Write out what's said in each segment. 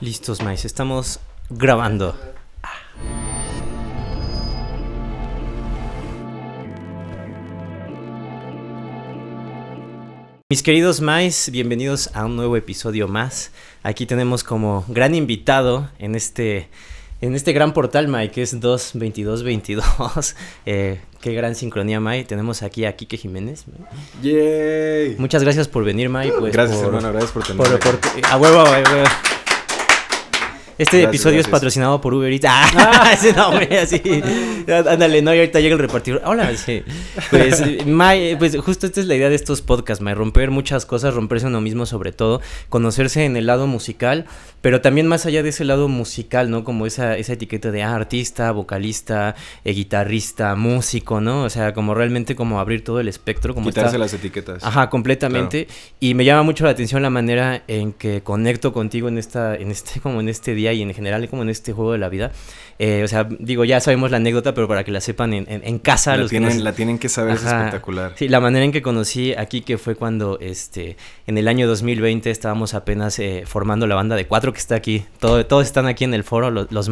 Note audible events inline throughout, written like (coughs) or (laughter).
Listos, maíz, estamos grabando. Mis queridos mais, bienvenidos a un nuevo episodio más. Aquí tenemos como gran invitado en este en este gran portal, Mike, que es 22222. (laughs) eh, qué gran sincronía, Mike. Tenemos aquí a Kike Jiménez. Yay. Muchas gracias por venir, Mike. gracias, pues, hermano. Gracias por tenerme. a huevo, a huevo. Este episodio es patrocinado por Uber (laughs) ah, ah, Ese no, así. (laughs) Ah, ándale, no, y ahorita llega el repartidor. Hola, sí. Pues, (laughs) pues, justo esta es la idea de estos podcasts, May. romper muchas cosas, romperse uno mismo sobre todo, conocerse en el lado musical, pero también más allá de ese lado musical, ¿no? Como esa, esa etiqueta de ah, artista, vocalista, eh, guitarrista, músico, ¿no? O sea, como realmente como abrir todo el espectro. Como Quitarse las etiquetas. Ajá, completamente. Y me llama mucho la atención la manera en que conecto contigo en esta, en este, como en este día y en general como en este juego de la vida. Eh, o sea, digo, ya sabemos la anécdota, pero para que la sepan en, casa. La, los tienen, que la tienen que saber, es espectacular. Sí, la manera en que conocí aquí que fue cuando este, en el año 2020 estábamos apenas eh, formando la banda de cuatro que está aquí. Todo, todos están aquí en el foro, los, los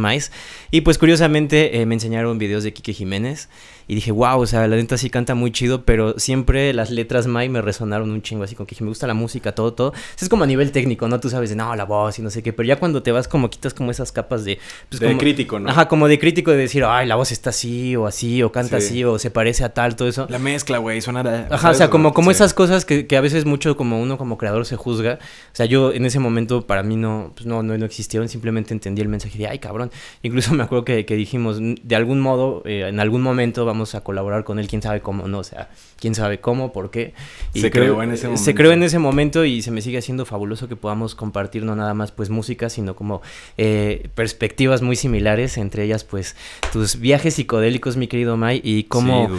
Y pues curiosamente eh, me enseñaron videos de Quique Jiménez. Y dije, wow, o sea, la neta sí canta muy chido, pero siempre las letras Mai me resonaron un chingo, así como que dije, me gusta la música, todo, todo. Eso es como a nivel técnico, ¿no? Tú sabes, de, no, la voz y no sé qué, pero ya cuando te vas como quitas como esas capas de... Pues, de crítico, ¿no? Ajá, como de crítico de decir, ay, la voz está así o así, o canta así, o se parece a tal, todo eso. La mezcla, güey, suena... ajá, o sea, como, como esas cosas que, a veces mucho como uno como creador se juzga. O sea, yo en ese momento para mí no, pues, no, no, existieron, simplemente entendí el mensaje de, ay, cabrón. Incluso (laughs) me acuerdo que, dijimos, de algún modo, eh, en algún momento vamos a colaborar con él, quién sabe cómo, no, o sea, quién sabe cómo, por qué. se creo, creó en ese momento. y se me sigue haciendo fabuloso que podamos compartir no nada más pues música, sino como eh, perspectivas muy similares, entre ellas pues tus viajes psicodélicos, mi querido Mai, y cómo,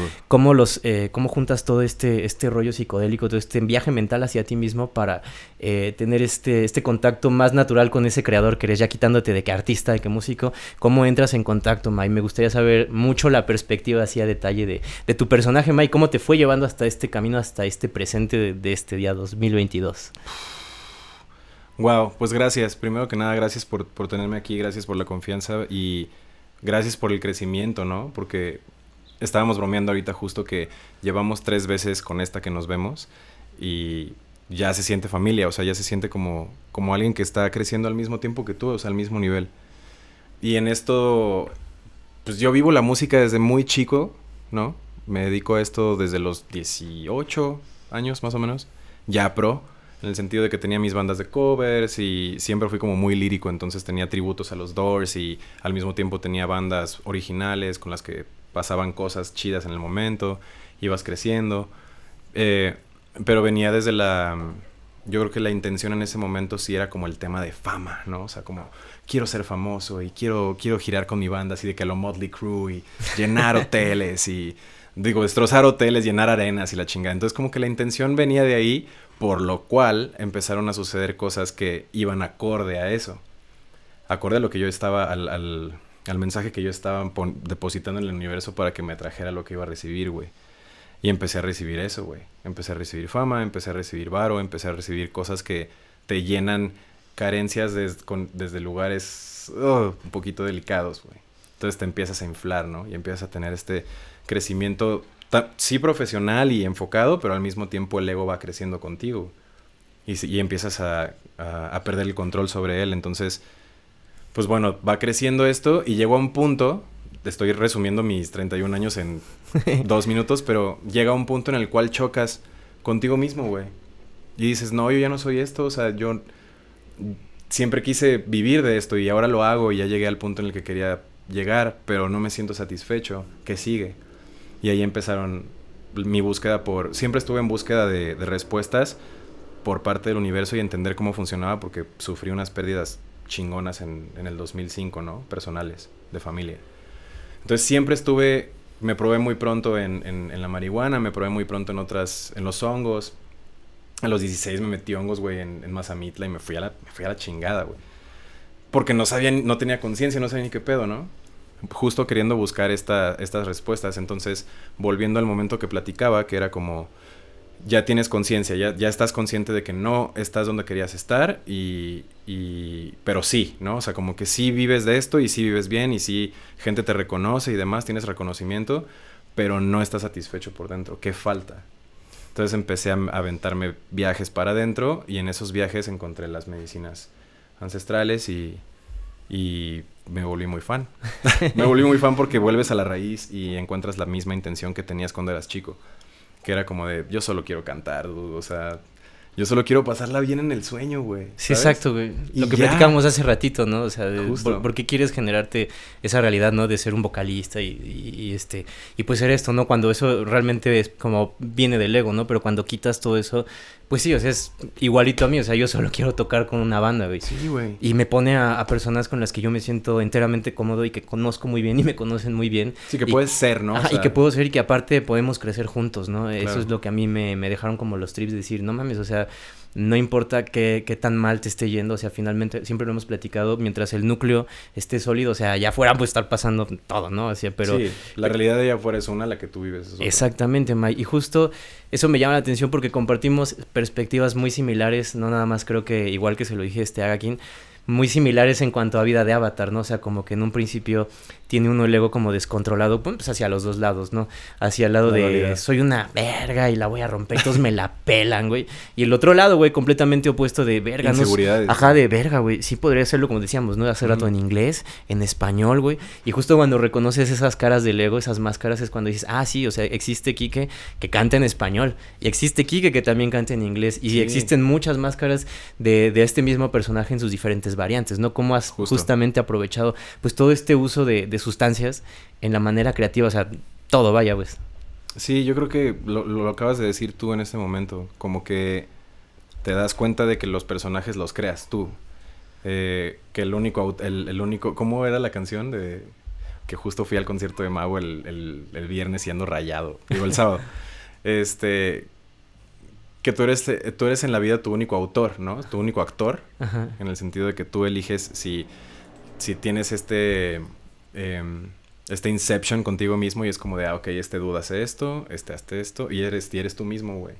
los, eh, cómo juntas todo este, este rollo psicodélico, todo este viaje mental hacia ti mismo para eh, tener este, este contacto más natural con ese creador que eres, ya quitándote de qué artista, de que músico, cómo entras en contacto, Mai. Me gustaría saber mucho la perspectiva hacia detalle de, tu personaje, Mike, cómo te fue llevando hasta este camino, hasta este presente de, este día 2022. Wow, pues gracias. Primero que nada, gracias por, tenerme aquí, gracias por la confianza y gracias por el crecimiento, ¿no? Porque estábamos bromeando ahorita justo que llevamos tres veces con esta que nos vemos y ya se siente familia, o sea, ya se siente como, como alguien que está creciendo al mismo tiempo que tú, o sea, al mismo nivel. Y en esto pues yo vivo la música desde muy chico, ¿no? Me dedico a esto desde los 18 años más o menos, ya pro, en el sentido de que tenía mis bandas de covers y siempre fui como muy lírico, entonces tenía tributos a los Doors y al mismo tiempo tenía bandas originales con las que pasaban cosas chidas en el momento, ibas creciendo, eh, pero venía desde la yo creo que la intención en ese momento sí era como el tema de fama, ¿no? O sea, como quiero ser famoso y quiero, quiero girar con mi banda así de que lo Motley Crew y llenar (laughs) hoteles y digo, destrozar hoteles, llenar arenas y la chingada. Entonces como que la intención venía de ahí, por lo cual empezaron a suceder cosas que iban acorde a eso. Acorde a lo que yo estaba, al, al, al mensaje que yo estaba depositando en el universo para que me trajera lo que iba a recibir, güey. Y empecé a recibir eso, güey. Empecé a recibir fama, empecé a recibir varo, empecé a recibir cosas que te llenan carencias desde lugares oh, un poquito delicados, güey. Entonces te empiezas a inflar, ¿no? Y empiezas a tener este crecimiento, sí profesional y enfocado, pero al mismo tiempo el ego va creciendo contigo. Y, empiezas a, a perder el control sobre él. Entonces, pues bueno, va creciendo esto y llegó a un punto estoy resumiendo mis 31 años en (laughs) dos minutos, pero llega un punto en el cual chocas contigo mismo, güey. Y dices, no, yo ya no soy esto, o sea, yo siempre quise vivir de esto y ahora lo hago y ya llegué al punto en el que quería llegar, pero no me siento satisfecho, ¿qué sigue? Y ahí empezaron mi búsqueda por, siempre estuve en búsqueda de, respuestas por parte del universo y entender cómo funcionaba porque sufrí unas pérdidas chingonas en, en el 2005, ¿no? Personales, de familia. Entonces siempre estuve, me probé muy pronto en, la marihuana, me probé muy pronto en otras, en los hongos. A los 16 me metí hongos, güey, en, Mazamitla y me fui a la, me fui a la chingada, güey. Porque no sabía, no tenía conciencia, no sabía ni qué pedo, ¿no? Justo queriendo buscar estas respuestas. Entonces, volviendo al momento que platicaba, que era como ya tienes conciencia, ya, estás consciente de que no estás donde querías estar y, Pero sí, ¿no? O sea, como que sí vives de esto y sí vives bien y sí gente te reconoce y demás, tienes reconocimiento, pero no estás satisfecho por dentro. ¿Qué falta? Entonces empecé a aventarme viajes para adentro y en esos viajes encontré las medicinas ancestrales y, y me volví muy fan. (laughs) me volví muy fan porque vuelves a la raíz y encuentras la misma intención que tenías cuando eras chico que era como de, yo solo quiero cantar, o sea, yo solo quiero pasarla bien en el sueño, güey. Sí, exacto, güey. Lo que platicamos hace ratito, ¿no? O sea, porque quieres generarte esa realidad, ¿no? De ser un vocalista y, este... Y pues ser esto, ¿no? Cuando eso realmente es como... Viene del ego, ¿no? Pero cuando quitas todo eso... Pues sí, o sea, es igualito a mí. O sea, yo solo (laughs) quiero tocar con una banda, güey. Sí, güey. Y me pone a, personas con las que yo me siento enteramente cómodo y que conozco muy bien y me conocen muy bien. Sí, que puedes ser, ¿no? y que puedo ser y que aparte podemos crecer juntos, ¿no? Eso es lo que a mí me, me dejaron como los trips decir, no mames, o sea no importa qué, tan mal te esté yendo, o sea, finalmente, siempre lo hemos platicado, mientras el núcleo esté sólido, o sea, allá afuera puede estar pasando todo, ¿no? O pero... Sí, la realidad de allá afuera es una, la que tú vives Exactamente, May, Y justo eso me llama la atención porque compartimos perspectivas muy similares, no nada más creo que, igual que se lo dije este Agakin, muy similares en cuanto a vida de Avatar, ¿no? O sea, como que en un principio tiene uno el ego como descontrolado, pues, pues hacia los dos lados, ¿no? Hacia el lado de soy una verga y la voy a romper, entonces me la pelan, güey. Y el otro lado, güey, completamente opuesto de verga, ¿no? Ajá, de verga, güey. Sí podría hacerlo como decíamos, ¿no? Hace rato en inglés, en español, güey. Y justo cuando reconoces esas caras del ego, esas máscaras, es cuando dices, ah, sí, o sea, existe Quique que canta en español. Y existe Quique que también canta en inglés. Y existen muchas máscaras de, de este mismo personaje en sus diferentes variantes, ¿no? Cómo has justamente aprovechado pues todo este uso de, sustancias en la manera creativa, o sea, todo, vaya, pues. Sí, yo creo que lo, acabas de decir tú en este momento, como que te das cuenta de que los personajes los creas tú. Eh, que el único, el, único, ¿cómo era la canción de que justo fui al concierto de Mago el, el viernes siendo rayado? Digo, el sábado. (laughs) este, que tú eres, eh, tú eres en la vida tu único autor, ¿no? Tu único actor, en el sentido de que tú eliges si, si tienes este, em, este inception contigo mismo y es como de, ah, ok, este duda hace esto, este hace esto, y eres, eres tú mismo, güey.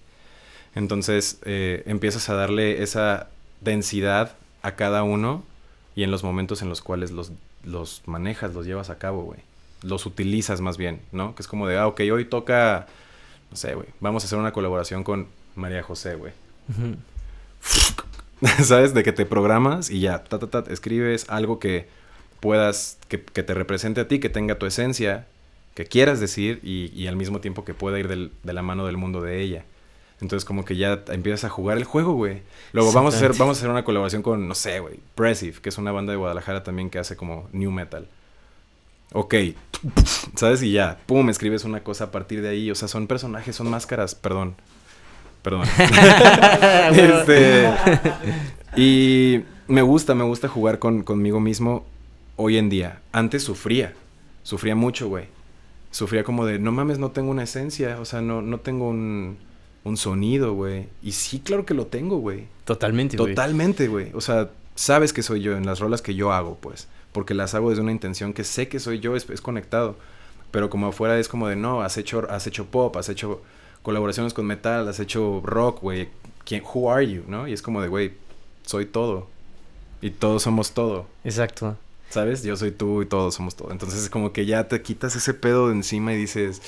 Entonces eh, empiezas a darle esa densidad a cada uno y en los momentos en los cuales los, los manejas, los llevas a cabo, güey. Los utilizas más bien, ¿no? Que es como de, ah, ok, hoy toca, no sé, güey, vamos a hacer una colaboración con María José, güey. (laughs) ¿Sabes? De que te programas y ya, ta, ta, ta, escribes algo que puedas, que, te represente a ti, que tenga tu esencia, que quieras decir y, al mismo tiempo que pueda ir de la mano del mundo de ella. Entonces como que ya empiezas a jugar el juego, güey. Luego vamos a hacer vamos a hacer una colaboración con no sé, güey, Pressive, que es una banda de Guadalajara también que hace como new metal. Ok, ¿sabes? Y ya, pum, escribes una cosa a partir de ahí. O sea, son personajes, son máscaras, perdón, perdón. (laughs) este, (laughs) y me gusta, me gusta jugar con, conmigo mismo hoy en día. Antes sufría, sufría mucho, güey. Sufría como de, no mames, no tengo una esencia, o sea, no, no tengo un, sonido, güey. Y sí, claro que lo tengo, güey. Totalmente, güey. Totalmente, güey. O sea, sabes que soy yo en las rolas que yo hago, pues. Porque las hago desde una intención que sé que soy yo, es, es conectado. Pero como afuera es como de, no, has hecho, has hecho pop, has hecho colaboraciones con metal, has hecho rock, güey. Who are you, no? Y es como de, güey, soy todo. Y todos somos todo. Exacto. ¿Sabes? Yo soy tú y todos somos todo. Entonces es como que ya te quitas ese pedo de encima y dices,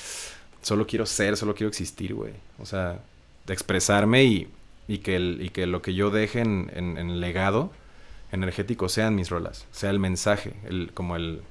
solo quiero ser, solo quiero existir, güey. O sea, expresarme y, que lo que yo deje en, legado energético sean mis rolas, sea el mensaje, el, como el,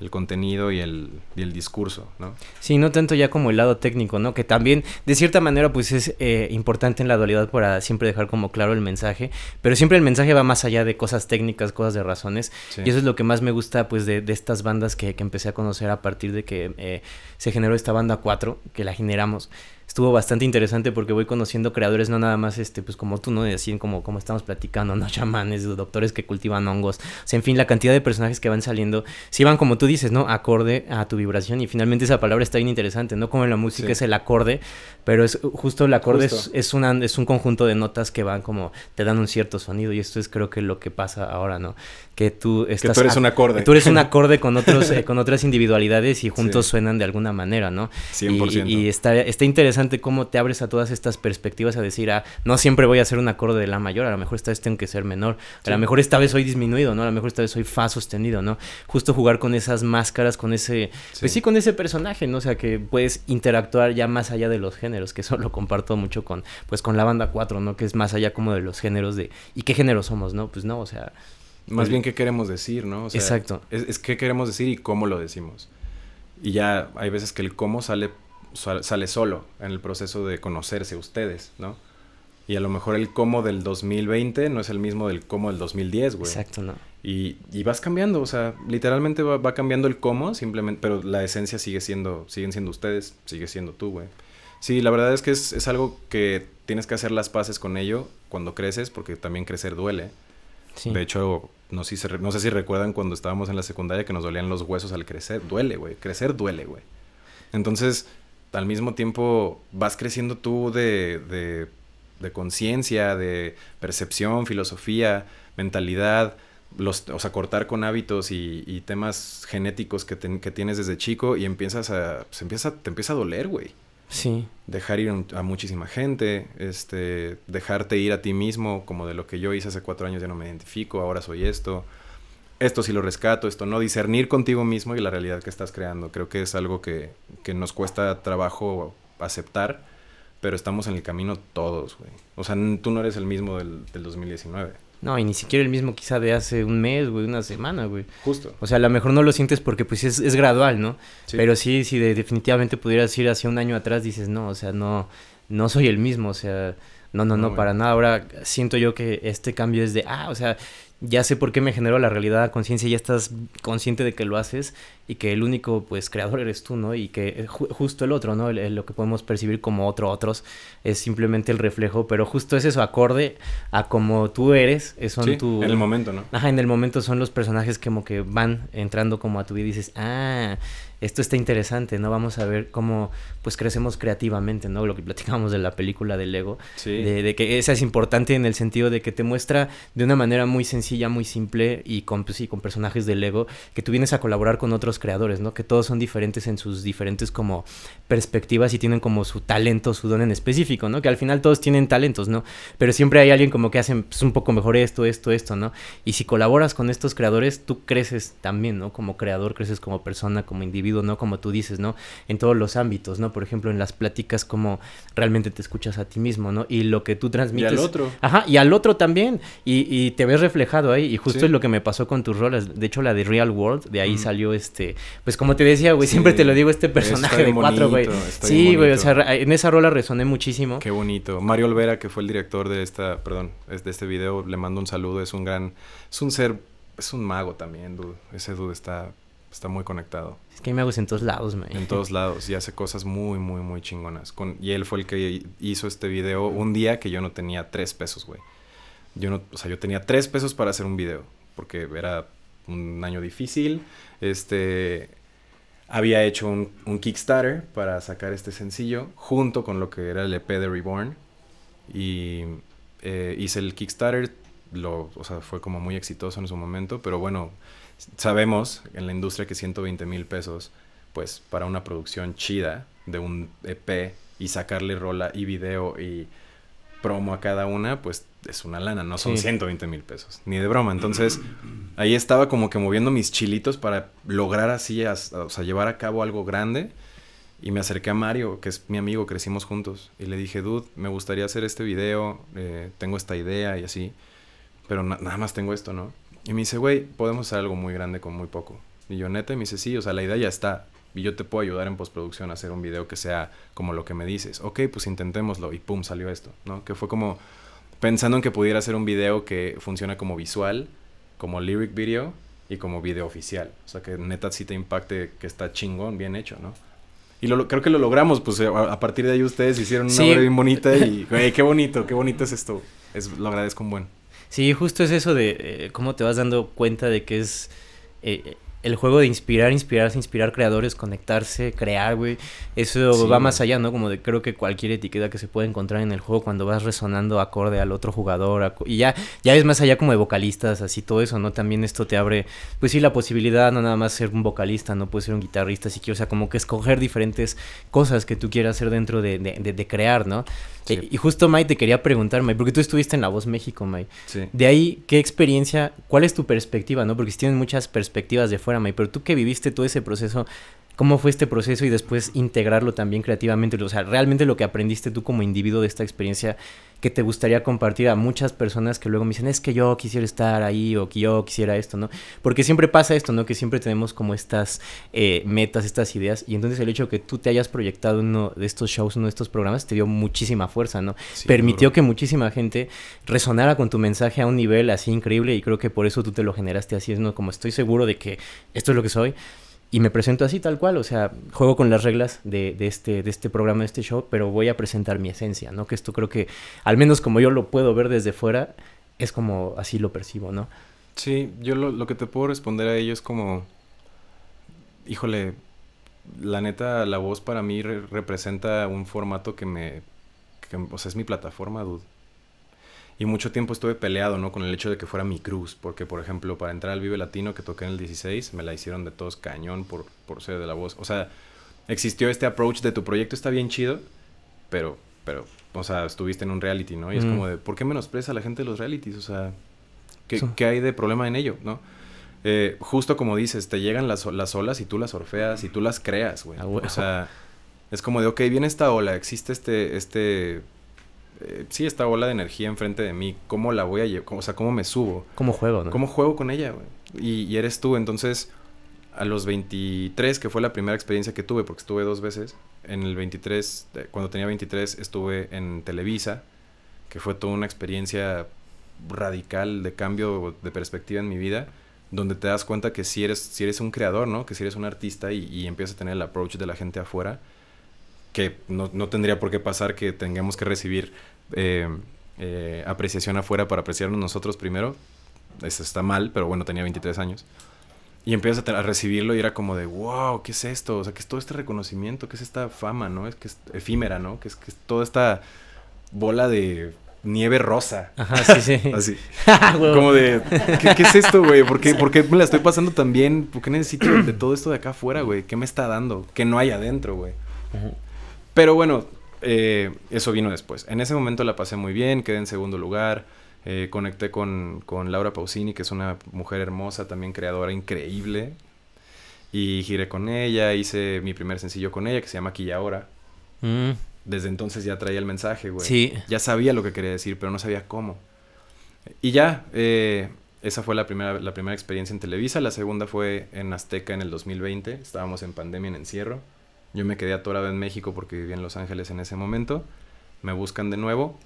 el contenido y el, y discurso, ¿no? Sí, no tanto ya como el lado técnico, ¿no? Que también, de cierta manera, pues es eh, importante en la dualidad para siempre dejar como claro el mensaje, pero siempre el mensaje va más allá de cosas técnicas, cosas de razones, y eso es lo que más me gusta, pues, de, estas bandas que, empecé a conocer a partir de que eh, se generó esta banda 4, que la generamos estuvo bastante interesante porque voy conociendo creadores no nada más este pues como tú no y así como como estamos platicando no (laughs) chamanes doctores que cultivan hongos o sea en fin la cantidad de personajes que van saliendo si van como tú dices no acorde a tu vibración y finalmente esa palabra está bien interesante no como en la música es el acorde pero es justo el acorde Es, una es un conjunto de notas que van como te dan un cierto sonido y esto es creo que lo que pasa ahora no que tú estás que tú eres un acorde tú eres un acorde con otros (laughs) eh, con otras individualidades y juntos suenan de alguna manera no 100%. y, y está está interesante cómo te abres a todas estas perspectivas a decir, ah, no siempre voy a hacer un acorde de la mayor, a lo mejor esta vez tengo que ser menor, a lo mejor esta vez soy disminuido, ¿no? A lo mejor esta vez soy fa sostenido, ¿no? Justo jugar con esas máscaras, con ese, pues sí, con ese personaje, ¿no? O sea, que puedes interactuar ya más allá de los géneros, que eso lo comparto mucho con, pues con la banda 4, ¿no? Que es más allá como de los géneros de, ¿y qué género somos, no? Pues no, o sea... Más pues bien qué queremos decir, ¿no? Exacto. es qué queremos decir y cómo lo decimos. Y ya hay veces que el cómo sale sale solo en el proceso de conocerse ustedes, ¿no? Y a lo mejor el cómo del 2020 no es el mismo del cómo del 2010, güey. Exacto, ¿no? Y, vas cambiando, o sea, literalmente va, cambiando el cómo, simplemente, pero la esencia sigue siendo, siguen siendo ustedes, sigue siendo tú, güey. Sí, la verdad es que es, algo que tienes que hacer las paces con ello cuando creces, porque también crecer duele. Sí. De hecho, no si, no sé si recuerdan cuando estábamos en la secundaria que nos dolían los huesos al crecer. Duele, güey. Crecer duele, güey. Entonces, al mismo tiempo vas creciendo tú de, de, de conciencia, de percepción, filosofía, mentalidad, los, o sea, cortar con hábitos y, temas genéticos que, tienes desde chico y empiezas a, pues, empieza, te empieza a doler, güey. Sí. Dejar ir a muchísima gente, este, dejarte ir a ti mismo, como de lo que yo hice hace cuatro años ya no me identifico, ahora soy esto esto sí lo rescato, esto no, discernir contigo mismo y la realidad que estás creando. Creo que es algo que, nos cuesta trabajo aceptar, pero estamos en el camino todos, güey. O sea, tú no eres el mismo del, del 2019. No, y ni siquiera el mismo quizá de hace un mes, güey, una semana, güey. Justo. O sea, a lo mejor no lo sientes porque pues es, gradual, ¿no? Pero sí, si definitivamente pudieras ir hacia un año atrás, dices, no, o sea, no, no soy el mismo, o sea, no, no, no para nada. Ahora siento yo que este cambio es de, ah, o sea, ya sé por qué me generó la realidad a conciencia, ya estás consciente de que lo haces y que el único pues creador eres tú, ¿no? Y que eh, justo el otro, ¿no? lo que podemos percibir como otro, otros, es simplemente el reflejo, pero justo es eso, acorde a como tú eres, son sí, en el momento, ¿no? Ajá, en el momento son los personajes como que van entrando como a tu vida y dices, ah, esto está interesante, ¿no? Vamos a ver cómo pues crecemos creativamente, ¿no? Lo que platicamos de la película del Lego, sí. de, que esa es importante en el sentido de que te muestra de una manera muy sencilla, muy simple y con, pues, personajes del Lego, que tú vienes a colaborar con otros creadores, ¿no? Que todos son diferentes en sus diferentes como perspectivas y tienen como su talento, su don en específico, ¿no? Que al final todos tienen talentos, ¿no? Pero siempre hay alguien como que hace pues, un poco mejor esto, esto, esto, ¿no? Y si colaboras con estos creadores, tú creces también, ¿no? Como creador, creces como persona, como individuo ¿no? Como tú dices, ¿no? En todos los ámbitos, ¿no? Por ejemplo, en las pláticas, como realmente te escuchas a ti mismo, ¿no? Y lo que tú transmites. Y al otro. Ajá, y al otro también. Y, te ves reflejado ahí. Y justo es lo que me pasó con tus rolas. De hecho, la de Real World, de ahí mm. salió este. Pues como te decía, güey, siempre te lo digo, este personaje de cuatro, güey. Sí, güey, o sea, en esa rola resoné muchísimo. Qué bonito. Mario Olvera, que fue el director de esta, perdón, de este video, le mando un saludo. Es un gran, es un ser, es un mago también, Ese dude está, está muy conectado que me hago en todos lados, güey. En todos lados y hace cosas muy, muy, muy chingonas. y él fue el que hizo este video un día que yo no tenía tres pesos, güey. Yo no, o sea, yo tenía tres pesos para hacer un video porque era un año difícil. Este, había hecho un, Kickstarter para sacar este sencillo junto con lo que era el EP de Reborn. Y eh, hice el Kickstarter, o sea, fue como muy exitoso en su momento, pero bueno, sabemos en la industria que 120 mil pesos, pues para una producción chida de un EP y sacarle rola y video y promo a cada una, pues es una lana, no son 120 mil pesos, ni de broma. Entonces ahí estaba como que moviendo mis chilitos para lograr así, o sea, llevar a cabo algo grande. Y me acerqué a Mario, que es mi amigo, crecimos juntos. Y le dije, dude, me gustaría hacer este video, eh, tengo esta idea y así. Pero nada más tengo esto, ¿no? Y me dice, güey, podemos hacer algo muy grande con muy poco. Y yo, neta, y me dice, sí, o sea, la idea ya está. Y yo te puedo ayudar en postproducción a hacer un video que sea como lo que me dices. Ok, pues intentémoslo. Y pum, salió esto, ¿no? Que fue como pensando en que pudiera hacer un video que funciona como visual, como lyric video y como video oficial. O sea, que neta sí te impacte que está chingón, bien hecho, ¿no? Y lo, creo que lo logramos, pues eh, a, partir de ahí ustedes hicieron una obra bien bonita y, (laughs) güey, qué bonito, qué bonito es esto. Es, lo agradezco un buen. Sí, justo es eso de eh, cómo te vas dando cuenta de que es eh, el juego de inspirar, inspirarse, inspirar creadores, conectarse, crear, güey. Eso va más allá, ¿no? Como de creo que cualquier etiqueta que se puede encontrar en el juego cuando vas resonando acorde al otro jugador. Y ya, ya es más allá como de vocalistas, así todo eso, ¿no? También esto te abre, pues sí, la posibilidad, no nada más ser un vocalista, no puedes ser un guitarrista, así que o sea, como que escoger diferentes cosas que tú quieras hacer dentro de, de, crear, ¿no? Sí. Eh, y justo, May, te quería preguntar, May, porque tú estuviste en La Voz México, May. Sí. De ahí, ¿qué experiencia, cuál es tu perspectiva, ¿no? Porque si tienes muchas perspectivas de pero tú que viviste todo ese proceso ¿Cómo fue este proceso y después integrarlo también creativamente? O sea, realmente lo que aprendiste tú como individuo de esta experiencia que te gustaría compartir a muchas personas que luego me dicen, es que yo quisiera estar ahí o que yo quisiera esto, ¿no? Porque siempre pasa esto, ¿no? Que siempre tenemos como estas eh, metas, estas ideas. Y entonces el hecho de que tú te hayas proyectado uno de estos shows, uno de estos programas, te dio muchísima fuerza, ¿no? Permitió que muchísima gente resonara con tu mensaje a un nivel así increíble y creo que por eso tú te lo generaste así, ¿no? Como estoy seguro de que esto es lo que soy y me presento así tal cual, o sea, juego con las reglas de, este, de este programa, de este show, pero voy a presentar mi esencia, ¿no? Que esto creo que, al menos como yo lo puedo ver desde fuera, es como así lo percibo, ¿no? Sí, yo lo, lo que te puedo responder a ello es como, híjole, la neta, la voz para mí representa un formato que me, o sea, es mi plataforma, dude. Y mucho tiempo estuve peleado, ¿no? Con el hecho de que fuera mi cruz, porque por ejemplo, para entrar al Vive Latino que toqué en el 16, me la hicieron de todos cañón por, ser de la voz. O sea, existió este approach de tu proyecto está bien chido, pero, pero, o sea, estuviste en un reality, ¿no? Y es mm. como de, ¿por qué menospreza a la gente de los realities? O sea, ¿qué, hay de problema en ello, no? Eh, justo como dices, te llegan las, olas y tú las orfeas y tú las creas, güey. O sea, es como de, ok, viene esta ola, existe este, este eh, sí, esta ola de energía enfrente de mí, ¿cómo la voy a llevar? O sea, ¿cómo me subo? ¿Cómo juego, ¿Cómo juego con ella, Y, eres tú, entonces, a los 23, que fue la primera experiencia que tuve, porque estuve dos veces, en el 23, eh, cuando tenía 23, estuve en Televisa, que fue toda una experiencia radical de cambio de perspectiva en mi vida, donde te das cuenta que si eres, si eres un creador, ¿no? Que si eres un artista y, y empiezas a tener el approach de la gente afuera que no, tendría por qué pasar que tengamos que recibir eh, eh, apreciación afuera para apreciarnos nosotros primero. Eso está mal, pero bueno, tenía 23 años. Y empiezas a, recibirlo y era como de, wow, ¿qué es esto? O sea, ¿qué es todo este reconocimiento? ¿Qué es esta fama, no? Es que es efímera, ¿no? Que es, toda esta bola de nieve rosa. Ajá, sí, sí. (laughs) Así. (laughs) como de, ¿qué, es esto, güey? ¿Por qué, me la estoy pasando tan bien? ¿Por qué necesito de todo esto de acá afuera, güey? ¿Qué me está dando? Que no hay adentro, güey? Pero bueno, eh, eso vino después. En ese momento la pasé muy bien, quedé en segundo lugar. Eh, conecté con, Laura Pausini, que es una mujer hermosa, también creadora increíble. Y giré con ella, hice mi primer sencillo con ella, que se llama Aquí y Ahora. Mm. Desde entonces ya traía el mensaje, güey. Ya sabía lo que quería decir, pero no sabía cómo. Y ya, eh, esa fue la primera, la primera experiencia en Televisa. La segunda fue en Azteca en el 2020. Estábamos en pandemia, en encierro. Yo me quedé atorado en México porque vivía en Los Ángeles en ese momento. Me buscan de nuevo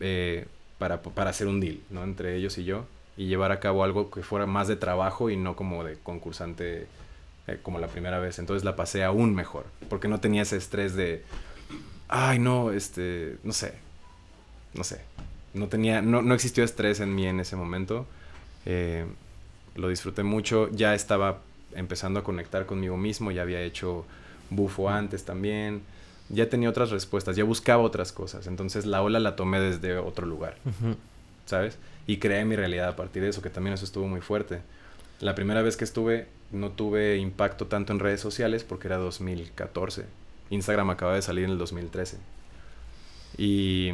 eh, para, para, hacer un deal, ¿no? Entre ellos y yo. Y llevar a cabo algo que fuera más de trabajo y no como de concursante eh, como la primera vez. Entonces la pasé aún mejor. Porque no tenía ese estrés de... Ay, no, este... No sé. No sé. No tenía... No, existió estrés en mí en ese momento. Eh, lo disfruté mucho. Ya estaba empezando a conectar conmigo mismo. Ya había hecho bufo antes también. Ya tenía otras respuestas, ya buscaba otras cosas. Entonces la ola la tomé desde otro lugar, ¿sabes? Y creé mi realidad a partir de eso, que también eso estuvo muy fuerte. La primera vez que estuve, no tuve impacto tanto en redes sociales porque era 2014. Instagram acaba de salir en el 2013. Y,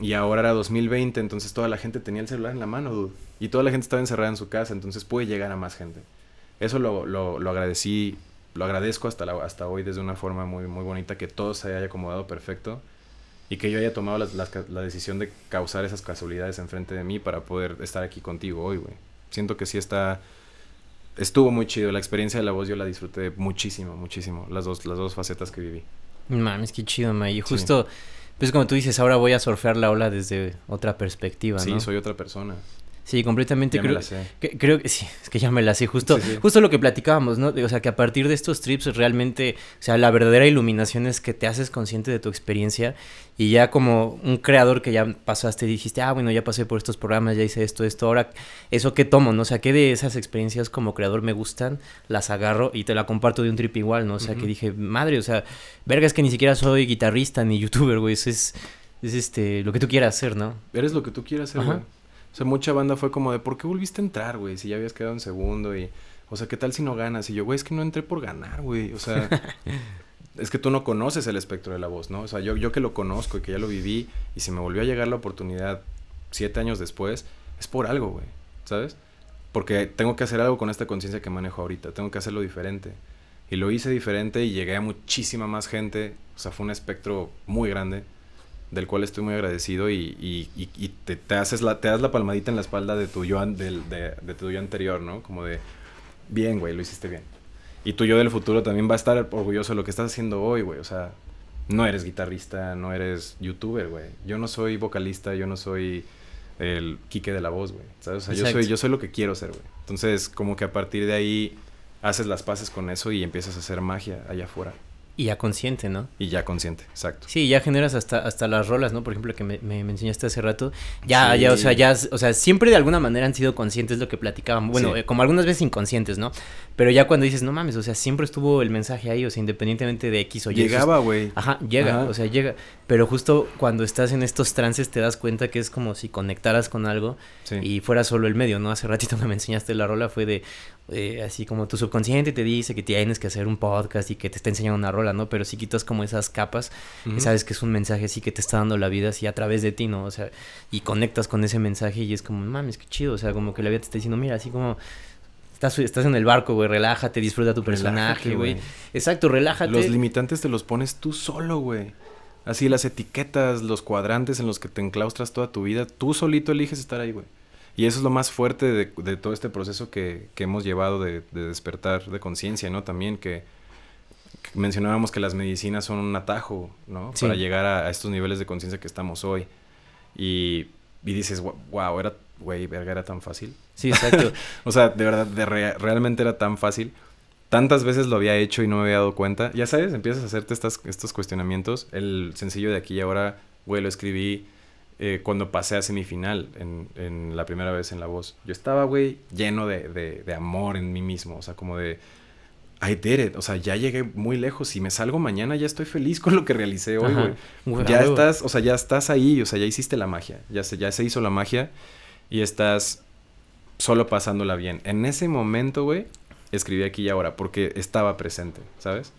y ahora era 2020, entonces toda la gente tenía el celular en la mano, dude. Y toda la gente estaba encerrada en su casa, entonces pude llegar a más gente. Eso lo, lo agradecí lo agradezco hasta, hasta hoy desde una forma muy, muy bonita, que todo se haya acomodado perfecto y que yo haya tomado la decisión de causar esas casualidades enfrente de mí para poder estar aquí contigo hoy, güey. Siento que sí está... Estuvo muy chido, la experiencia de la voz yo la disfruté muchísimo, muchísimo, las dos, las dos facetas que viví. Mames, qué chido, ma. Y justo, pues como tú dices, ahora voy a surfear la ola desde otra perspectiva, ¿no? Sí, soy otra persona. Sí, completamente. creo, Que, sí, es que ya me la sé. Justo, justo lo que platicábamos, ¿no? O sea, que a partir de estos trips realmente, o sea, la verdadera iluminación es que te haces consciente de tu experiencia y ya como un creador que ya pasaste, dijiste, ah, bueno, ya pasé por estos programas, ya hice esto, esto, ahora, ¿eso qué tomo? ¿no? O sea, ¿qué de esas experiencias como creador me gustan? Las agarro y te la comparto de un trip igual, ¿no? O sea, que dije, madre, o sea, verga, es que ni siquiera soy guitarrista ni (laughs) youtuber, güey, eso es, es este, lo que tú quieras hacer, ¿no? Eres lo que tú quieras hacer, güey. O sea, mucha banda fue como de, ¿por qué volviste a entrar, güey? Si ya habías quedado en segundo y, o sea, ¿qué tal si no ganas? Y yo, güey, es que no entré por ganar, güey. O sea, (laughs) es que tú no conoces el espectro de la voz, ¿no? O sea, yo, yo que lo conozco y que ya lo viví y si me volvió a llegar la oportunidad siete años después, es por algo, güey, ¿sabes? Porque tengo que hacer algo con esta conciencia que manejo ahorita, tengo que hacerlo diferente. Y lo hice diferente y llegué a muchísima más gente, o sea, fue un espectro muy grande del cual estoy muy agradecido y, te, te, haces la, das la palmadita en la espalda de tu yo, del, de, tu yo anterior, ¿no? Como de, bien, güey, lo hiciste bien. Y tu yo del futuro también va a estar orgulloso de lo que estás haciendo hoy, güey. O sea, no eres guitarrista, no eres youtuber, güey. Yo no soy vocalista, yo no soy el quique de la voz, güey. O sea, yo soy, yo soy lo que quiero ser, güey. Entonces, como que a partir de ahí haces las paces con eso y empiezas a hacer magia allá afuera. Y ya consciente, ¿no? Y ya consciente, exacto. Sí, ya generas hasta, hasta las rolas, ¿no? Por ejemplo, que me, enseñaste hace rato. Ya, ya, o sea, ya, o sea, siempre de alguna manera han sido conscientes lo que platicaban. Bueno, eh, como algunas veces inconscientes, ¿no? Pero ya cuando dices, no mames, o sea, siempre estuvo el mensaje ahí, o sea, independientemente de X o Y. Pues, Llegaba, güey. Ajá, llega, o sea, llega. Pero justo cuando estás en estos trances te das cuenta que es como si conectaras con algo y fuera solo el medio, ¿no? Hace ratito (laughs) me enseñaste la rola fue de, eh, así como tu subconsciente te dice que tienes que hacer un podcast y que te está enseñando una rola, ¿no? Pero si quitas como esas capas, sabes que es un mensaje así que te está dando la vida así a través de ti, ¿no? O sea, y conectas con ese mensaje y es como, mames, qué chido, o sea, como que la vida te está diciendo, mira, así como... Estás, estás en el barco, güey, relájate, disfruta tu personaje, güey. Exacto, relájate. Los limitantes te los pones tú solo, güey. Así las etiquetas, los cuadrantes en los que te enclaustras toda tu vida, tú solito eliges estar ahí, güey. Y eso es lo más fuerte de, todo este proceso que, hemos llevado de, despertar de conciencia, ¿no? También que, mencionábamos que las medicinas son un atajo, ¿no? Para llegar a, estos niveles de conciencia que estamos hoy. Y, dices, wow, era, güey, verga, era tan fácil. Sí, exacto. (laughs) o sea, de verdad, de realmente era tan fácil tantas veces lo había hecho y no me había dado cuenta. Ya sabes, empiezas a hacerte estas, estos cuestionamientos. El sencillo de aquí y ahora, güey, lo escribí eh, cuando pasé a semifinal en, la primera vez en La Voz. Yo estaba, güey, lleno de, amor en mí mismo, o sea, como de, I did it, o sea, ya llegué muy lejos, si me salgo mañana ya estoy feliz con lo que realicé hoy, güey. Ya estás, o sea, ya estás ahí, o sea, ya hiciste la magia, ya se, ya se hizo la magia y estás solo pasándola bien. En ese momento, güey, escribí aquí y ahora, porque estaba presente, ¿sabes?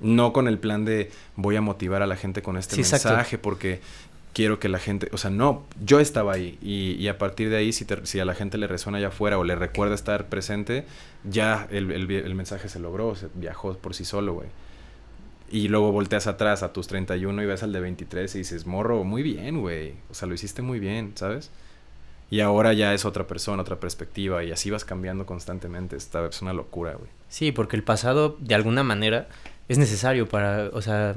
No con el plan de voy a motivar a la gente con este mensaje, porque quiero que la gente, o sea, no, yo estaba ahí y, a partir de ahí, si, a la gente le resuena allá afuera o le recuerda estar presente, ya el, mensaje se logró, viajó por sí solo, güey. Y luego volteas atrás a tus 31 y ves al de 23 y dices, morro, muy bien, güey. O sea, lo hiciste muy bien, ¿sabes? Y ahora ya es otra persona, otra perspectiva y así vas cambiando constantemente. Esta es una locura, güey. Sí, porque el pasado, de alguna manera, es necesario para, o sea,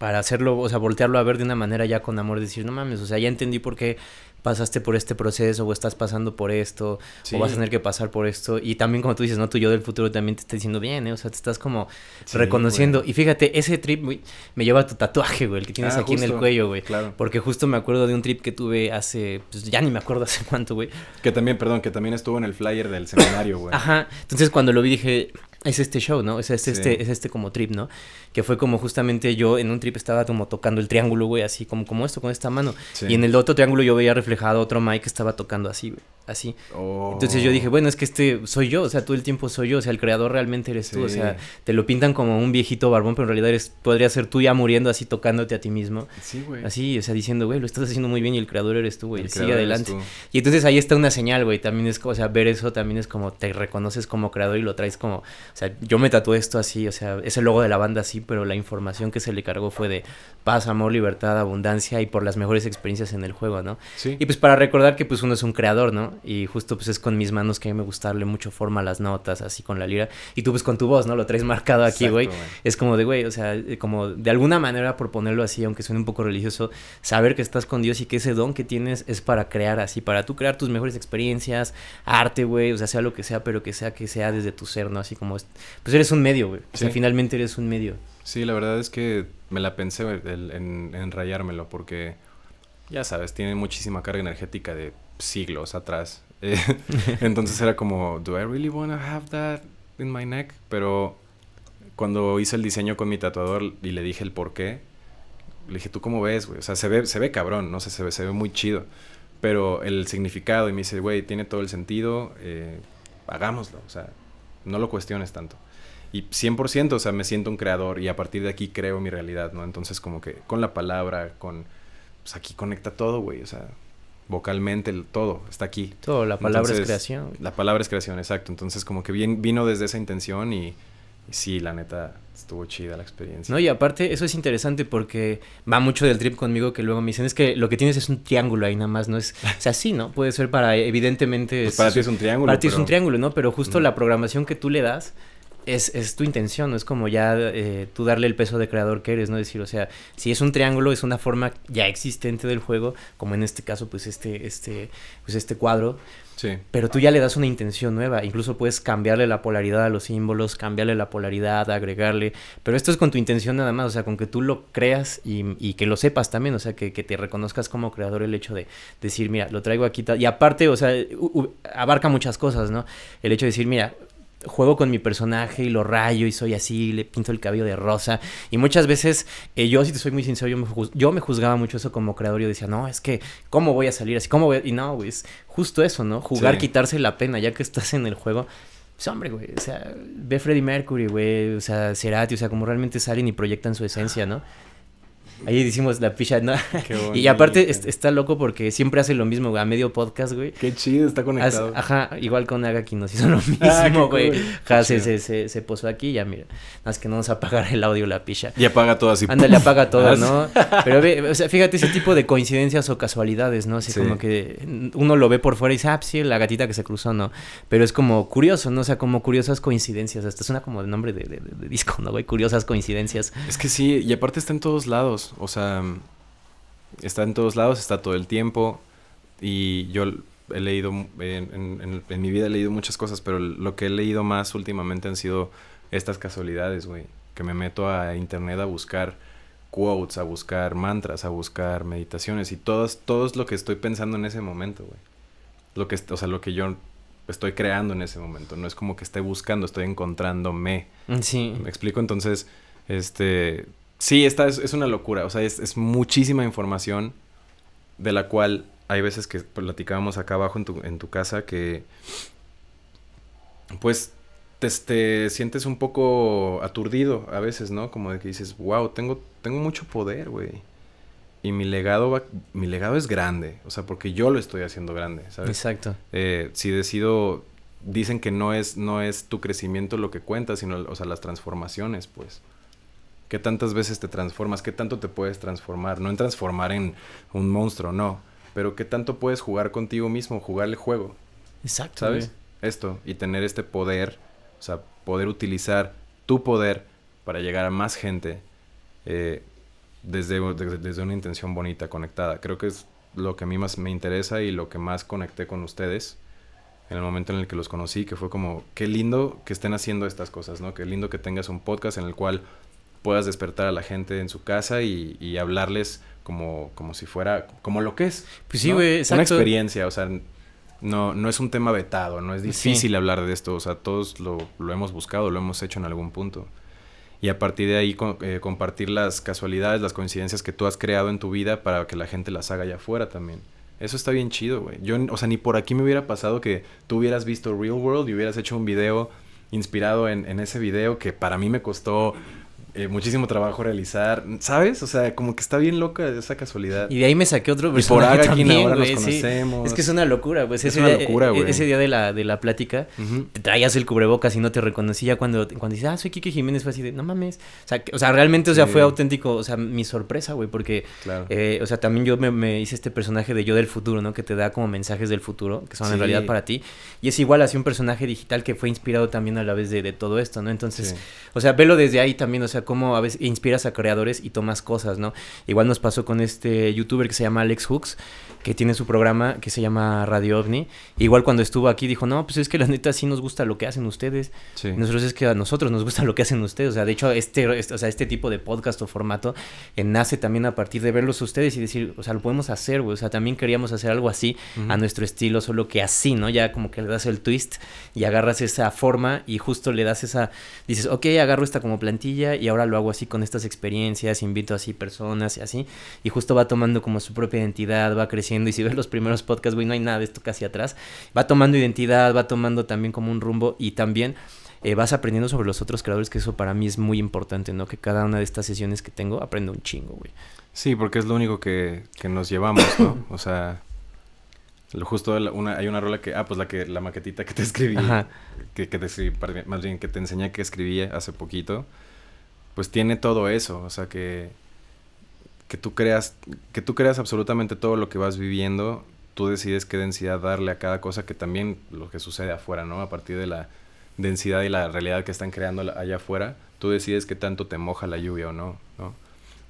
para hacerlo, o sea, voltearlo a ver de una manera ya con amor, decir, no mames, o sea, ya entendí por qué pasaste por este proceso o estás pasando por esto o vas a tener que pasar por esto y también como tú dices, no tu yo del futuro también te está diciendo bien, ¿eh? o sea, te estás como reconociendo y fíjate, ese trip güey, me lleva a tu tatuaje, güey, el que tienes ah, aquí en el cuello, güey, claro. porque justo me acuerdo de un trip que tuve hace pues, ya ni me acuerdo hace cuánto, güey. Que también, perdón, que también estuvo en el flyer del seminario, güey. Ajá. Entonces, cuando lo vi dije, es este show, ¿no? Es, este, este es este como trip, ¿no? que fue como justamente yo en un trip estaba como tocando el triángulo, güey, así como, como esto con esta mano. Y en el otro triángulo yo veía reflejado otro Mike que estaba tocando así, güey, así. Oh. Entonces yo dije, bueno, es que este soy yo, o sea, todo el tiempo soy yo, o sea, el creador realmente eres tú, o sea, te lo pintan como un viejito barbón, pero en realidad eres, podría ser tú ya muriendo así tocándote a ti mismo. Así, o sea, diciendo, güey, lo estás haciendo muy bien y el creador eres tú, güey, sigue adelante. Y entonces ahí está una señal, güey, también es, como o sea, ver eso también es como te reconoces como creador y lo traes como, o sea, yo me tatué esto así, o sea, ese logo de la banda así pero la información que se le cargó fue de paz, amor, libertad, abundancia y por las mejores experiencias en el juego, ¿no? Sí. Y pues para recordar que pues uno es un creador, ¿no? Y justo pues es con mis manos que a mí me gusta darle mucho forma a las notas, así con la lira. Y tú pues con tu voz, ¿no? Lo traes marcado aquí, güey. Es como de, güey, o sea, eh, como de alguna manera, por ponerlo así, aunque suene un poco religioso, saber que estás con Dios y que ese don que tienes es para crear así, para tú crear tus mejores experiencias, arte, güey, o sea, sea lo que sea, pero que sea que sea desde tu ser, ¿no? Así como, pues eres un medio, güey. finalmente eres un medio. Sí, la verdad es que me la pensé en, rayármelo porque, ya sabes, tiene muchísima carga energética de siglos atrás. (laughs) (laughs) Entonces era como, ¿do I really want to have that in my neck? Pero cuando hice el diseño con mi tatuador y le dije el por qué, le dije, ¿tú cómo ves, güey? O sea, se ve, se ve cabrón, no sé, se ve, se ve muy chido. Pero el significado, y me dice, güey, tiene todo el sentido, eh, hagámoslo, o sea, no lo cuestiones tanto. Y 100%, o sea, me siento un creador y a partir de aquí creo mi realidad, ¿no? Entonces como que con la palabra, con... Pues aquí conecta todo, güey, o sea, vocalmente, todo, está aquí. Todo, la palabra es creación. La palabra es creación, exacto. Entonces como que bien, vino desde esa intención y, sí, la neta, estuvo chida la experiencia. No, y aparte, eso es interesante porque va mucho del trip conmigo que luego me dicen, es que lo que tienes es un triángulo ahí nada más, ¿no? Es, o sea, sí, ¿no? Puede ser para, evidentemente... Pues para ti es un triángulo. Para ti es un triángulo, ¿no? Pero justo la programación que tú le das es, tu intención, ¿no? Es como ya eh, tú darle el peso de creador que eres, ¿no? Es decir, o sea, si es un triángulo, es una forma ya existente del juego, como en este caso, pues este, este, pues este cuadro. Sí. Pero tú ya le das una intención nueva. Incluso puedes cambiarle la polaridad a los símbolos, cambiarle la polaridad, agregarle. Pero esto es con tu intención nada más, o sea, con que tú lo creas y, que lo sepas también, o sea, que, que, te reconozcas como creador el hecho de decir, mira, lo traigo aquí. Y aparte, o sea, abarca muchas cosas, ¿no? El hecho de decir, mira, juego con mi personaje y lo rayo y soy así, le pinto el cabello de rosa. Y muchas veces, eh, yo si te soy muy sincero, yo me, juzgaba mucho eso como creador. Yo decía, no, es que, ¿cómo voy a salir así? ¿Cómo voy Y no, güey, es justo eso, ¿no? Jugar, quitarse la pena, ya que estás en el juego. Pues hombre, güey, o sea, ve Freddie Mercury, güey, o sea, Cerati, o sea, como realmente salen y proyectan su esencia, ¿no? Ahí hicimos la picha, ¿no? Qué (laughs) y aparte está loco porque siempre hace lo mismo, a medio podcast, güey. Qué chido, está conectado. ajá, igual con Agaki nos hizo lo (laughs) ah, mismo, güey. se, se, posó aquí ya, mira. más que no nos apagar el audio la picha. Y apaga todo así. Ándale, apaga todo, ah, ¿no? Pero ve, o sea, fíjate ese tipo de coincidencias o casualidades, ¿no? Así como que uno lo ve por fuera y dice, ah, pues sí, la gatita que se cruzó, ¿no? Pero es como curioso, ¿no? O sea, como curiosas coincidencias. Hasta suena como el nombre de, de disco, ¿no, güey? Curiosas coincidencias. Es que sí, y aparte está en todos lados. O sea, está en todos lados, está todo el tiempo. Y yo he leído, en, mi vida he leído muchas cosas, pero lo que he leído más últimamente han sido estas casualidades, güey. Que me meto a internet a buscar quotes, a buscar mantras, a buscar meditaciones y todo es lo que estoy pensando en ese momento, güey. Lo que, o sea, lo que yo estoy creando en ese momento. No es como que esté buscando, estoy encontrándome. Mm, sí. Me explico, entonces, este, Sí, esta es, una locura. O sea, es, muchísima información de la cual hay veces que platicábamos acá abajo en tu, casa que pues te, sientes un poco aturdido a veces, ¿no? Como de que dices, wow, tengo, tengo mucho poder, güey. Y mi legado, mi legado es grande, o sea, porque yo lo estoy haciendo grande, ¿sabes? Exacto. Eh, si decido, dicen que no es, no es tu crecimiento lo que cuenta, sino, o sea, las transformaciones, pues qué tantas veces te transformas, qué tanto te puedes transformar, no en transformar en un monstruo, no, pero qué tanto puedes jugar contigo mismo, jugar el juego. Exacto. ¿Sabes? Esto y tener este poder, o sea, poder utilizar tu poder para llegar a más gente eh, desde, desde, desde una intención bonita, conectada. Creo que es lo que a mí más me interesa y lo que más conecté con ustedes en el momento en el que los conocí, que fue como, qué lindo que estén haciendo estas cosas, ¿no? Qué lindo que tengas un podcast en el cual puedas despertar a la gente en su casa y, hablarles como, como si fuera, como lo que es. Pues sí, güey, Una experiencia, o sea, no, no es un tema vetado, no es difícil hablar de esto, o sea, todos lo, hemos buscado, lo hemos hecho en algún punto. Y a partir de ahí eh, compartir las casualidades, las coincidencias que tú has creado en tu vida para que la gente las haga allá afuera también. Eso está bien chido, güey. Yo, o sea, ni por aquí me hubiera pasado que tú hubieras visto Real World y hubieras hecho un video inspirado en ese video que para mí me costó eh, muchísimo trabajo realizar, ¿sabes? O sea, como que está bien loca esa casualidad. Y de ahí me saqué otro personaje y por también, ahora conocemos. Es que es una locura, pues. Es una locura, e, güey. Ese día de la, de la plática, te traías el cubrebocas y no te reconocía cuando, cuando dices, ah, soy Kike Jiménez, fue así de, no mames. O sea, o sea realmente, o sea, fue auténtico, o sea, mi sorpresa, güey, porque, eh, o sea, también yo me, hice este personaje de yo del futuro, ¿no? Que te da como mensajes del futuro, que son en realidad para ti. Y es igual así un personaje digital que fue inspirado también a la vez de todo esto, ¿no? Entonces, o sea, velo desde ahí también, o sea, cómo a veces inspiras a creadores y tomas cosas, ¿no? Igual nos pasó con este youtuber que se llama Alex Hooks, que tiene su programa que se llama Radio OVNI. Igual cuando estuvo aquí dijo, no, pues es que la neta sí nos gusta lo que hacen ustedes. Sí. Nosotros es que a nosotros nos gusta lo que hacen ustedes. O sea, de hecho, este, este, este tipo de podcast o formato nace también a partir de verlos ustedes y decir, o sea, lo podemos hacer, güey. O sea, también queríamos hacer algo así a nuestro estilo, solo que así, ¿no? Ya como que le das el twist y agarras esa forma y justo le das esa, dices, ok, agarro esta como plantilla y ahora lo hago así con estas experiencias, invito así personas y así. Y justo va tomando como su propia identidad, va creciendo. Y si ves los primeros podcasts, güey, no hay nada de esto casi atrás. Va tomando identidad, va tomando también como un rumbo y también... Eh, vas aprendiendo sobre los otros creadores, que eso para mí es muy importante, ¿no? Que cada una de estas sesiones que tengo aprendo un chingo, güey. Sí, porque es lo único que, nos llevamos, ¿no? o sea, lo justo hay una rola que, ah, pues la que la maquetita que te escribí, que, que te, más bien que te enseñé que escribí hace poquito pues tiene todo eso, o sea que, que tú creas, que tú creas absolutamente todo lo que vas viviendo, tú decides qué densidad darle a cada cosa, que también lo que sucede afuera, ¿no? A partir de la densidad y la realidad que están creando allá afuera, tú decides qué tanto te moja la lluvia o no, ¿no?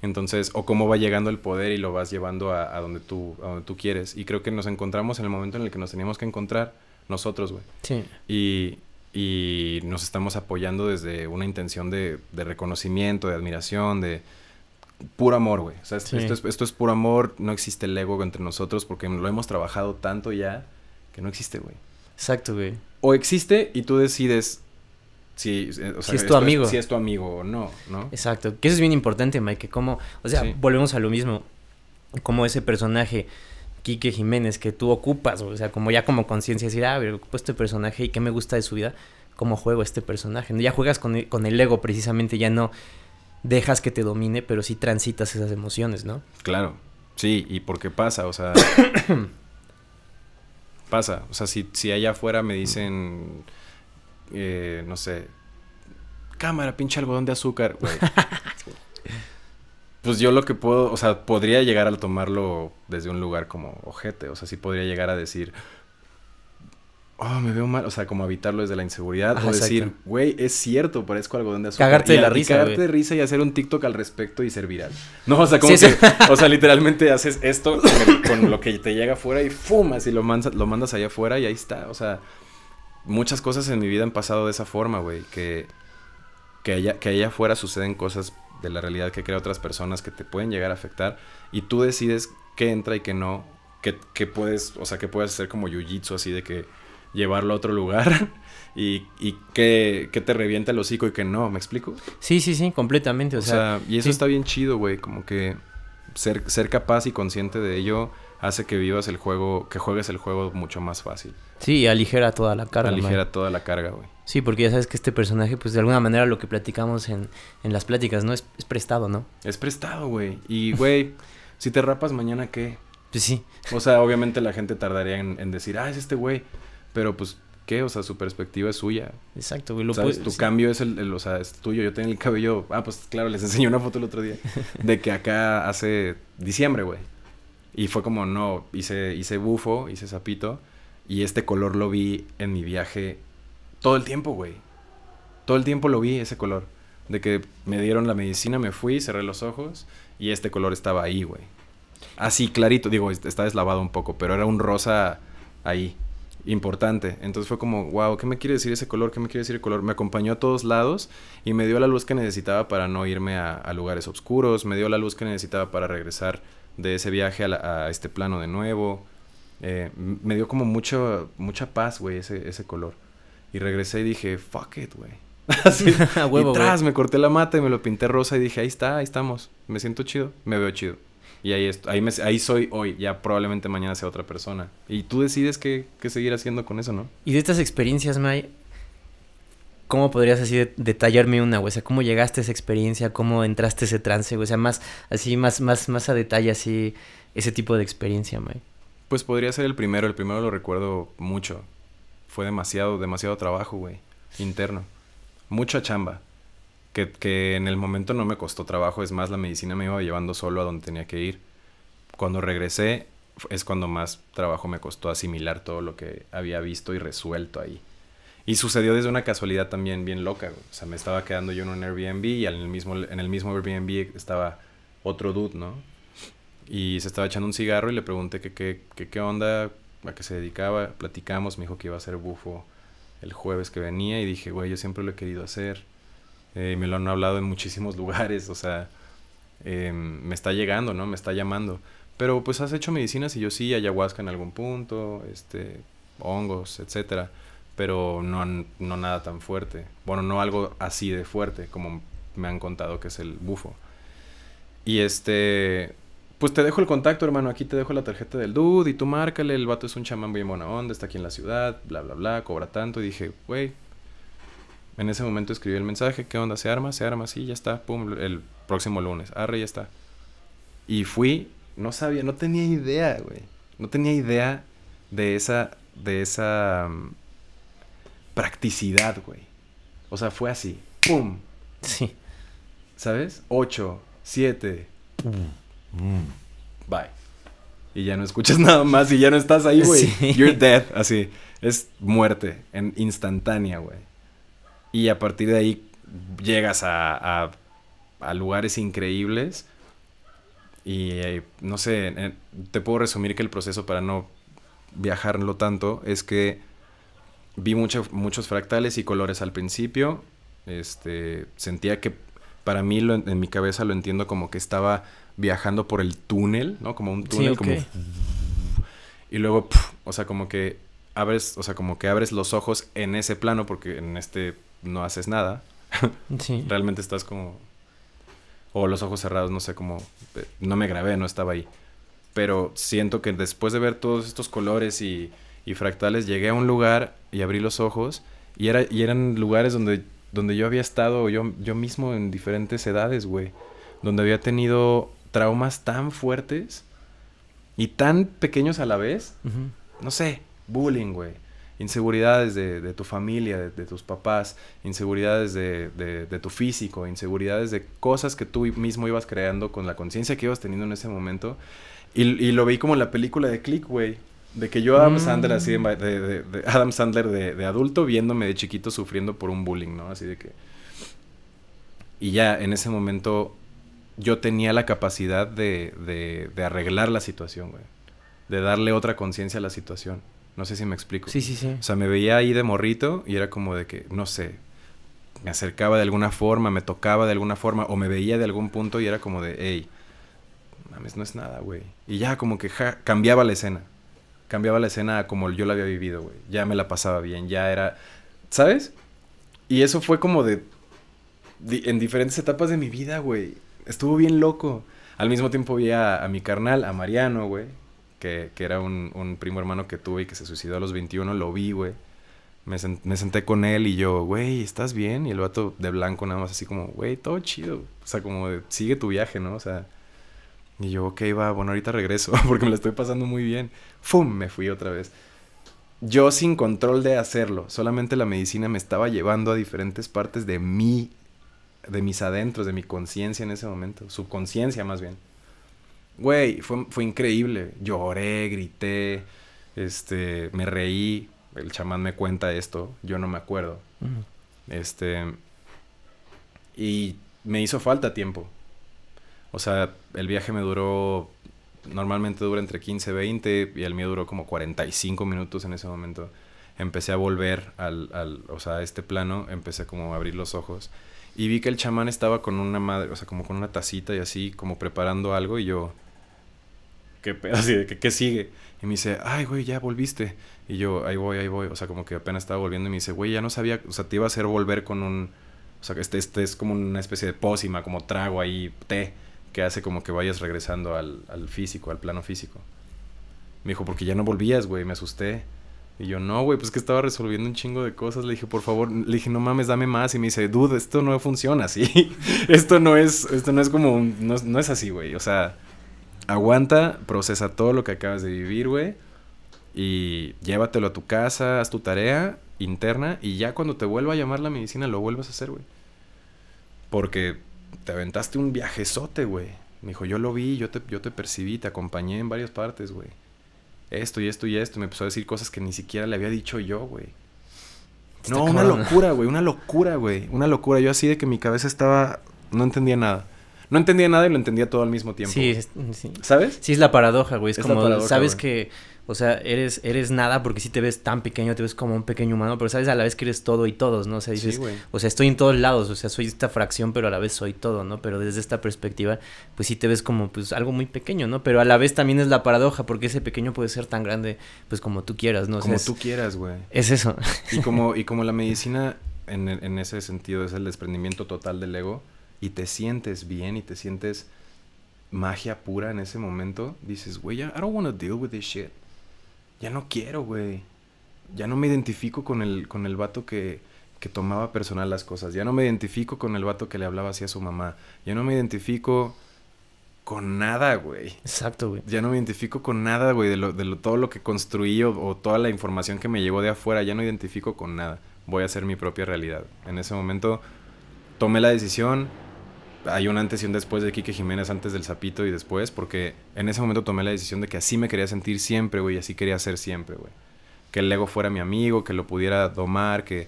Entonces, o cómo va llegando el poder y lo vas llevando a, donde, tú, a donde tú quieres. Y creo que nos encontramos en el momento en el que nos teníamos que encontrar nosotros, güey. Sí. Y, y nos estamos apoyando desde una intención de, reconocimiento, de admiración, de puro amor, güey. O sea, esto, es, esto es puro amor, no existe el ego entre nosotros porque lo hemos trabajado tanto ya que no existe, güey. Exacto, güey. O existe y tú decides si, eh, es tu amigo. si es tu amigo o no, ¿no? Exacto. Que eso es bien importante, Mike, que como, o sea, volvemos a lo mismo, como ese personaje Quique Jiménez que tú ocupas, o sea, como ya como conciencia decir, ah, pero ocupo este personaje y qué me gusta de su vida, cómo juego este personaje. Ya juegas con el, ego precisamente, ya no dejas que te domine, pero sí transitas esas emociones, ¿no? Claro, sí, y porque pasa, o sea, (coughs) pasa, o sea, si, si allá afuera me dicen, eh, no sé, cámara, pinche algodón de azúcar, güey. (laughs) pues yo lo que puedo, o sea, podría llegar a tomarlo desde un lugar como ojete, o sea, sí podría llegar a decir, oh, me veo mal, o sea, como evitarlo desde la inseguridad, o decir, güey, es cierto, parezco algo de azúcar. Cagarte de la risa. de risa y hacer un TikTok al respecto y ser viral. No, o sea, como que, o sea, literalmente haces esto con, lo que te llega afuera y fumas y lo, mandas, lo mandas allá afuera y ahí está, o sea, muchas cosas en mi vida han pasado de esa forma, güey, que, que allá, que allá afuera suceden cosas de la realidad que crea otras personas que te pueden llegar a afectar y tú decides qué entra y qué no, que puedes, o sea, que puedes hacer como jiu así de que llevarlo a otro lugar (laughs) y, que, te revienta el hocico y que no, ¿me explico? Sí, sí, sí, completamente. O, sea, y eso está bien chido, güey, como que ser, ser capaz y consciente de ello hace que vivas el juego, que juegues el juego mucho más fácil. Sí, aligera toda la carga. Aligera toda la carga, güey. Sí, porque ya sabes que este personaje, pues de alguna manera lo que platicamos en, en las pláticas, ¿no? Es, prestado, ¿no? Es prestado, güey. Y, güey, si te rapas mañana, ¿qué? Pues sí. O sea, obviamente la gente tardaría en, decir, ah, es este güey. Pero pues ¿qué? O sea, su perspectiva es suya. Exacto, güey. tu cambio es el, o sea, es tuyo. Yo tengo el cabello, ah, pues claro, les enseñé una foto el otro día (laughs) de que acá hace diciembre, güey. Y fue como, no, hice, hice bufo, hice sapito. Y este color lo vi en mi viaje todo el tiempo, güey. Todo el tiempo lo vi, ese color. De que me dieron la medicina, me fui, cerré los ojos y este color estaba ahí, güey. Así clarito, digo, está deslavado un poco, pero era un rosa ahí, importante. Entonces fue como, wow, ¿qué me quiere decir ese color? ¿Qué me quiere decir el color? Me acompañó a todos lados y me dio la luz que necesitaba para no irme a, lugares oscuros, me dio la luz que necesitaba para regresar de ese viaje a, este plano de nuevo. Eh, me dio como mucha, mucha paz, güey, ese, ese color. Y regresé y dije, fuck it, güey. Así, (laughs) huevo, y me corté la mata y me lo pinté rosa y dije, ahí está, ahí estamos. Me siento chido, me veo chido. Y ahí, ahí, me, ahí soy hoy, ya probablemente mañana sea otra persona. Y tú decides qué, seguir haciendo con eso, ¿no? Y de estas experiencias, May, ¿cómo podrías así detallarme una, güey? O sea, ¿cómo llegaste a esa experiencia? ¿Cómo entraste a ese trance, O sea, más así, más, más, más a detalle, así, ese tipo de experiencia, May. Pues podría ser el primero, el primero lo recuerdo mucho fue demasiado, demasiado trabajo, güey, interno. Mucha chamba. Que, en el momento no me costó trabajo, es más, la medicina me iba llevando solo a donde tenía que ir. Cuando regresé es cuando más trabajo me costó asimilar todo lo que había visto y resuelto ahí. Y sucedió desde una casualidad también bien loca. O sea, me estaba quedando yo en un Airbnb y en el mismo, en el mismo Airbnb estaba otro dude, ¿no? Y se estaba echando un cigarro y le pregunté que qué onda, a que se dedicaba, platicamos, me dijo que iba a ser bufo el jueves que venía y dije, güey, yo siempre lo he querido hacer. Eh, me lo han hablado en muchísimos (laughs) lugares, o sea, em, me está llegando, ¿no? Me está llamando. Pero pues has hecho medicinas y yo sí, ayahuasca en algún punto, este, hongos, etcétera, pero no, no nada tan fuerte. Bueno, no algo así de fuerte como me han contado que es el bufo. Y este, pues te dejo el contacto, hermano, aquí te dejo la tarjeta del dude y tú márcale, el vato es un chamán muy buena onda, está aquí en la ciudad, bla, bla, bla, cobra tanto. Y dije, güey, en ese momento escribí el mensaje, ¿qué onda? ¿Se arma? ¿Se arma? Sí, ya está, pum, el próximo lunes, arre, ya está. Y fui, no sabía, no tenía idea, güey, no tenía idea de esa, de esa mm, practicidad, güey. O sea, fue así, pum. Sí. ¿Sabes? Ocho, siete, Mm. Bye. Y ya no escuchas (laughs) nada más y ya no estás ahí, güey. You're dead, así. Es muerte en instantánea, güey. Y a partir de ahí llegas a, a, lugares increíbles. Y eh, no sé, eh, te puedo resumir que el proceso para no viajarlo tanto es que vi muchos fractales y colores al principio. Este, sentía que para mí en mi cabeza lo entiendo como que estaba viajando por el túnel, ¿no? Como un túnel, sí, Y luego, o sea, como que abres, o sea, como que abres los ojos en ese plano porque en este no haces nada. (laughs) sí. Realmente estás como... O los ojos cerrados, no sé, cómo. Eh, no me grabé, no estaba ahí. Pero siento que después de ver todos estos colores y, y fractales, llegué a un lugar y abrí los ojos y, era, y eran lugares donde, donde yo había estado yo, yo mismo en diferentes edades, güey. Donde había tenido traumas tan fuertes y tan pequeños a la vez. No sé, bullying, güey. Inseguridades de, tu familia, de, tus papás, inseguridades de, tu físico, inseguridades de cosas que tú mismo ibas creando con la conciencia que ibas teniendo en ese momento. Y, lo vi como en la película de Click, güey. De que yo Adam Sandler, así de, mm. Adam Sandler de, adulto, viéndome de chiquito sufriendo por un bullying, ¿no? Así de que... Y ya en ese momento yo tenía la capacidad de, de, arreglar la situación, güey. De darle otra conciencia a la situación. No sé si me explico. Sí, sí, sí. O sea, me veía ahí de morrito y era como de que, no sé, me acercaba de alguna forma, me tocaba de alguna forma o me veía de algún punto y era como de, hey, mames, no es nada, güey. Y ya como que cambiaba la escena. Cambiaba la escena como yo la había vivido, güey. Ya me la pasaba bien, ya era, ¿sabes? Y eso fue como de, de en diferentes etapas de mi vida, güey. Estuvo bien loco. Al mismo tiempo vi a, mi carnal, a Mariano, güey, que, era un, primo hermano que tuve y que se suicidó a los 21, lo vi, güey. Me, senté con él y yo, güey, ¿estás bien? Y el vato de blanco nada más así como, güey, todo chido. O sea, como, de, sigue tu viaje, ¿no? O sea, y yo, ok, va, bueno, ahorita regreso (laughs) porque me la estoy pasando muy bien. ¡Fum! Me fui otra vez. Yo sin control de hacerlo, solamente la medicina me estaba llevando a diferentes partes de mi de mis adentros, de mi conciencia en ese momento, subconsciencia más bien. Güey, fue, fue increíble. Lloré, grité, este, me reí. El chamán me cuenta esto, yo no me acuerdo. Este, y me hizo falta tiempo. O sea, el viaje me duró, normalmente dura entre 15 y 20, y el mío duró como 45 minutos en ese momento. Empecé a volver al, al o sea, a este plano, empecé como a abrir los ojos y vi que el chamán estaba con una madre, o sea, como con una tacita y así, como preparando algo. Y yo, ¿qué pedo? (laughs) Así de, ¿qué sigue? Y me dice, ay, güey, ya volviste. Y yo, ahí voy, ahí voy. O sea, como que apenas estaba volviendo. Y me dice, güey, ya no sabía, o sea, te iba a hacer volver con un. O sea, este, este es como una especie de pócima, como trago ahí, té, que hace como que vayas regresando al, al físico, al plano físico. Me dijo, porque ya no volvías, güey, me asusté. Y yo, no, güey, pues que estaba resolviendo un chingo de cosas. Le dije, por favor, le dije, no mames, dame más. Y me dice, dude, esto no funciona así. (laughs) esto no es, esto no es como, no, no es así, güey. O sea, aguanta, procesa todo lo que acabas de vivir, güey. Y llévatelo a tu casa, haz tu tarea interna. Y ya cuando te vuelva a llamar la medicina, lo vuelvas a hacer, güey. Porque te aventaste un viajezote, güey. Me dijo, yo lo vi, yo te, yo te percibí, te acompañé en varias partes, güey esto y esto y esto. me empezó a decir cosas que ni siquiera le había dicho yo, güey. No, una locura, güey, una locura, güey, una locura. Yo así de que mi cabeza estaba, no entendía nada. No entendía nada y lo entendía todo al mismo tiempo. Sí, sí. ¿Sabes? Sí, es la paradoja, güey. Es, como, sabes que o sea, eres, eres nada porque si te ves tan pequeño, te ves como un pequeño humano, pero sabes a la vez que eres todo y todos, ¿no? O sea, dices, o sea, estoy en todos lados, o sea, soy esta fracción, pero a la vez soy todo, ¿no? Pero desde esta perspectiva, pues sí te ves como pues algo muy pequeño, ¿no? Pero a la vez también es la paradoja, porque ese pequeño puede ser tan grande, pues como tú quieras, ¿no? como tú quieras, güey. Es eso. Y como, (laughs) y como la medicina en, en ese sentido es el desprendimiento total del ego, y te sientes bien y te sientes magia pura en ese momento, dices, güey, I don't want to deal with this shit ya no quiero, güey. Ya no me identifico con el, con el vato que, tomaba personal las cosas. Ya no me identifico con el vato que le hablaba así a su mamá. Ya no me identifico con nada, güey. Exacto, güey. Ya no me identifico con nada, güey, de, lo, todo lo que construí o, toda la información que me llegó de afuera. Ya no identifico con nada. Voy a hacer mi propia realidad. En ese momento tomé la decisión, hay un antes y un después de Quique Jiménez, antes del Zapito y después, porque en ese momento tomé la decisión de que así me quería sentir siempre, güey, así quería ser siempre, güey. Que el ego fuera mi amigo, que lo pudiera domar, que,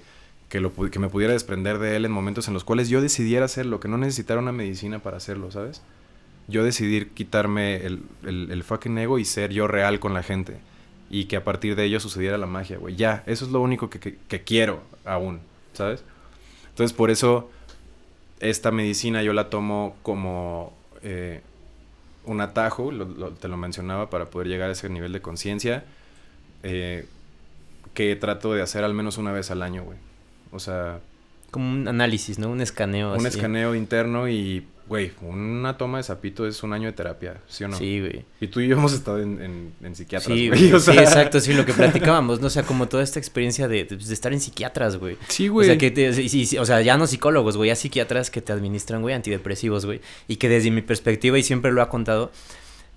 que, me pudiera desprender de él en momentos en los cuales yo decidiera hacerlo, que no necesitara una medicina para hacerlo, ¿sabes? Yo decidir quitarme el, el, fucking ego y ser yo real con la gente. Y que a partir de ello sucediera la magia, güey. Ya, eso es lo único que quiero aún, ¿sabes? Entonces por eso esta medicina yo la tomo como eh, un atajo, te lo mencionaba, para poder llegar a ese nivel de conciencia, eh, que trato de hacer al menos una vez al año, güey. O sea... Como un análisis, ¿no? Un escaneo. Un escaneo interno y Güey, una toma de sapito es un año de terapia, ¿sí o no? Sí, güey. Y tú y yo hemos estado en, en, psiquiatras, sí, güey. Sí, exacto, sí, lo que platicábamos, ¿no? O sea, como toda esta experiencia de, pues, estar en psiquiatras, güey. Sí, güey. O sea, que o sea, ya no psicólogos, güey, ya psiquiatras que te administran, güey, antidepresivos, güey. Y que desde mi perspectiva, y siempre lo ha contado,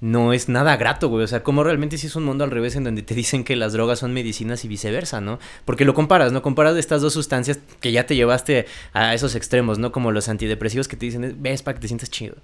no es nada grato, güey. O sea, como realmente si es un mundo al revés en donde te dicen que las drogas son medicinas y viceversa, ¿no? Porque lo comparas, ¿no? Comparas estas dos sustancias que ya te llevaste a esos extremos, ¿no? Como los antidepresivos que te dicen, ves para que te sientas chido.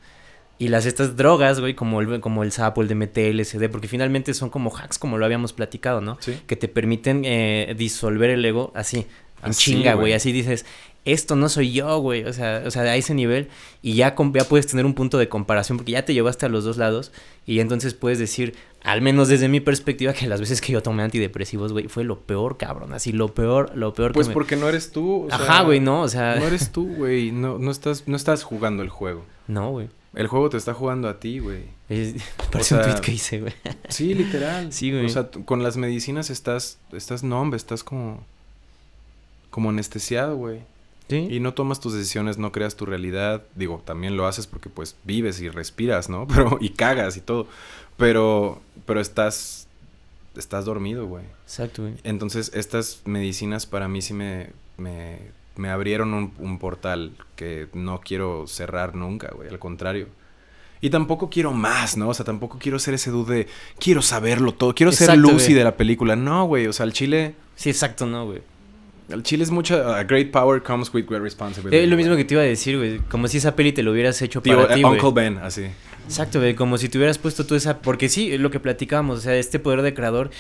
Y las estas drogas, güey, como el, como el sapo, el DMT, el porque finalmente son como hacks, como lo habíamos platicado, ¿no? Sí. Que te permiten eh, disolver el ego así, en chinga, güey. Así dices, esto no soy yo, güey, o sea, o sea, a ese nivel y ya, puedes tener un punto de comparación porque ya te llevaste a los dos lados y entonces puedes decir, al menos desde mi perspectiva, que las veces que yo tomé antidepresivos, güey, fue lo peor, cabrón, así lo peor, lo peor pues porque no eres tú, Ajá, güey, no, o sea, no eres tú, güey, no estás no estás jugando el juego. No, güey. El juego te está jugando a ti, güey. (laughs) parece un tweet que hice, güey. Sí, literal. Sí, güey. O sea, con las medicinas estás estás nombre, estás como como anestesiado, güey. Y no tomas tus decisiones, no creas tu realidad. Digo, también lo haces porque pues vives y respiras, ¿no? (laughs) Pero, y cagas y todo. Pero, pero estás, estás dormido, güey. Exacto, güey. Entonces, estas medicinas para mí sí me, abrieron un, portal que no quiero cerrar nunca, güey. Al contrario. Y tampoco quiero más, ¿no? O sea, tampoco quiero ser ese dude de quiero saberlo todo, quiero ser Lucy de la película. No, güey, o sea, el chile. Sí, exacto, no, güey. El chile es mucho. A great power comes with great responsibility. Es eh, lo mismo que te iba a decir, güey. Como si esa peli te lo hubieras hecho para ti, eh, Uncle Ben, así. Exacto, güey. Como si te hubieras puesto tú esa. Porque sí, es lo que platicábamos. O sea, este poder de creador.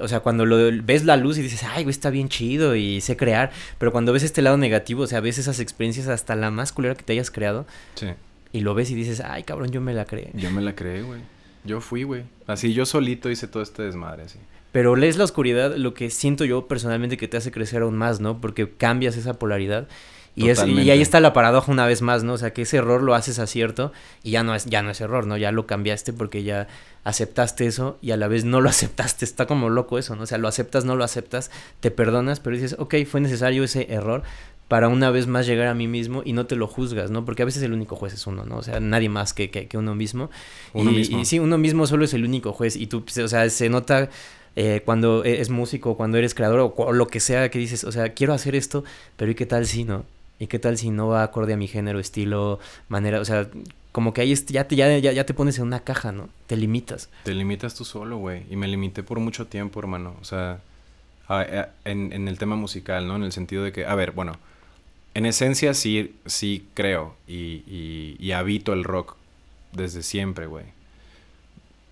O sea, cuando lo, ves la luz y dices, ay, güey, está bien chido y sé crear. Pero cuando ves este lado negativo, o sea, ves esas experiencias hasta la más culera que te hayas creado. Sí. Y lo ves y dices, ay, cabrón, yo me la creé. Yo me la creé, güey. Yo fui, güey. Así, yo solito hice todo este desmadre, así. Pero lees la oscuridad, lo que siento yo personalmente que te hace crecer aún más, ¿no? Porque cambias esa polaridad. Y, es, ahí está la paradoja una vez más, ¿no? O sea, que ese error lo haces acierto y ya no es, ya no es error, ¿no? Ya lo cambiaste porque ya aceptaste eso y a la vez no lo (laughs) aceptaste. Está como loco eso, ¿no? O sea, lo aceptas, no lo aceptas, te perdonas, pero dices, ok, fue necesario ese error para una vez más llegar a mí mismo y no te lo juzgas, ¿no? Porque a veces el único juez es uno, ¿no? O sea, nadie más que, uno mismo. Uno mismo. Y sí, uno mismo solo es el único juez. Y tú, o sea, se nota eh, cuando e-, es músico, cuando eres creador o, lo que sea que dices, o sea, quiero hacer esto, pero ¿y qué tal si no? ¿Y qué tal si no va acorde a mi género, estilo, manera? O sea, como que ahí ya te, ya, ya, te pones en una caja, ¿no? Te limitas. Te limitas tú solo, güey. Y me limité por mucho tiempo, hermano. O sea, en, el tema musical, ¿no? En el sentido de que, a ver, bueno, en esencia sí, sí creo y, y habito el rock desde siempre, güey.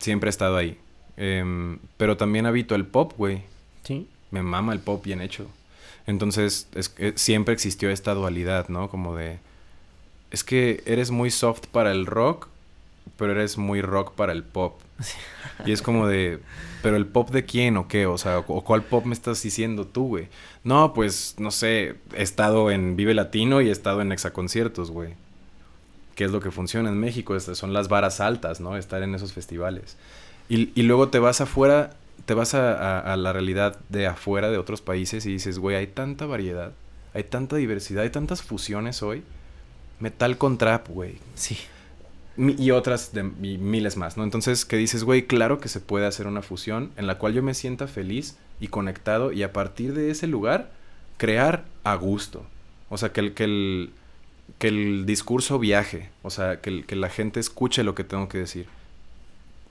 Siempre he estado ahí. Em, pero también habito el pop, güey. Sí. Me mama el pop bien hecho. Entonces, es, siempre existió esta dualidad, ¿no? Como de. Es que eres muy soft para el rock, pero eres muy rock para el pop. Y es como de. ¿Pero el pop de quién o qué? O sea, ¿o cuál pop me estás diciendo tú, güey? No, pues, no sé. He estado en Vive Latino y he estado en Exaconciertos, güey. ¿Qué es lo que funciona en México? Estas son las varas altas, ¿no? Estar en esos festivales. Y, luego te vas afuera, te vas a, la realidad de afuera de otros países y dices, güey, hay tanta variedad, hay tanta diversidad, hay tantas fusiones hoy. Metal con trap, güey. Sí. y otras de miles más, ¿no? Entonces, que dices, güey, claro que se puede hacer una fusión en la cual yo me sienta feliz y conectado y a partir de ese lugar crear a gusto. O sea, que el, que el, que el discurso viaje, o sea, que la gente escuche lo que tengo que decir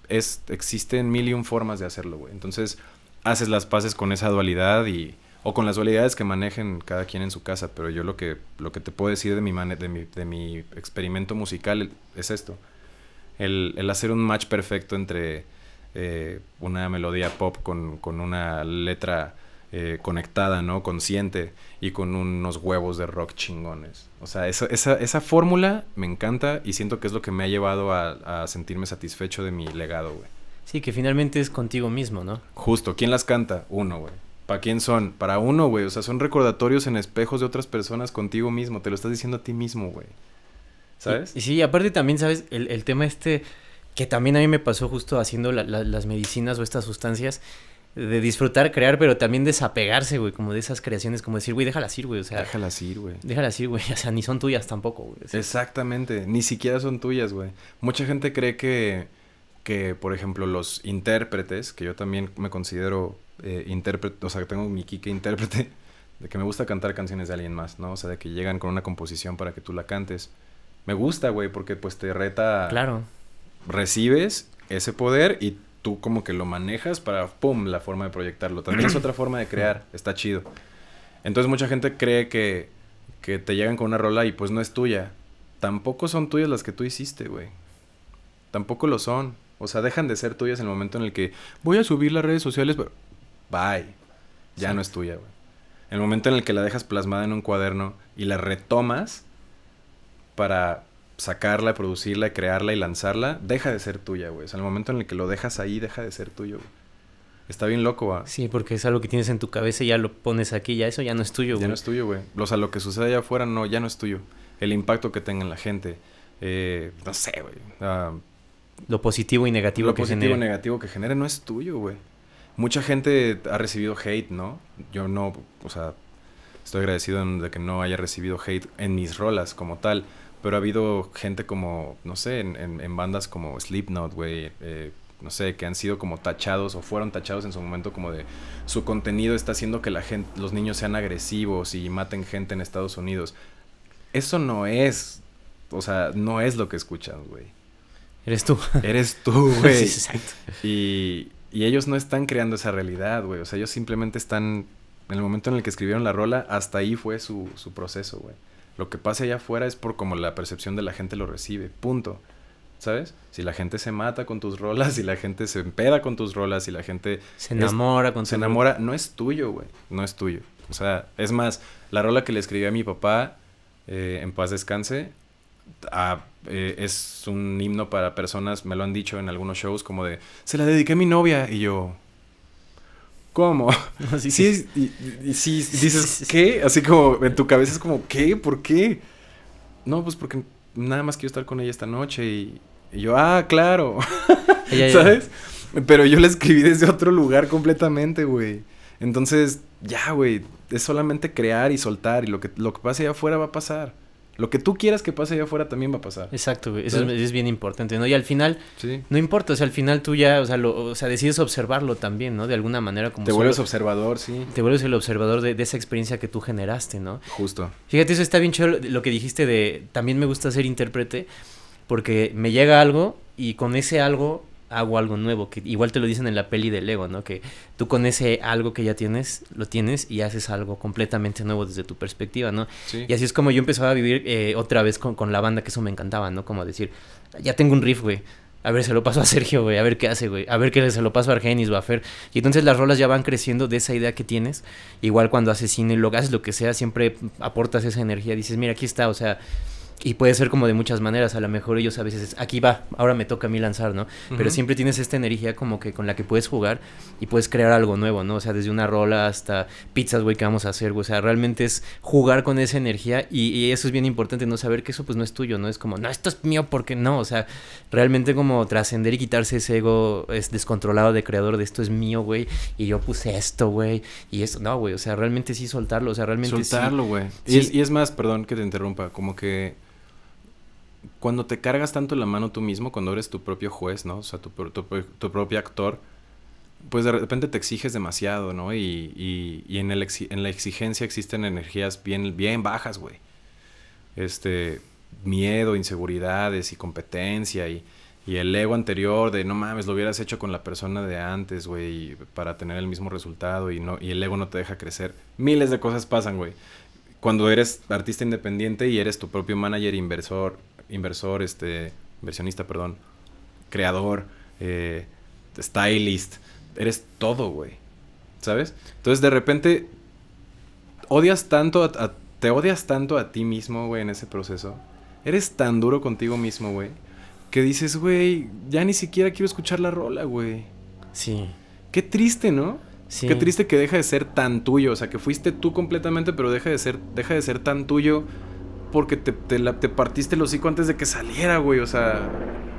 es, existen mil y un formas de hacerlo, güey. Entonces, haces las paces con esa dualidad y o con las dualidades que manejen cada quien en su casa, pero yo lo que lo que te puedo decir de mi de mi, de mi experimento musical es esto. El, hacer un match perfecto entre eh, una melodía pop con, con una letra eh, conectada, ¿no? Consciente y con unos huevos de rock chingones. O sea, esa, fórmula me encanta y siento que es lo que me ha llevado a, sentirme satisfecho de mi legado, güey. Sí, que finalmente es contigo mismo, ¿no? Justo. ¿Quién las canta? Uno, güey. ¿Para quién son? Para uno, güey. O sea, son recordatorios en espejos de otras personas contigo mismo. Te lo estás diciendo a ti mismo, güey. ¿Sabes? Y, y sí, aparte también, ¿sabes? El, tema este que también a mí me pasó justo haciendo las medicinas o estas sustancias de disfrutar, crear, pero también desapegarse, güey, como de esas creaciones, como decir, güey, déjalas ir, güey, o sea. Déjalas ir, güey. Déjalas ir, güey, (laughs) o sea, ni son tuyas tampoco, güey. Exactamente, ni siquiera son tuyas, güey. Mucha gente cree que, que, por ejemplo, los intérpretes, que yo también me considero eh, intérprete, o sea, que tengo mi quique intérprete, (laughs) de que me gusta cantar canciones de alguien más, ¿no? O sea, de que llegan con una composición para que tú la cantes. Me gusta, güey, porque pues te reta... Claro. Recibes ese poder y tú como que lo manejas para, ¡pum!, la forma de proyectarlo. También es otra forma de crear, está chido. Entonces mucha gente cree que, te llegan con una rola y pues no es tuya. Tampoco son tuyas las que tú hiciste, güey. Tampoco lo son. O sea, dejan de ser tuyas en el momento en el que voy a subir las redes sociales, pero bye. Ya no es tuya, güey. El momento en el que la dejas plasmada en un cuaderno y la retomas para sacarla, producirla, crearla y lanzarla, deja de ser tuya, güey. O sea, el momento en el que lo dejas ahí, deja de ser tuyo, Está bien loco, güey. Sí, porque es algo que tienes en tu cabeza y ya lo pones aquí, ya eso ya no es tuyo, güey. Ya no es tuyo, güey. O sea, lo que sucede allá afuera, no, ya no es tuyo. El impacto que tenga en la gente. Eh, no sé, güey. Ah, lo positivo y negativo lo positivo y negativo que genere no es tuyo, güey. Mucha gente ha recibido hate, ¿no? Yo no, o sea, estoy agradecido de que no haya recibido hate en mis rolas como tal pero ha habido gente como, no sé, en, bandas como Slipknot, güey, eh, no sé, que han sido como tachados o fueron tachados en su momento como de su contenido está haciendo que la gente, los niños sean agresivos y maten gente en Estados Unidos. Eso no es, o sea, no es lo que escuchas güey. Eres tú. (laughs) Eres tú, güey. sí, exacto. Y, ellos no están creando esa realidad, güey. O sea, ellos simplemente están, en el momento en el que escribieron la rola, hasta ahí fue su, su proceso, güey. Lo que pase allá afuera es por como la percepción de la gente lo recibe. Punto. ¿Sabes? Si la gente se mata con tus rolas, si la gente se empeda con tus rolas, si la gente... Se enamora con Se enamora. No es tuyo, güey. No es tuyo. O sea, es más, la rola que le escribí a mi papá, eh, en paz descanse, ah, eh, es un himno para personas, me lo han dicho en algunos shows, como de, se la dediqué a mi novia. Y yo, ¿Cómo? (laughs) sí, y, dices, ¿qué? Así como en tu cabeza es como, ¿qué? ¿Por qué? No, pues porque nada más quiero estar con ella esta noche y, yo, ah, claro. (laughs) ¿Sabes? Pero yo la escribí desde otro lugar completamente, güey. Entonces, ya, güey, es solamente crear y soltar y lo que, lo que pase allá afuera va a pasar. Lo que tú quieras que pase allá afuera también va a pasar. Exacto, Eso es, bien importante, ¿no? Y al final, no importa, o sea, al final tú ya, o sea, lo, decides observarlo también, ¿no? De alguna manera como... Te vuelves observador, sí. Te vuelves el observador de, esa experiencia que tú generaste, ¿no? Justo. Fíjate, eso está bien cholo lo que dijiste de, también me gusta ser intérprete, porque me llega algo y con ese algo hago algo nuevo, que igual te lo dicen en la peli del ego, ¿no? Que tú con ese algo que ya tienes, lo tienes y haces algo completamente nuevo desde tu perspectiva, ¿no? Y así es como yo empezaba a vivir eh, otra vez con, con la banda, que eso me encantaba, ¿no? Como decir, ya tengo un riff, güey. A ver, se lo paso a Sergio, güey. A ver qué hace, güey. A ver qué se lo paso a Argenis o a Y entonces las rolas ya van creciendo de esa idea que tienes. Igual cuando haces cine, lo haces lo que sea, siempre aportas esa energía. Dices, mira, aquí está, o sea, y puede ser como de muchas maneras, a lo mejor ellos a veces es, aquí va, ahora me toca a mí lanzar, ¿no? Pero siempre tienes esta energía como que con la que puedes jugar y puedes crear algo nuevo, ¿no? O sea, desde una rola hasta pizzas, güey, que vamos a hacer, güey. O sea, realmente es jugar con esa energía y, eso es bien importante, ¿no? Saber que eso pues no es tuyo, ¿no? Es como, no, esto es mío porque no, o sea, realmente como trascender y quitarse ese ego es descontrolado de creador de esto es mío, güey, y yo puse esto, güey, y esto, no, güey, o sea, realmente sí soltarlo, o sea, realmente... Soltarlo, güey. Y, y es más, perdón que te interrumpa, como que cuando te cargas tanto la mano tú mismo, cuando eres tu propio juez, ¿no? O sea, tu, propio actor, pues de repente te exiges demasiado, ¿no? Y, en, el en la exigencia existen energías bien, bien bajas, güey. Este, miedo, inseguridades y competencia y, el ego anterior de no mames, lo hubieras hecho con la persona de antes, güey, para tener el mismo resultado y, no, y el ego no te deja crecer. Miles de cosas pasan, güey cuando eres artista independiente y eres tu propio manager, inversor, inversor, este, inversionista, perdón, creador, eh, stylist, eres todo, güey. ¿Sabes? Entonces de repente odias tanto te odias tanto a ti mismo, güey, en ese proceso. Eres tan duro contigo mismo, güey, que dices, güey, ya ni siquiera quiero escuchar la rola, güey. Sí. Qué triste, ¿no? Qué triste que deja de ser tan tuyo, o sea, que fuiste tú completamente, pero deja de ser, deja de ser tan tuyo porque te, te, la, te partiste el hocico antes de que saliera, güey, o sea,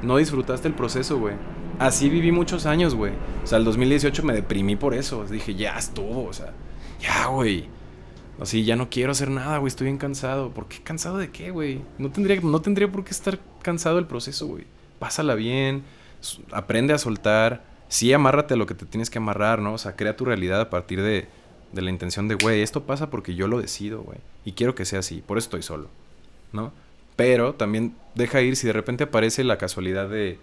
no disfrutaste el proceso, güey. Así viví muchos años, güey. O sea, el 2018 me deprimí por eso. Dije, ya estuvo, o sea, ya, güey. Así, ya no quiero hacer nada, güey, estoy bien cansado. ¿Por qué cansado de qué, güey? No tendría, no tendría por qué estar cansado El proceso, güey. Pásala bien, aprende a soltar sí amárrate a lo que te tienes que amarrar, ¿no? O sea, crea tu realidad a partir de, la intención de, güey, esto pasa porque yo lo decido, güey. Y quiero que sea así, por eso estoy solo, ¿no? Pero también deja ir si de repente aparece la casualidad de,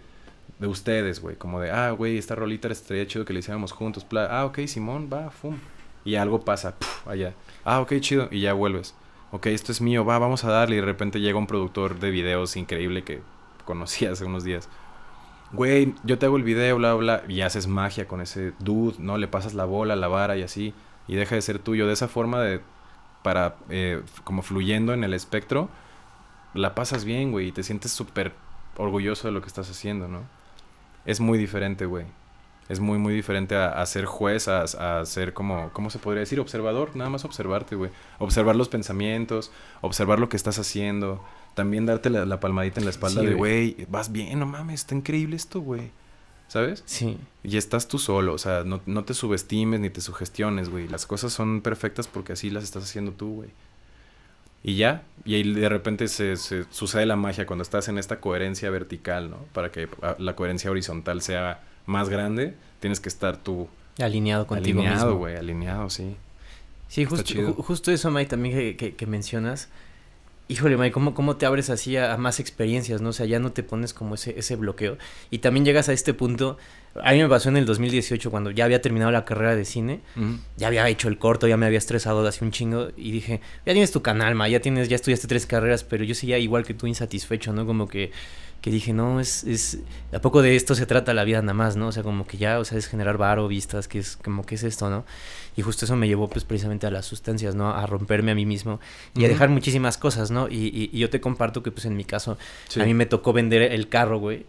de ustedes, güey. Como de, ah, güey, esta rolita estaría chido que le hiciéramos juntos. ah, ok, Simón, va, fum. Y algo pasa, allá. Ah, ok, chido. Y ya vuelves. Ok, esto es mío, va, vamos a darle. Y de repente llega un productor de videos increíble que conocí (laughs) hace unos días güey, yo te hago el video, bla, bla, y haces magia con ese dude, ¿no? Le pasas la bola, la vara y así, y deja de ser tuyo. De esa forma de, para, eh, como fluyendo en el espectro, la pasas bien, güey, y te sientes súper orgulloso de lo que estás haciendo, ¿no? Es muy diferente, güey. Es muy, muy diferente a, ser juez, a, a, ser como, ¿cómo se podría decir? Observador, nada más observarte, güey. Observar los pensamientos, observar lo que estás haciendo, también darte la, palmadita en la espalda de, güey, vas bien, no mames, está increíble esto, güey. ¿Sabes? Sí. Y estás tú solo, o sea, no, te subestimes ni te sugestiones, güey. Las cosas son perfectas porque así las estás haciendo tú, güey. Y ya, y ahí de repente se, sucede la magia cuando estás en esta coherencia vertical, ¿no? Para que ah, la coherencia horizontal sea más grande, tienes que estar tú... Alineado contigo Alineado, güey, alineado, sí. Sí, justo, eso, Mike, también que mencionas híjole, May, ¿cómo, ¿cómo, te abres así a, más experiencias, no? O sea, ya no te pones como ese, ese bloqueo. Y también llegas a este punto, a mí me pasó en el 2018 cuando ya había terminado la carrera de cine, ya había hecho el corto, ya me había estresado de hace un chingo y dije, ya tienes tu canal, ma, ya tienes, ya estudiaste tres carreras, pero yo seguía igual que tú insatisfecho, ¿no? Como que que dije, no, es, es, ¿a poco de esto se trata la vida nada más, no? O sea, como que ya, o sea, es generar varo, vistas, que es como que es esto, ¿no? Y justo eso me llevó pues precisamente a las sustancias, ¿no? A romperme a mí mismo y a dejar muchísimas cosas, ¿no? Y, y, yo te comparto que pues en mi caso, a mí me tocó vender el carro, güey,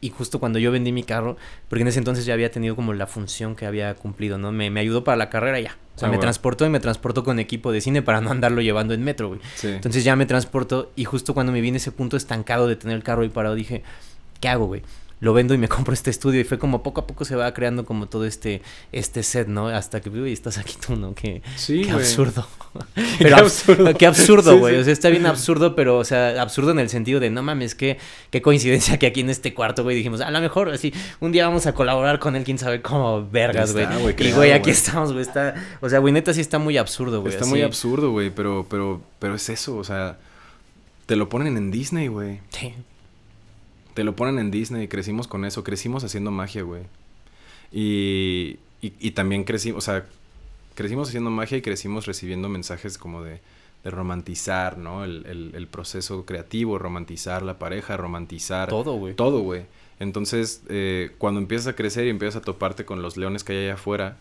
y justo cuando yo vendí mi carro, porque en ese entonces ya había tenido como la función que había cumplido, ¿no? Me, me ayudó para la carrera ya. O sea, ah, me transportó y me transportó con equipo de cine para no andarlo llevando en metro, güey. Entonces ya me transportó y justo cuando me vi ese punto estancado de tener el carro ahí parado, dije, ¿qué hago, güey? lo vendo y me (laughs) compro este estudio. Y fue como poco a poco se va creando como todo este, este set, ¿no? Hasta que, güey, estás aquí tú, ¿no? Qué, (laughs) (laughs) qué absurdo. qué absurdo. Qué absurdo, güey. O sea, está bien absurdo, pero, o sea, absurdo en el sentido de, no mames, qué, qué coincidencia que aquí en este cuarto, güey, dijimos, a lo mejor, así, un día vamos a colaborar con él, quién sabe cómo, vergas, güey. Y, güey, aquí estamos, güey. Está, o sea, güey, neta sí está muy absurdo, güey. Está muy absurdo, güey, pero, pero, pero es eso, o sea, te lo ponen en Disney, güey. Sí te lo ponen en Disney, y crecimos con eso, crecimos haciendo magia, güey. Y, y, también crecimos, o sea, crecimos haciendo magia y crecimos recibiendo mensajes como de, de romantizar, ¿no? El, proceso creativo, romantizar la pareja, romantizar... Todo, güey. Todo, güey. Entonces, eh, cuando empiezas a crecer y empiezas a toparte con los leones que hay allá afuera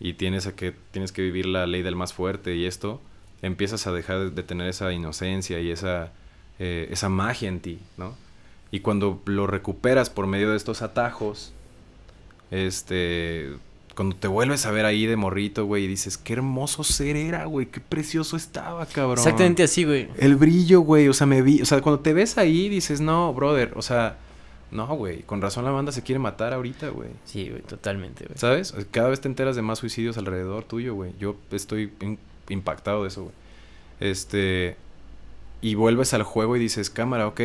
y tienes, a que, tienes que vivir la ley del más fuerte y esto, empiezas a dejar de, tener esa inocencia y esa, eh, esa magia en ti, ¿no? Y cuando lo recuperas por medio de estos atajos, este, cuando te vuelves a ver ahí de morrito, güey, y dices, qué hermoso ser era, güey, qué precioso estaba, cabrón. Exactamente así, güey. El brillo, güey, o sea, me vi, o sea, cuando te ves ahí dices, no, brother, o sea, no, güey, con razón la banda se quiere matar ahorita, güey. Sí, güey, totalmente, güey. ¿Sabes? Cada vez te enteras de más suicidios alrededor tuyo, güey. Yo estoy impactado de eso, güey. Este, y vuelves al juego y dices, cámara, ok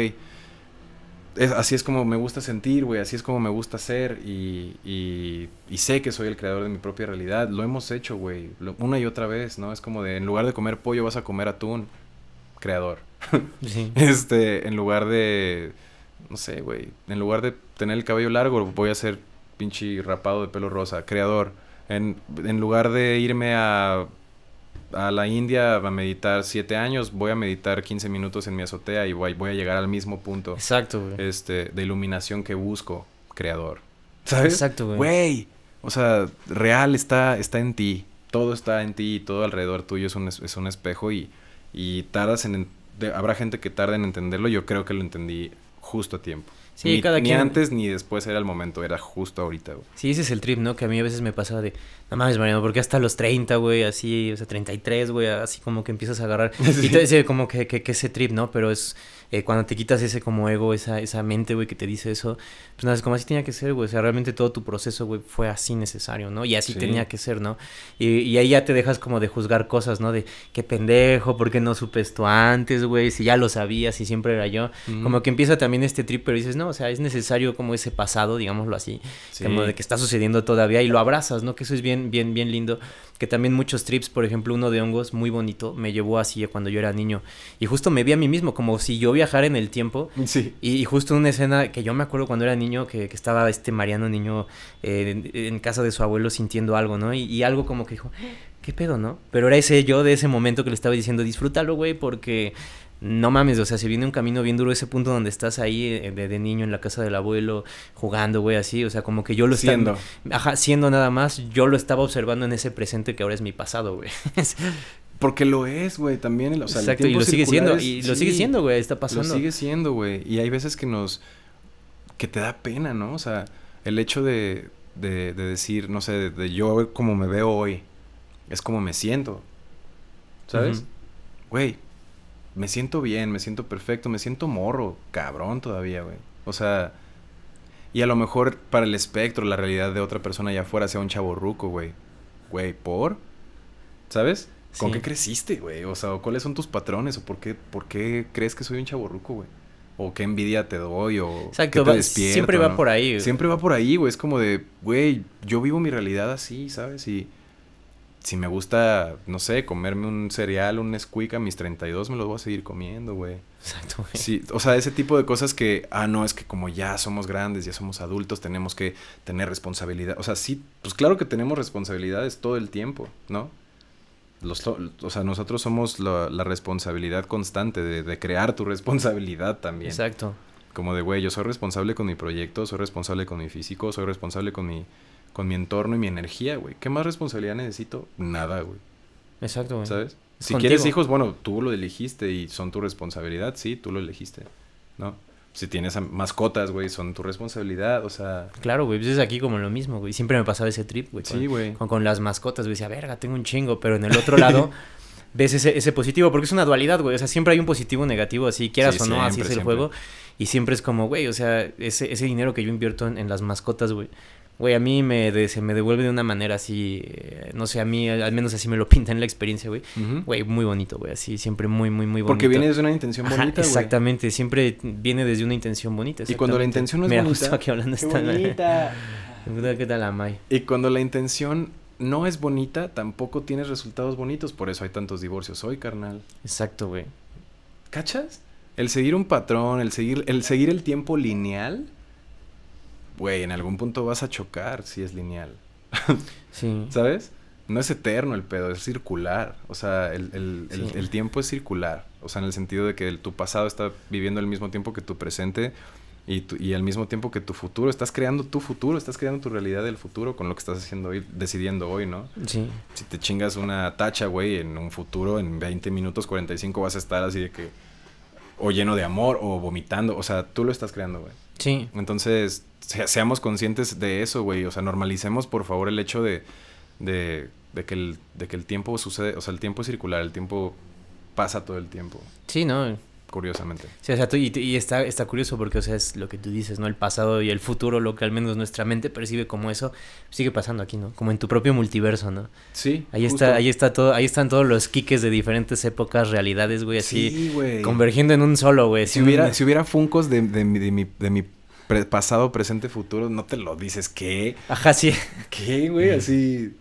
así es como me gusta sentir, güey, así es como me gusta ser y, y, sé que soy el creador de mi propia realidad. Lo hemos hecho, güey, una y otra vez, ¿no? Es como de, en lugar de comer pollo vas a comer atún, creador. (laughs) Este, en lugar de, no sé, güey, en lugar de tener el cabello largo, voy a ser pinche rapado de pelo rosa, creador. en lugar de irme a a la India a meditar siete años, voy a meditar 15 minutos en mi azotea y voy, voy a llegar al mismo punto. Exacto, Este, de iluminación que busco, creador. ¿Sabes? Exacto, güey. O sea, real está, está en ti. Todo está en ti y todo alrededor tuyo es un, es un espejo y, y tardas en... habrá gente que tarde en entenderlo. Yo creo que lo entendí justo a tiempo ni, antes ni después era el momento, era justo ahorita, güey. Sí, ese es el trip, ¿no? Que a mí a veces me pasaba de, no mames, Mariano, porque hasta los 30, güey, así, o sea, 33, güey, así como que empiezas a agarrar. (laughs) Y te dice como que, que, que, ese trip, ¿no? Pero es, eh, cuando te quitas ese como ego, esa, esa mente, güey, que te dice eso, pues nada, es como así tenía que ser, güey. O sea, realmente todo tu proceso, güey, fue así necesario, ¿no? Y así tenía que ser, ¿no? Y, ahí ya te dejas como de juzgar cosas, ¿no? De qué pendejo, ¿por qué no supe esto antes, güey? Si ya lo sabías, y siempre era yo. Como que empieza también este trip, pero dices, no, o sea, es necesario como ese pasado, digámoslo así, como de que está sucediendo todavía y lo abrazas, ¿no? Que eso es bien, bien, bien lindo que también muchos trips, por ejemplo, uno de hongos muy bonito, me llevó así cuando yo era niño. Y justo me vi a mí mismo, como si yo viajara en el tiempo. Sí. Y, justo una escena que yo me acuerdo cuando era niño, que, estaba este Mariano niño eh, en, casa de su abuelo sintiendo algo, ¿no? Y, y, algo como que dijo, ¿qué pedo, no? Pero era ese yo de ese momento que le estaba diciendo, disfrútalo, güey, porque no mames, o sea, si viene un camino bien duro ese punto donde estás ahí eh, de, niño en la casa del abuelo jugando, güey, así, o sea, como que yo lo Estaba, ajá, siendo nada más, yo lo estaba observando en ese presente que ahora es mi pasado, güey. (laughs) Porque lo es, güey, también. O sea, Exacto, y lo sigue siendo, y lo sigue siendo, güey, está pasando. Lo sigue siendo, güey, y hay veces que nos, que te da pena, ¿no? O sea, el hecho de, de, decir, no sé, de, yo como me veo hoy, es como me siento, ¿sabes? Güey, me siento bien, me siento perfecto, me siento morro, cabrón todavía, güey. O sea, y a lo mejor para el espectro, la realidad de otra persona allá afuera sea un chaborruco, güey. Güey, ¿por? ¿Sabes? ¿Con qué creciste, güey? O sea, ¿cuáles son tus patrones? ¿O por qué, por qué crees que soy un chaborruco, güey? ¿O qué envidia te doy? ¿O Exacto, qué te despierto? Siempre va por ahí. Güey. Siempre va por ahí, güey. Es como de, güey, yo vivo mi realidad así, ¿sabes? Y si me gusta, no sé, comerme un cereal, un squeak a mis 32, me los voy a seguir comiendo, güey. Exacto, güey. Sí, o sea, ese tipo de cosas que, ah, no, es que como ya somos grandes, ya somos adultos, tenemos que tener responsabilidad. O sea, sí, pues claro que tenemos responsabilidades todo el tiempo, ¿no? Los, o sea, nosotros somos la, responsabilidad constante de, de crear tu responsabilidad también. Exacto. Como de, güey, yo soy responsable con mi proyecto, soy responsable con mi físico, soy responsable con mi con mi entorno y mi energía, güey. ¿Qué más responsabilidad necesito? Nada, güey. Exacto, güey. ¿Sabes? Si quieres hijos, bueno, tú lo elegiste y son tu responsabilidad, sí, tú lo elegiste, ¿no? Si tienes mascotas, güey, son tu responsabilidad, o sea... Claro, güey, pues es aquí como lo mismo, güey. Siempre me pasaba ese trip, güey. Sí, güey. Con, las mascotas, güey, decía, verga, tengo un chingo, pero en el otro lado (laughs) ves ese, positivo, porque es una dualidad, güey. O sea, siempre hay un positivo o negativo, así quieras o no, así es el juego. Y siempre es como, güey, o sea, ese, dinero que yo invierto en las mascotas, güey, güey, a mí me se me devuelve de una manera así, eh, no sé, a mí al, menos así me lo (laughs) pinta en la experiencia, güey. Güey, muy bonito, güey, así siempre muy, muy, muy bonito. Porque viene desde una intención bonita, Exactamente, siempre viene desde una intención bonita. Y cuando la intención no es bonita. hablando bonita. (laughs) tal, Y cuando la intención no es bonita, tampoco tienes resultados bonitos, por eso hay tantos divorcios hoy, carnal. Exacto, güey. ¿Cachas? El seguir un patrón, el seguir, el seguir el tiempo lineal, güey, en algún punto vas a chocar si es lineal. (laughs) sí. ¿Sabes? No es eterno el pedo, es circular. O sea, el, tiempo es circular. O sea, en el sentido de que tu pasado está viviendo el mismo tiempo que tu presente y, y al mismo tiempo que tu futuro, estás creando tu futuro, estás creando tu realidad del futuro con lo que estás haciendo hoy, decidiendo hoy, ¿no? Sí. Si te chingas una tacha, güey, en un futuro, en 20 minutos, 45 vas a estar así de que o lleno de amor, o vomitando. O sea, tú lo estás creando, güey. Sí. Entonces, seamos conscientes de eso, güey. O sea, normalicemos, por favor, el hecho de, de, de, que el, de que el tiempo sucede. O sea, el tiempo es circular, el tiempo pasa todo el tiempo. Sí, no curiosamente. Sí, o sea, tú, y, está, está curioso porque, o sea, es lo que tú dices, ¿no? El pasado y el futuro, lo que al menos nuestra mente percibe como eso, sigue pasando aquí, ¿no? Como en tu propio multiverso, ¿no? Sí. Ahí está, ahí está todo, ahí están todos los quiques de diferentes épocas, realidades, güey, así. Convergiendo en un solo, güey. Si hubiera, si hubiera funcos de, de, mi, pasado, presente, futuro, no te lo dices, ¿qué? Ajá, sí. ¿Qué, güey? (laughs) Así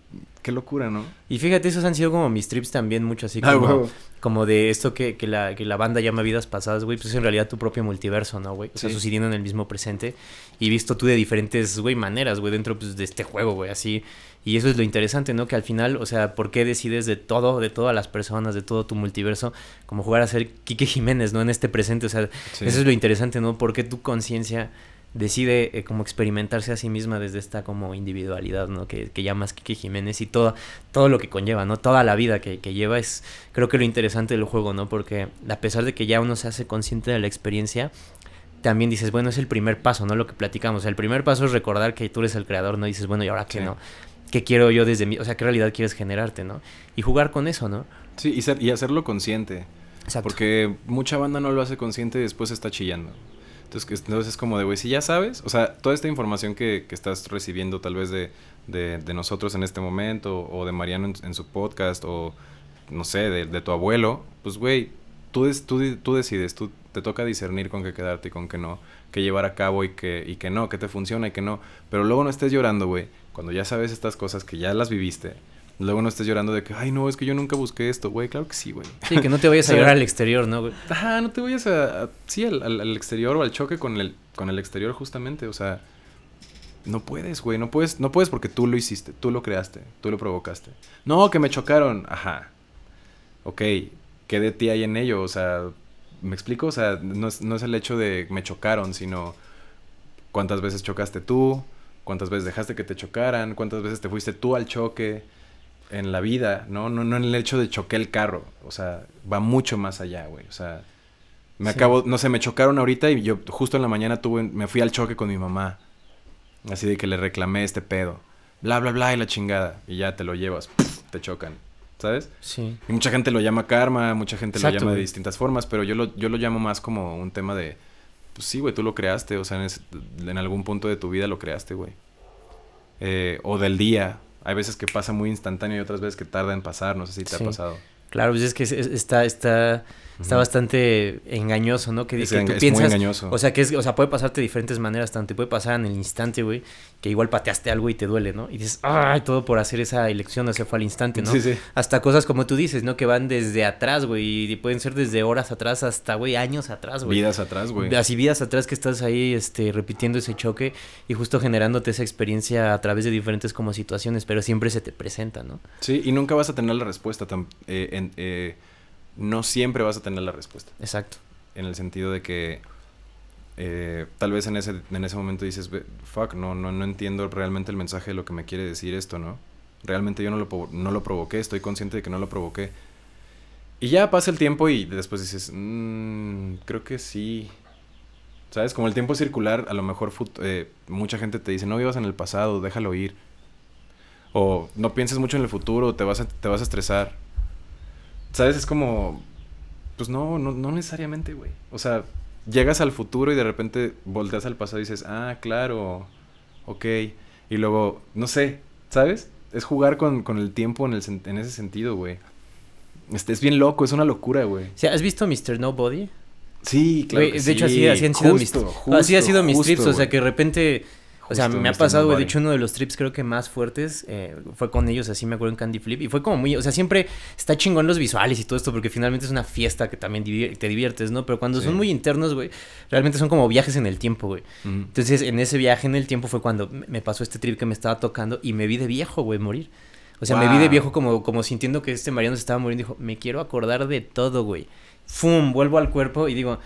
Qué locura, ¿no? Y fíjate, esos han sido como mis trips también mucho así ah, como, como de esto que, la, banda llama vidas pasadas, güey, pues es en realidad tu propio multiverso, ¿no, güey? O sea, sucediendo en el mismo presente y visto tú de diferentes, güey, maneras, güey, dentro pues, de este juego, güey, así. Y eso es lo interesante, ¿no? Que al final, o sea, ¿por qué decides de todo, de todas las personas, de todo tu multiverso, como jugar a ser Quique Jiménez, ¿no? En este presente, o sea, eso es lo interesante, ¿no? ¿Por qué tu conciencia decide eh, como experimentarse a sí misma desde esta como individualidad, ¿no? Que, que ya que Jiménez y todo, todo lo que conlleva, ¿no? Toda la vida que, lleva es creo que lo interesante del juego, ¿no? Porque a pesar de que ya uno se hace consciente de la experiencia, también dices, bueno, es el primer paso, ¿no? Lo que platicamos, el primer paso es recordar que tú eres el creador, ¿no? dices, bueno, ¿y ahora qué no? ¿Qué quiero yo desde mí? O sea, ¿qué realidad quieres generarte, ¿no? Y jugar con eso, ¿no? Sí, y, y hacerlo consciente. Porque mucha banda no lo hace consciente y después está chillando. Entonces, entonces es como de, güey, si ya sabes, o sea, toda esta información que, que estás recibiendo tal vez de, de, nosotros en este momento, o de Mariano en, su podcast, o no sé, de, tu abuelo, pues, güey, tú, tú, decides, tú te toca discernir con qué quedarte y con qué no, qué llevar a cabo y que, y que no, qué te funciona y qué no. Pero luego no estés llorando, güey, cuando ya sabes estas cosas que ya las viviste Luego no estés llorando de que, ay, no, es que yo nunca busqué esto, güey. Claro que sí, güey. Sí, que no te vayas a (laughs) llorar al exterior, ¿no, güey? Ajá, no te vayas a. sí, al, exterior o al choque con el, con el exterior, justamente. O sea, no puedes, güey. No puedes, no puedes porque tú lo hiciste, tú lo creaste, tú lo provocaste. No, que me chocaron. Ajá. Ok, ¿qué de ti hay en ello? O sea, ¿me explico? O sea, no es, no es el hecho de me chocaron, sino cuántas veces chocaste tú, cuántas veces dejaste que te chocaran, cuántas veces te fuiste tú al choque en la vida, ¿no? No, no en el hecho de choqué el carro. O sea, va mucho más allá, güey. O sea, me acabo, no sé, me chocaron ahorita y yo justo en la mañana tuve, me fui al choque con mi mamá. Así de que le reclamé este pedo. Bla, bla, bla y la chingada. Y ya te lo llevas, te chocan. ¿Sabes? Sí. Y mucha gente lo llama karma, mucha gente lo llama de distintas formas, pero yo lo, yo lo llamo más como un tema de, pues sí, güey, tú lo creaste, o sea, en, en algún punto de tu vida lo creaste, güey. Eh, o del día, hay veces que pasa muy instantáneo y otras veces que tarda en pasar, no sé si te ha pasado. Claro, pues es que está, está está bastante engañoso, ¿no? Que, es, que tú piensas, muy engañoso. O sea, que o sea, puede pasarte de diferentes maneras, tanto te puede pasar en el instante, güey, que igual pateaste algo y te duele, ¿no? Y dices, ay, todo por hacer esa elección, o fue al instante, ¿no? Sí, sí. Hasta cosas como tú dices, ¿no? Que van desde atrás, güey, y pueden ser desde horas atrás hasta, güey, años atrás, güey. Vidas atrás, güey. Así vidas atrás que estás ahí, este, repitiendo ese choque y justo generándote esa experiencia a través de diferentes como situaciones, pero siempre se te presenta, ¿no? Sí, y nunca vas a tener la respuesta tan... Eh, en, eh, no siempre vas a tener la respuesta. Exacto. En el sentido de que eh, tal vez en ese, en ese momento dices, fuck, no, no, no entiendo realmente el mensaje de lo que me quiere decir esto, ¿no? Realmente yo no lo, no lo provoqué, estoy consciente de que no lo provoqué. Y ya pasa el tiempo y después dices, mm, creo que sí. ¿Sabes? Como el tiempo circular, a lo mejor eh, mucha gente te dice, no vivas en el pasado, déjalo ir. O no pienses mucho en el futuro, te vas te vas a estresar. ¿Sabes? Es como, pues no, no, no necesariamente, güey. O sea, llegas al futuro y de repente volteas al pasado y dices, ah, claro, ok. Y luego, no sé, ¿sabes? Es jugar con, el tiempo en, el, en ese sentido, güey. Este, es bien loco, es una locura, güey. ¿Has visto Mr. Nobody? Sí, claro. de hecho, así, han sido mis, así ha sido mis trips. O sea, que de repente o sea, me ha pasado, güey. De hecho, uno de los trips creo que más fuertes eh, fue con ellos, así me acuerdo en Candy Flip. Y fue como muy. O sea, siempre está chingón los visuales y todo esto, porque finalmente es una fiesta que también te diviertes, ¿no? Pero cuando son muy internos, güey, realmente son como viajes en el tiempo, güey. Entonces, en ese viaje en el tiempo fue cuando me pasó este trip que me estaba tocando y me vi de viejo, güey, morir. O sea, me vi de viejo como, como sintiendo que este Mariano se estaba muriendo. Dijo, me quiero acordar de todo, güey. ¡Fum! Vuelvo al cuerpo y digo,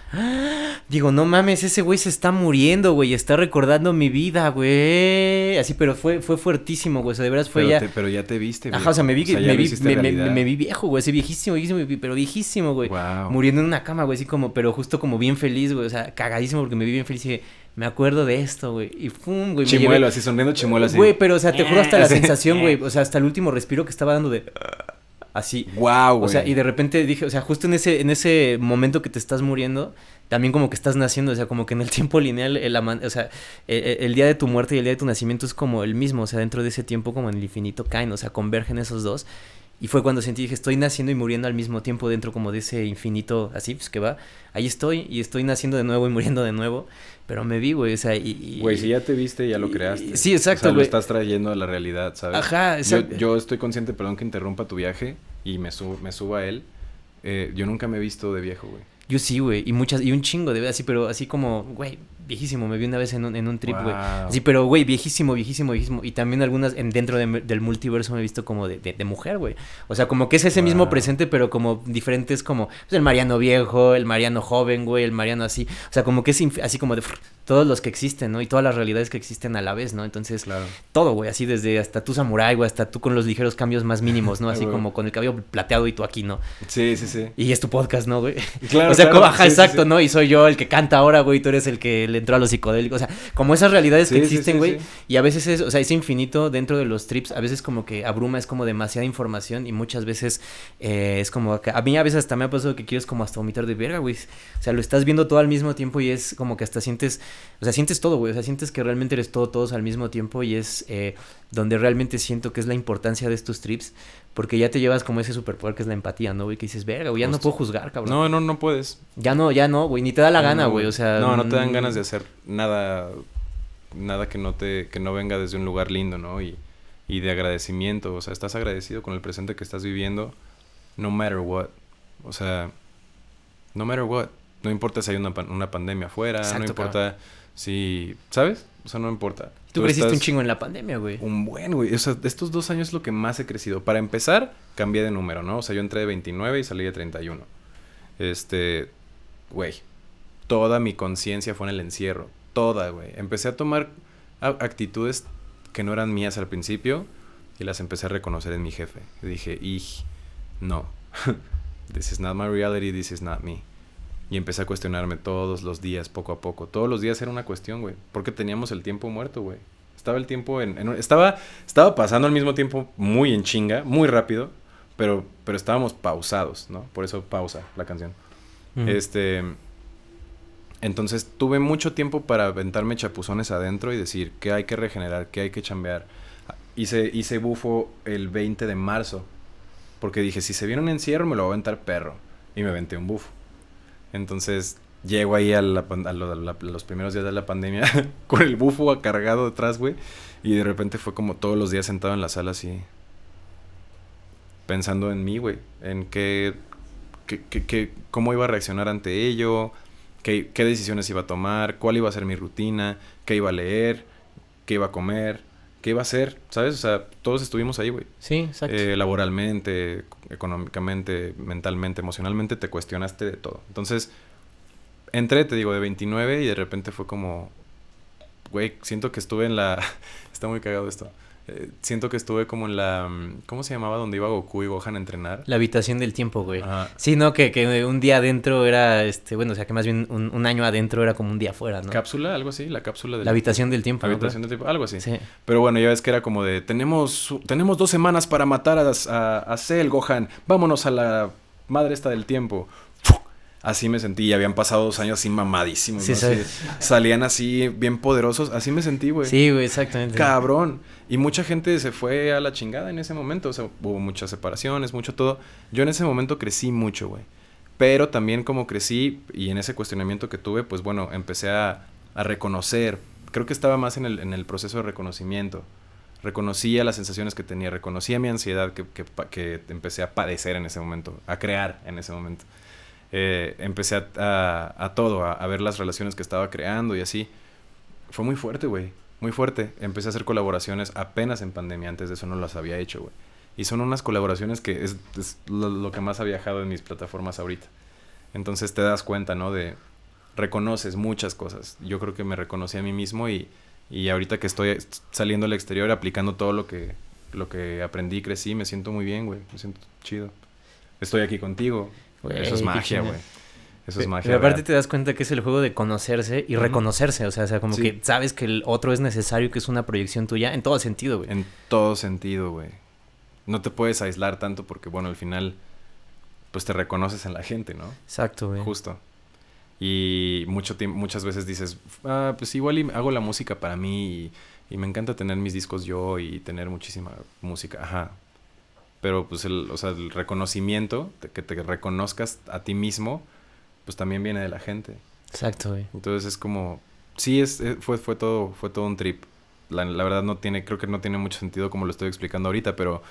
digo, no mames, ese güey se está muriendo, güey, está recordando mi vida, güey. Así, pero fue, fue fuertísimo, güey, o sea, de veras fue pero ya... Te, pero ya te viste, güey. Ajá, o sea, me vi, me, vi me, vi viejo, güey, Ese viejísimo, viejísimo, pero viejísimo, güey. Muriendo en una cama, güey, así como, pero justo como bien feliz, güey, o sea, cagadísimo porque me vi bien feliz y dije, me acuerdo de esto, güey. Y fum, güey. Chimuelo, así sonriendo chimuelo, así. Güey, pero, o sea, te juro hasta la (laughs) sensación, güey, o sea, hasta el último respiro que estaba dando de... Así. Wow. O sea, y de repente dije, o sea, justo en ese, en ese momento que te estás muriendo, también como que estás naciendo, o sea, como que en el (laughs) tiempo lineal, el, o sea, e, e, el, día de tu muerte y el día de tu nacimiento es como el mismo, o sea, dentro de ese tiempo como en el infinito caen, o sea, convergen esos dos y fue cuando sentí, dije, estoy naciendo y muriendo al mismo tiempo dentro como de ese infinito así, pues que va. Ahí estoy y estoy naciendo de nuevo y muriendo de nuevo. Pero me vi, güey, o sea, y... Güey, si ya te viste, ya lo creaste. sí, exacto, lo estás trayendo a la realidad, ¿sabes? Ajá, exacto. Yo, estoy consciente, perdón que interrumpa tu viaje y me, subo, a él. Eh, yo nunca me he visto de viejo, güey. Yo sí, güey, y muchas, y un chingo de así, pero así como, güey, viejísimo. Me vi una vez en un, en trip, güey. Sí, pero, güey, viejísimo, viejísimo, viejísimo. Y también algunas en, dentro del multiverso me he visto como de, mujer, güey. O sea, como que es ese mismo presente, pero como diferentes, como pues, el Mariano viejo, el Mariano joven, güey, el Mariano así. O sea, como que es así como de todos los que existen, ¿no? Y todas las realidades que existen a la vez, ¿no? Entonces, claro. todo, güey, así desde hasta tu samurái, güey, hasta tú con los ligeros cambios más mínimos, ¿no? (laughs) Así como con el cabello plateado y tú aquí, ¿no? Sí, sí, sí. Y es tu podcast, ¿no, güey? Claro. (laughs) O sea, Como, exacto, ¿no? Y soy yo el que canta ahora, güey, tú eres el que le Dentro a los psicodélicos, o sea, como esas realidades que existen, güey, y a veces es, o sea, es infinito dentro de los trips, a veces como que abruma, es como demasiada información y muchas veces eh, es como, a mí a veces hasta me ha pasado que quieres como hasta vomitar de verga, güey, o sea, lo estás viendo todo al mismo tiempo y es como que hasta sientes, o sea, sientes todo, güey, o sea, sientes que realmente eres todo, todos al mismo tiempo y es eh, donde realmente siento que es la importancia de estos trips, porque ya te llevas como ese superpoder que es la empatía, ¿no, güey? Que dices, verga, güey, ya no puedo juzgar, cabrón. No, no, no puedes. Ya no, ya no, güey, ni te da la gana, güey, o sea... No, no te dan mm. ganas de hacer nada, nada que no te, que no venga desde un lugar lindo, ¿no? Y, y de agradecimiento, o sea, estás agradecido con el presente que estás viviendo, no matter what, o sea, no matter what, no importa si hay una, una pandemia afuera, no importa si, ¿sabes? O sea, no importa. Tú, creciste un chingo en la pandemia, güey. Un buen, güey. O sea, de estos dos años es lo que más he crecido. Para empezar, cambié de número, ¿no? O sea, yo entré de 29 y salí de 31. Este, güey, toda mi conciencia fue en el encierro. Toda, güey. Empecé a tomar actitudes que no eran mías al principio y las empecé a reconocer en mi jefe. Y dije, ¡ih! No. (laughs) this is not my reality, this is not me. Y empecé a cuestionarme todos los días, poco a poco. Todos los días era una cuestión, güey. Porque teníamos el tiempo muerto, güey. Estaba el tiempo en, estaba, estaba pasando al mismo tiempo muy en chinga, muy rápido. Pero, pero estábamos pausados, ¿no? Por eso pausa la canción. Este... Entonces tuve mucho tiempo para aventarme chapuzones adentro y decir qué hay que regenerar, qué hay que chambear. Hice, hice bufo el 20 de marzo. Porque dije, si se viene un encierro, me lo voy a aventar perro. Y me aventé un bufo. Entonces llego ahí a, los primeros días de la pandemia (laughs) con el bufo cargado detrás, güey. Y de repente fue como todos los días sentado en la sala así. Pensando en mí, güey. En qué, cómo iba a reaccionar ante ello. qué decisiones iba a tomar. Cuál iba a ser mi rutina. Qué iba a leer. Qué iba a comer ¿Qué iba a ser? ¿Sabes? O sea, todos estuvimos ahí, güey. Sí, exacto. Eh, laboralmente, económicamente, mentalmente, emocionalmente, te cuestionaste de todo. Entonces, entré, te digo, de 29 y de repente fue como, güey, siento que estuve en la... (laughs) Está muy cagado esto. Eh, siento que estuve como en la... Mm, ¿Cómo se llamaba? Donde iba Goku y Gohan a entrenar. La habitación del tiempo, güey. Sí, ¿no? Que, un día adentro era, este, bueno, o sea, que más bien un, año adentro era como un día afuera, ¿no? Cápsula, algo así, la cápsula del... La habitación del tiempo. La habitación del tiempo, algo así. Sí. Pero bueno, ya ves que era como de, tenemos, tenemos dos semanas para matar a, a, a Cell, Gohan, vámonos a la madre esta del tiempo así me sentí. Y habían pasado dos años así mamadísimos. Sí, salían así bien poderosos. Así me sentí, güey. Sí, güey, exactamente. Cabrón. Y mucha gente se fue a la chingada en ese momento. O sea, hubo muchas separaciones, mucho todo. Yo en ese momento crecí mucho, güey. Pero también como crecí y en ese cuestionamiento que tuve, pues bueno, empecé a, a reconocer. Creo que estaba más en el, en el proceso de reconocimiento reconocía las sensaciones que tenía, reconocía mi ansiedad que, que, que, empecé a padecer en ese momento, a crear en ese momento. Eh, empecé a, todo, a, ver las relaciones que estaba creando y así. Fue muy fuerte, güey. Muy fuerte. Empecé a hacer colaboraciones apenas en pandemia, antes de eso no las había hecho, güey. Y son unas colaboraciones que es, lo, lo, que más ha viajado en mis plataformas ahorita. Entonces te das cuenta, ¿no? De reconoces muchas cosas. Yo creo que me reconocí a mí mismo y, y ahorita que estoy saliendo al exterior aplicando todo lo que, lo que aprendí, crecí, me siento muy bien, güey. Me siento chido. Estoy aquí contigo eso es magia, güey. Eso es magia. Pero aparte te das cuenta que es el juego de conocerse y reconocerse. O sea, o sea como que sabes que el otro es necesario, que es una proyección tuya, en todo sentido, güey. En todo sentido, güey. No te puedes aislar tanto porque, bueno, al final, pues te reconoces en la gente, ¿no? Exacto, güey. Justo. Y mucho muchas veces dices, ah, pues igual hago la música para mí y me encanta tener mis discos yo y tener muchísima música. Ajá, pero pues el, o sea, el reconocimiento, que te reconozcas a ti mismo, pues también viene de la gente. Exacto, güey. Entonces es como, sí, es, eh, fue, fue, todo, fue todo un trip. La, verdad no tiene, creo que no tiene mucho sentido como lo estoy explicando ahorita, pero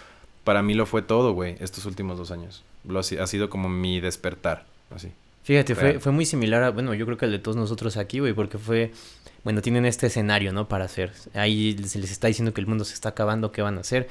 para mí lo fue todo, güey, estos últimos dos años. Lo ha, ha sido como mi despertar, así. Fíjate, fue, fue, muy similar a, bueno, yo creo que el de todos nosotros aquí, güey, porque fue, bueno, tienen este escenario, ¿no? Para hacer. Ahí se les está diciendo que el mundo se está acabando, ¿qué van a hacer?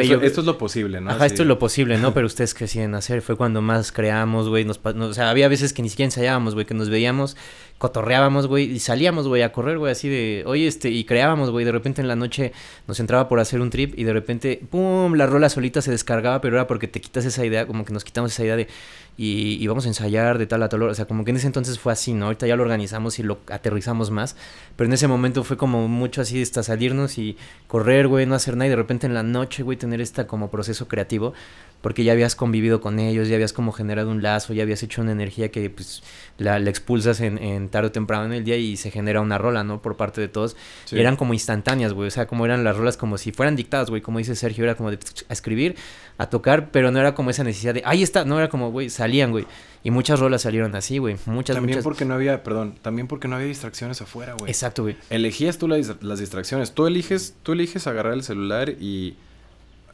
esto, es lo posible, ¿no? Ajá, esto es lo posible, ¿no? Pero ustedes qué deciden hacer. Fue cuando más creamos, güey. Nos, o sea, había veces que ni siquiera ensayábamos, güey, que nos veíamos, cotorreábamos, güey, y salíamos, güey, a correr, güey, así de, oye, este, y creábamos, güey, de repente en la noche nos entraba por hacer un trip y de repente, pum, la rola solita se descargaba, pero era porque te quitas esa idea, como que nos quitamos esa idea de, y, vamos a ensayar de tal a tal hora. O sea, como que en ese entonces fue así, ¿no? Ahorita ya lo organizamos y lo aterrizamos más. Pero en ese momento fue como mucho así, hasta salirnos y correr, güey, no hacer nada. Y de repente en la noche, güey, tener esta como proceso creativo. Porque ya habías convivido con ellos, ya habías como generado un lazo, ya habías hecho una energía que pues la, expulsas en, tarde o temprano en el día y se genera una rola, ¿no? Por parte de todos. Y eran como instantáneas, güey. O sea, como eran las rolas como si fueran dictadas, güey. Como dice Sergio, era como de escribir, a tocar, pero no era como esa necesidad de, ahí está, no era como, güey, salían, güey. Y muchas rolas salieron así, güey. Muchas, También porque no había, perdón, también porque no había distracciones afuera, güey. Exacto, güey. Elegías tú las, distracciones. Tú eliges, tú eliges agarrar el celular y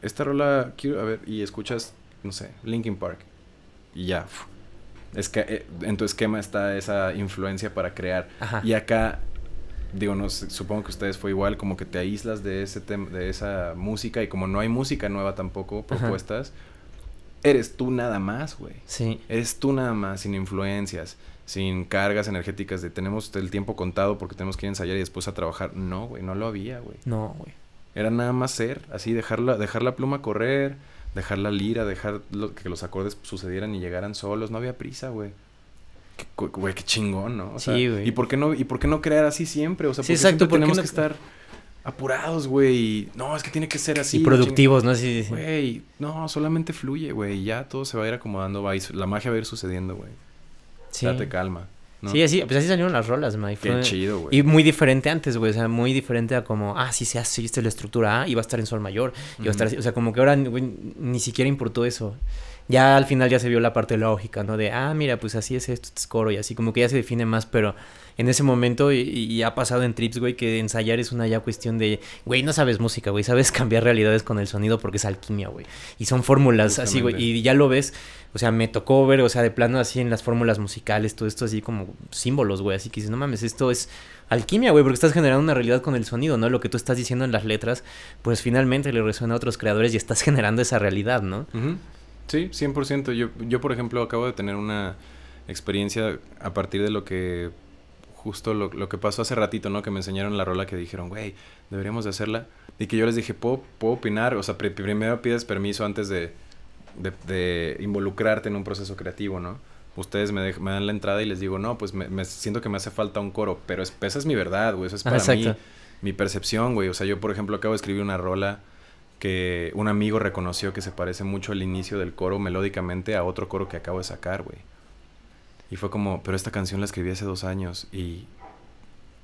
esta rola, quiero, a ver, y escuchas, no sé, Linkin Park. Y ya. Es que eh, en tu esquema está esa influencia para crear. Y acá, digo, no supongo que ustedes fue igual, como que te aíslas de ese tema... de esa música y como no hay música nueva tampoco, propuestas eres tú nada más, güey. Sí. Eres tú nada más, sin influencias, sin cargas energéticas de tenemos el tiempo contado porque tenemos que ensayar y después a trabajar. No, güey, no lo había, güey. No, güey. Era nada más ser, así, dejarla, dejar la pluma correr, dejar la lira, dejar que los acordes sucedieran y llegaran solos. No había prisa, güey. Güey, qué, chingón, ¿no? sí, güey. ¿y, por qué no, ¿Y por qué no crear así siempre? O sea, ¿por exacto, siempre tenemos que estar apurados, güey. No, es que tiene que ser así. Y productivos, ¿no? Sí, Güey, no, solamente fluye, güey. Ya todo se va a ir acomodando, va, la magia va a ir sucediendo, güey. Sí. Date calma. Sí, así, pues así salieron las rolas, güey. Qué chido, güey. Y muy diferente antes, güey. O sea, muy diferente a como, ah, sí se hace, la estructura A y va a estar en sol mayor. Y va a estar O sea, como que ahora, güey, ni siquiera importó eso. Ya al final ya se vio la parte lógica, ¿no? De, ah, mira, pues así es esto, este es coro y así. Como que ya se define más, pero en ese momento y, ha pasado en trips, güey, que ensayar es una ya cuestión de, güey, no sabes música, güey, sabes (laughs) cambiar realidades con el sonido porque es alquimia, güey. Y son fórmulas así, güey, y ya lo ves, o sea, me tocó ver, o sea, de plano así en las fórmulas musicales, todo esto así como símbolos, güey, así que dices, no mames, esto es alquimia, güey, porque estás generando una realidad con el sonido, ¿no? Lo que tú estás diciendo en las letras, pues finalmente le resuena a otros creadores y estás (laughs) generando esa realidad, ¿no? Sí, cien Sí, 100%. Yo, yo, por ejemplo, acabo de tener una experiencia a partir de lo que justo lo, que pasó hace ratito, ¿no? Que me enseñaron la rola que dijeron, güey, deberíamos de hacerla. Y que yo les dije, ¿puedo, puedo opinar? O sea, primero pides permiso antes de, de, involucrarte en un proceso creativo, ¿no? Ustedes me, me dan la entrada y les digo, no, pues me, siento que me hace falta un coro, pero es, esa es mi verdad, güey, eso es ah, para mí, mi percepción, güey. O sea, yo, por ejemplo, acabo de escribir una rola que un amigo reconoció que se parece mucho al inicio del coro melódicamente a otro coro que acabo de sacar, güey. Y fue como, pero esta canción la escribí hace dos años y...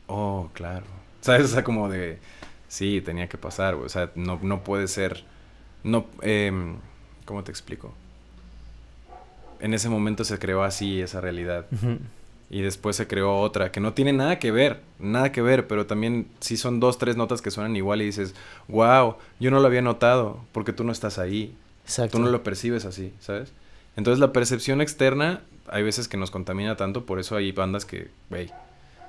Oh, claro. ¿Sabes? O sea, como de... Sí, tenía que pasar, O sea, no, puede ser... No... Em, ¿Cómo te explico? En ese momento se creó así esa realidad. Y después se creó otra que no tiene nada que ver, nada que ver, pero también si sí son dos, tres notas que suenan igual y dices, wow, yo no lo había notado porque tú no estás ahí. Exacto. Tú no lo percibes así, ¿sabes? Entonces la percepción externa hay veces que nos contamina tanto, por eso hay bandas que, güey,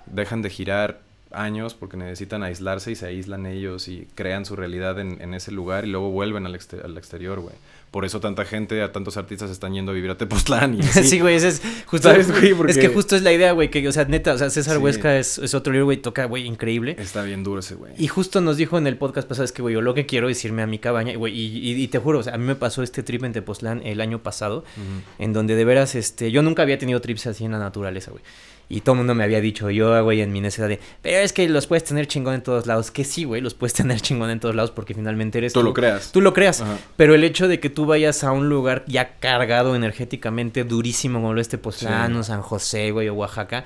dejan de girar años porque necesitan aislarse y se aíslan ellos y crean su realidad en, en ese lugar y luego vuelven al, al exterior, güey por eso tanta gente, a tantos artistas están yendo a vivir a Tepoztlán. Y (laughs) así. sí, güey, es (laughs) justo. Es que justo es la idea, güey, que, o sea, neta, o sea, César Huesca es, otro libro, güey, toca, güey, increíble. Está bien duro ese, güey. Y justo nos dijo en el podcast pasado, es que, güey, yo lo que quiero es irme a mi cabaña, güey, y, te juro, o sea, a mí me pasó este trip en Tepoztlán el año pasado, en donde de veras, este, yo nunca había tenido trips así en la naturaleza, güey. Y todo el mundo me había dicho, yo, ah, güey, en mi necesidad de, pero es que los puedes tener chingón en todos lados. Que sí, güey, los puedes (laughs) tener chingón en todos lados porque finalmente eres tú. Tú lo creas. Tú lo creas. Pero el hecho de que tú vayas a un lugar ya cargado energéticamente durísimo como lo este Tepoztlán San José, güey, o Oaxaca,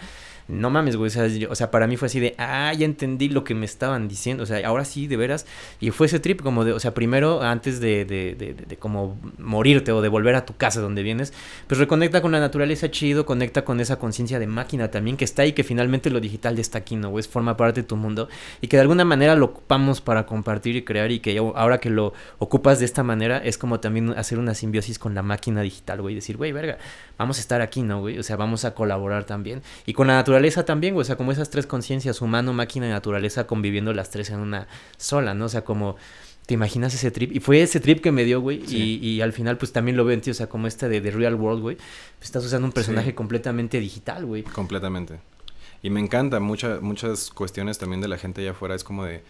no mames, güey. O, sea, para mí fue así de, ah, ya entendí lo que me estaban diciendo. O sea, ahora sí, de veras. Y fue ese trip como de, o sea, primero, antes de, de, de, de, como morirte o de volver a tu casa donde vienes, pues reconecta con la naturaleza chido, conecta con esa conciencia de máquina también que está ahí, que finalmente lo digital ya está aquí, ¿no? Güey, forma parte de tu mundo y que de alguna manera lo ocupamos para compartir y crear y que ahora que lo ocupas de esta manera es como también hacer una simbiosis con la máquina digital, güey, decir, güey, verga, vamos a estar aquí, ¿no, güey? O sea, vamos a colaborar también. Y con la naturaleza también, güey. O sea, como esas tres conciencias, humano, máquina y naturaleza, conviviendo las tres en una sola, ¿no? O sea, como... ¿Te imaginas ese trip? Y fue ese trip que me dio, güey. Y, al final, pues también lo veo en ti, O sea, como este de, the Real World, güey. Pues, estás usando un personaje completamente digital, güey. Completamente. Y me encanta. muchas cuestiones también de la gente allá afuera es como de.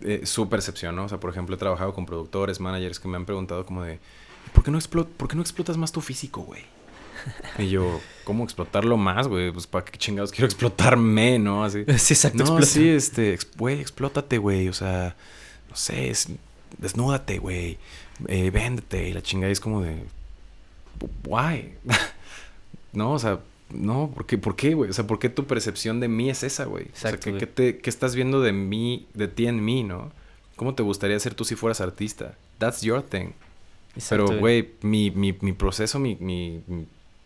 Eh, su percepción, ¿no? O sea, por ejemplo, he trabajado con productores, managers que me han preguntado como de ¿por qué no, explotas más tu físico, güey? Y yo, ¿cómo explotarlo más, güey? Pues para qué chingados quiero explotarme, ¿no? Así. (laughs) Sí, exacto. No, sí, este, güey, explótate, güey. O sea, no sé, es, desnúdate, güey. Eh, véndete. Y la chingada es como de, why? (laughs) no, o sea, no, ¿por qué, ¿por qué, güey? O sea, ¿por qué tu percepción de mí es esa, güey? O sea, ¿qué, ¿qué, estás viendo de mí, de ti en mí, no? ¿Cómo te gustaría ser tú si fueras artista? That's your thing. Pero, güey, mi, mi, proceso, mi,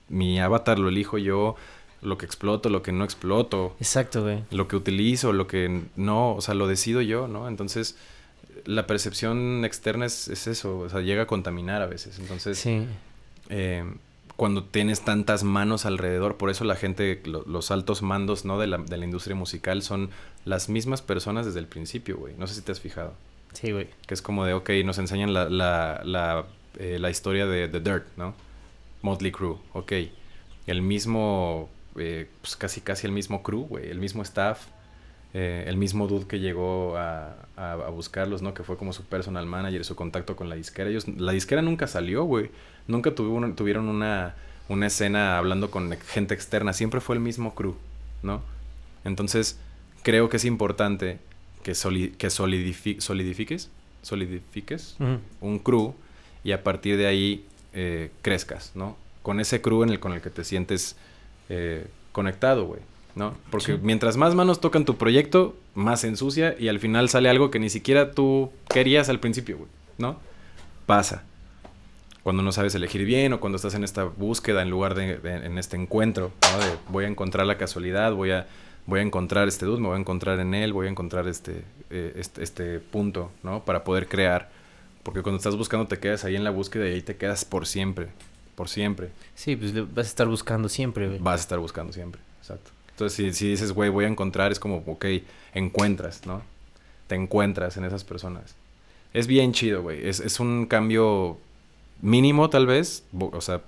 mi, avatar lo elijo yo lo que exploto, lo que no exploto. Exacto, güey. Lo que utilizo, lo que no, o sea, lo decido yo, ¿no? Entonces, la percepción externa es, eso, o sea, llega a contaminar a veces. Entonces, sí. Eh, cuando tienes tantas manos alrededor, por eso la gente, los altos mandos, ¿no? De la, de la industria musical son las mismas personas desde el principio, güey. No sé si te has fijado. Que es como de, ok, nos enseñan la, eh, la, historia de The Dirt, ¿no? Motley Crue, ok. El mismo, eh, pues casi casi el mismo crew, güey. El mismo staff, eh, el mismo dude que llegó a, buscarlos, ¿no? Que fue como su personal manager, su contacto con la disquera. Ellos, la disquera nunca salió, güey. Nunca tuvieron, tuvieron una, una escena hablando con gente externa. Siempre fue el mismo crew, ¿no? Entonces, creo que es importante que, solidifiques, un crew y a partir de ahí eh, crezcas, ¿no? Con ese crew en el con el que te sientes eh, conectado, güey. ¿No? Porque mientras más manos tocan tu proyecto, más se ensucia y al final sale algo que ni siquiera tú querías al principio, güey. ¿No? Pasa. Cuando no sabes elegir bien o cuando estás en esta búsqueda en lugar de, en este encuentro, ¿no? De voy a encontrar la casualidad, voy a voy a encontrar este dude, me voy a encontrar en él, voy a encontrar este, eh, este, este, punto, ¿no? Para poder crear. Porque cuando estás buscando te quedas ahí en la búsqueda y ahí te quedas por siempre, por siempre. Sí, pues vas a estar buscando siempre, güey. Vas a estar buscando siempre, exacto. Entonces, si, si dices, güey, voy a encontrar, es como, ok, encuentras, ¿no? Te encuentras en esas personas. Es bien chido, güey. Es, es un cambio mínimo, tal vez. O sea,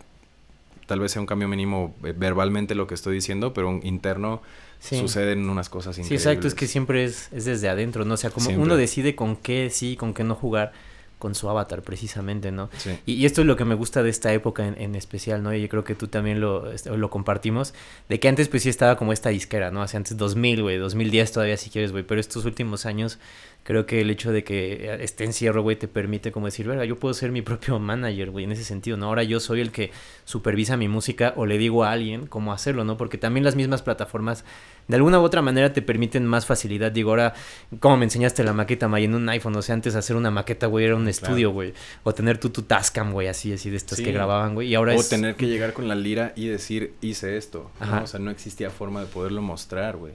tal vez sea un cambio mínimo eh, verbalmente lo que estoy diciendo, pero interno suceden unas cosas increíbles. Sí, exacto, es que siempre es, es desde adentro, ¿no? O sea, como uno decide con qué sí, con qué no jugar con su avatar precisamente, ¿no? Y, esto es lo que me gusta de esta época en, especial, ¿no? Y yo creo que tú también lo, este, lo, compartimos, de que antes pues sí estaba como esta disquera, ¿no? Hace antes 2000, güey, 2010 todavía si quieres, güey, pero estos últimos años creo que el hecho de que eh, esté en cierro, güey, te permite como decir, yo puedo ser mi propio (laughs) manager, güey, en ese sentido, ¿no? Ahora yo soy el que supervisa mi música o le digo a alguien cómo hacerlo, ¿no? Porque también las mismas plataformas de alguna u otra manera te permiten más facilidad. Digo, ahora, como me enseñaste la maqueta, May, en un iPhone, o sea, antes hacer una maqueta, güey, era un estudio, güey. O tener tú tu Tascam, güey, así, así de estas que grababan, güey. Y ahora o tener que llegar con la lira y decir, hice esto. O sea, no existía forma de poderlo mostrar, güey.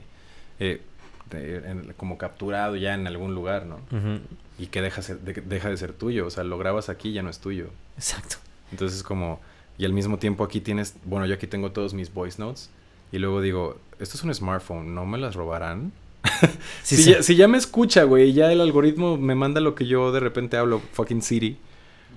Eh, este, como capturado ya en algún lugar, ¿no? Y que deja, de, deja de ser tuyo, o sea, lo grabas aquí ya no es tuyo. Exacto. Entonces como, y al mismo tiempo aquí tienes, bueno, yo aquí tengo todos mis voice notes y luego digo, esto es un smartphone, ¿no me las robarán? (laughs) si, Ya, me escucha, güey, ya el algoritmo me manda lo que yo de repente hablo, fucking city.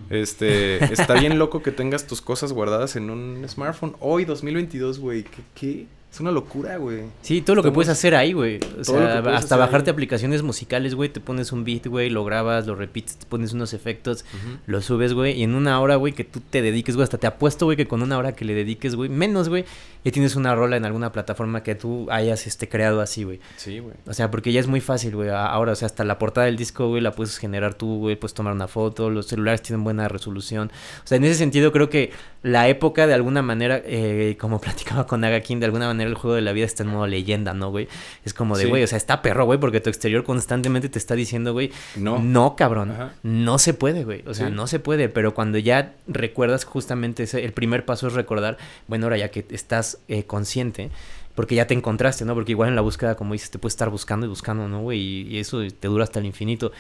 Este, está bien loco que tengas tus cosas guardadas en un smartphone. Hoy, 2022, güey, ¿qué? qué? Es una locura, güey. Sí, todo lo que puedes hacer ahí, güey. O sea, hasta bajarte aplicaciones musicales, güey. Te pones un beat, güey, lo grabas, lo repites, te pones unos efectos, lo subes, güey. Y en una hora, güey, que tú te dediques, güey. Hasta te apuesto, güey, que con una hora que le dediques, güey, menos, güey, ya tienes una rola en alguna plataforma que tú hayas este, creado así, güey. Sí, güey. O sea, porque ya es muy fácil, güey. Ahora, o sea, hasta la portada del disco, güey, la puedes generar tú, güey. Puedes tomar una foto. Los celulares tienen buena resolución. O sea, en ese sentido, creo que la época, de alguna manera, eh, como (laughs) platicaba con King, de alguna manera, el juego de la vida está en modo leyenda, ¿no, güey? Es como de, güey, o sea, está perro, güey, porque tu exterior constantemente te está diciendo, güey, no, no cabrón, no se puede, güey, o sea, no se puede, pero cuando ya recuerdas justamente ese, el primer paso es recordar, bueno, ahora ya que estás eh, consciente, porque ya te encontraste, ¿no? Porque igual en la búsqueda, como dices, te puedes estar buscando y buscando, ¿no, güey? Y, y, eso te dura hasta el infinito.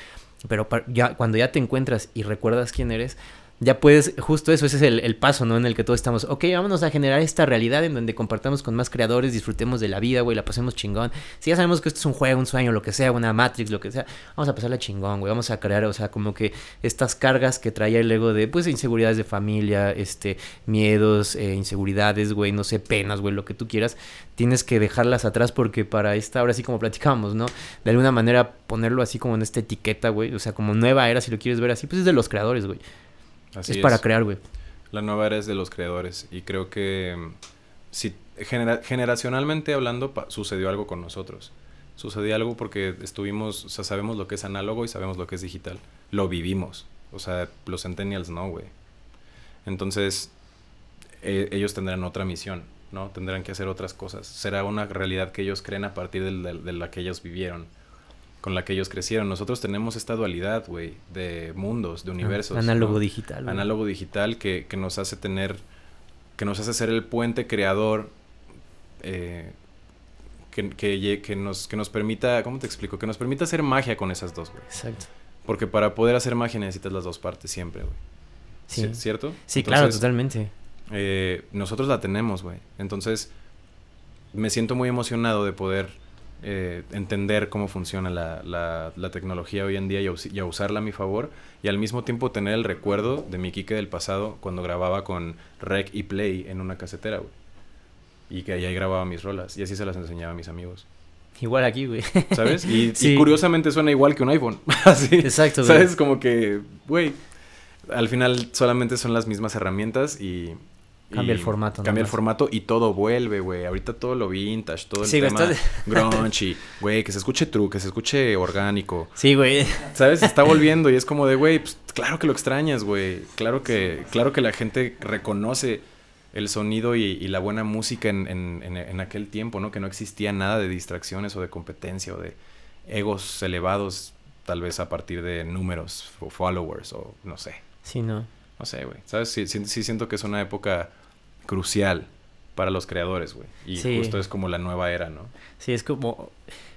Pero ya, cuando ya te encuentras y recuerdas quién eres, ya puedes, justo eso, ese es el, paso, ¿no? En el que todos estamos, ok, vámonos a generar esta realidad en donde compartamos con más creadores, disfrutemos de la vida, güey, la pasemos chingón. Si ya sabemos que esto es un juego, un sueño, lo que sea, una Matrix, lo que sea, vamos a pasarla chingón, güey, vamos a crear, o sea, como que estas cargas que traía el ego de, pues, inseguridades de familia, este, miedos, eh, inseguridades, güey, no sé, penas, güey, lo que tú quieras, tienes que dejarlas atrás porque para esta, ahora sí como platicamos, ¿no? De alguna manera ponerlo así como en esta etiqueta, güey, o sea, como nueva era, si lo quieres ver así, pues es de los creadores, güey es, para crear, güey. La nueva era es de los creadores y creo que mm, si generacionalmente hablando sucedió algo con nosotros. Sucedió algo porque estuvimos, o sea, sabemos lo que es análogo y sabemos lo que es digital. Lo vivimos. O sea, los centennials no, güey. Entonces, e, ellos tendrán otra misión, ¿no? Tendrán que hacer otras cosas. Será una realidad que ellos creen a partir de la que ellos vivieron con la que ellos crecieron. Nosotros tenemos esta dualidad, güey, de mundos, de ah, universos. análogo digital. Análogo digital que, nos hace tener, que nos hace ser el puente creador eh, que, que, nos, que nos permita, ¿cómo te explico? Que nos permita hacer magia con esas dos, güey. Exacto. Porque para poder hacer magia necesitas las dos partes siempre, güey. Sí. ¿Cierto? Sí, claro, totalmente. Eh, nosotros la tenemos, güey. Entonces, me siento muy emocionado de poder eh, entender cómo funciona la, tecnología hoy en día y usarla a mi favor y al mismo tiempo tener el recuerdo de mi Kike del pasado cuando grababa con Rec y Play en una casetera, Y que ahí grababa mis rolas y así se las enseñaba a mis amigos. Igual aquí, güey. ¿Sabes? Y, (laughs) curiosamente suena igual que un iPhone. (laughs) así. Exacto, güey. ¿Sabes? Como que, güey, al final solamente son las mismas herramientas y Cambia el formato. Cambia el formato y todo vuelve, güey. Ahorita todo lo vintage, todo el tema grunchy (laughs) grunge, güey, que se escuche true, que se escuche orgánico. Sí, güey. ¿Sabes? Está (laughs) volviendo y es como de, güey, pues, claro que lo extrañas, güey. Claro que, claro que la gente reconoce el sonido y, la buena música en, en, en, aquel tiempo, ¿no? Que no existía nada de distracciones o de competencia o de egos elevados, tal vez a partir de números o followers o no sé. Sí, no. No sé, güey. ¿Sabes? sí siento que es una época crucial para los creadores, güey. Y justo es como la nueva era, ¿no? Sí, es como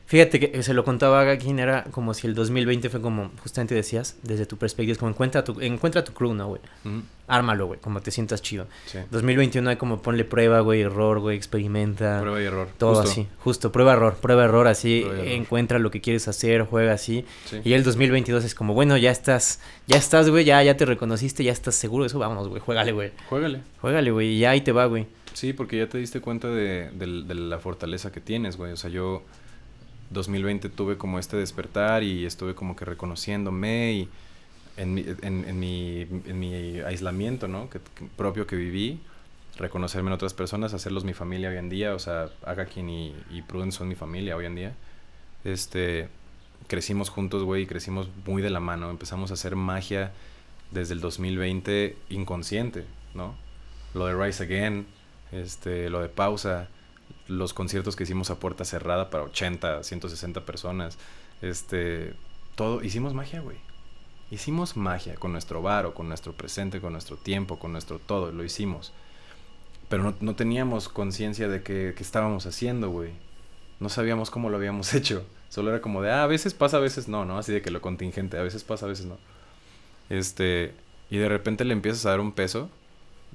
Fíjate que eh, se lo contaba a era como si el 2020 fue como, justamente decías, desde tu perspectiva, es como encuentra tu, encuentra tu crew, ¿no, güey? Ármalo, güey, como te sientas chido. Sí. 2021 hay como ponle prueba, güey, error, güey, experimenta. Prueba y error. Todo así, justo, prueba, error, prueba, error, así, encuentra lo que quieres hacer, juega así. Y el 2022 es como, bueno, ya estás, ya estás, güey, ya, ya te reconociste, ya estás seguro de eso, vámonos, güey, juégale, güey. Juégale. Juégale, güey, y ya ahí te va, güey. Sí, porque ya te diste cuenta de la fortaleza que tienes, güey. O sea, yo 2020 tuve como este despertar y estuve como que reconociéndome y en mi, aislamiento que, propio que viví, reconocerme en otras personas, hacerlos mi familia hoy en día, o sea, Agakin y, y Prudence son mi familia hoy en día. Este, crecimos juntos, güey, crecimos muy de la mano, empezamos a hacer magia desde el 2020 inconsciente, ¿no? Lo de Rise Again, este, lo de Pausa, los conciertos que hicimos a puerta cerrada para 80, 160 personas. Este, todo, hicimos magia, güey. Hicimos magia con nuestro varo, con nuestro presente, con nuestro tiempo, con nuestro todo, lo hicimos. Pero no, teníamos conciencia de qué estábamos haciendo, güey. No sabíamos cómo lo habíamos (laughs) hecho. Solo era como de, ah, a veces pasa, a veces no, ¿no? Así de que lo contingente, a veces pasa, a veces no. Este, y de repente le empiezas a dar un peso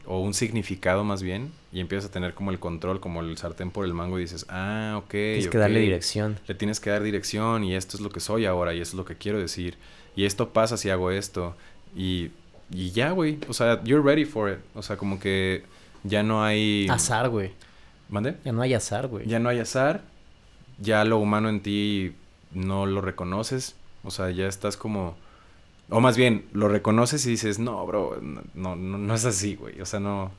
o un significado más bien, y empiezas a tener como el control, como el sartén por el mango, y dices, ah, ok. Tienes que darle dirección. Le tienes que dar dirección, y esto es lo que soy ahora, y esto es lo que quiero decir, y esto pasa si hago esto, y, y ya, güey. O sea, you're ready for it. O sea, como que ya no hay. Azar, güey. ¿Mande? Ya no hay azar, güey. Ya no hay azar, ya lo humano en ti no lo reconoces, o sea, ya estás como o más bien, lo reconoces y dices, no, bro, no, no, es así, güey. O sea, no,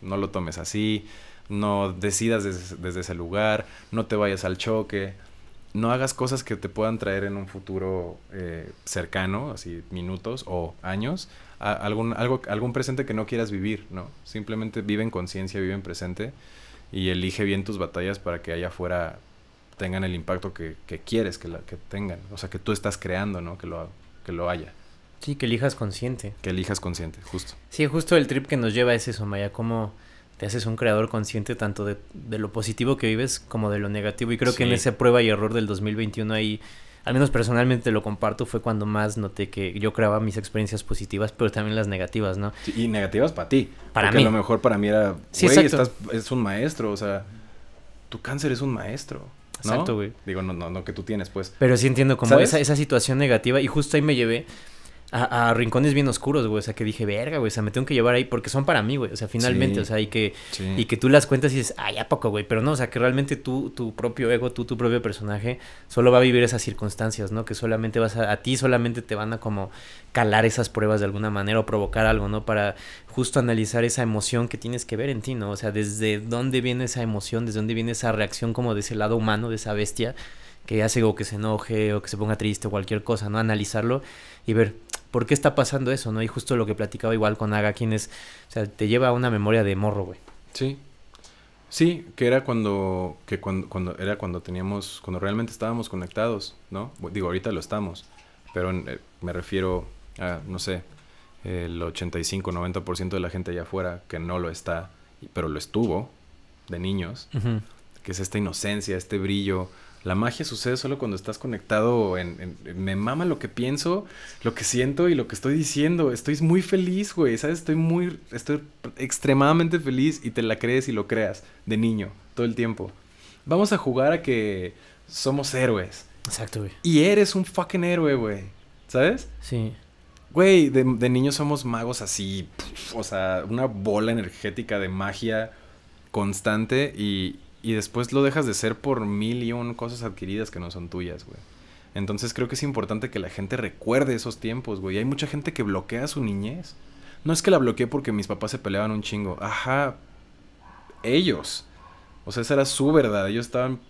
no lo tomes así, no decidas desde ese lugar, no te vayas al choque, no hagas cosas que te puedan traer en un futuro eh, cercano, así minutos o años, algún, algo, algún presente que no quieras vivir, ¿no? Simplemente vive en conciencia, vive en presente y elige bien tus batallas para que allá afuera tengan el impacto que, quieres que, la, que tengan, o sea, que tú estás creando, ¿no? Que lo, que lo haya. Sí, que elijas consciente. Que elijas consciente, justo. Sí, justo el trip que nos lleva es eso, Maya, cómo te haces un creador consciente tanto de, lo positivo que vives como de lo negativo. Y creo que en esa prueba y error del 2021 ahí, al menos personalmente lo comparto, fue cuando más noté que yo creaba mis experiencias positivas, pero también las negativas, ¿no? y negativas para ti. Para porque mí. a lo mejor para mí era, sí, güey, estás, es un maestro, o sea, tu cáncer es un maestro. Exacto, güey. Digo, no, no, no, que tú tienes, pues. Pero sí entiendo como esa, esa situación negativa y justo ahí me llevé a, rincones bien oscuros, güey. O sea, que dije, verga, güey. O sea, me tengo que llevar ahí porque son para mí, güey. O sea, finalmente, o sea, y que, y que tú las cuentas y dices, ay, ¿a poco, güey? Pero no, o sea, que realmente tú, tu propio ego, tú, tu propio personaje, solo va a vivir esas circunstancias, ¿no? Que solamente vas a, a ti, solamente te van a como calar esas pruebas de alguna manera o provocar algo, ¿no? Para justo analizar esa emoción que tienes que ver en ti, ¿no? O sea, desde dónde viene esa emoción, desde dónde viene esa reacción como de ese lado humano, de esa bestia que hace o que se enoje o que se ponga triste o cualquier cosa, ¿no? Analizarlo y ver por qué está pasando eso, ¿no? Y justo lo que platicaba igual con Aga, quien es, o sea, te lleva a una memoria de morro, güey. Sí. Sí, que era cuando, que cuando, era cuando teníamos, cuando realmente estábamos conectados, ¿no? Digo, ahorita lo estamos, pero eh, me refiero a, no sé, el 85, 90% de la gente allá afuera que no lo está, pero lo estuvo, de niños, que es esta inocencia, este brillo, la magia sucede solo cuando estás conectado en, Me mama lo que pienso, lo que siento y lo que estoy diciendo. Estoy muy feliz, güey, ¿sabes? Estoy muy... Estoy extremadamente feliz y te la crees y lo creas de niño, todo el tiempo. Vamos a jugar a que somos héroes. Exacto, güey. Y eres un fucking héroe, güey. ¿Sabes? Sí. Güey, de, de niños somos magos así, o sea, una bola energética de magia constante y, y después lo dejas de ser por mil y un cosas adquiridas que no son tuyas, güey. Entonces creo que es importante que la gente recuerde esos tiempos, güey. Hay mucha gente que bloquea su niñez. No es que la bloqueé porque mis papás se peleaban un chingo. Ajá. Ellos. O sea, esa era su verdad. Ellos estaban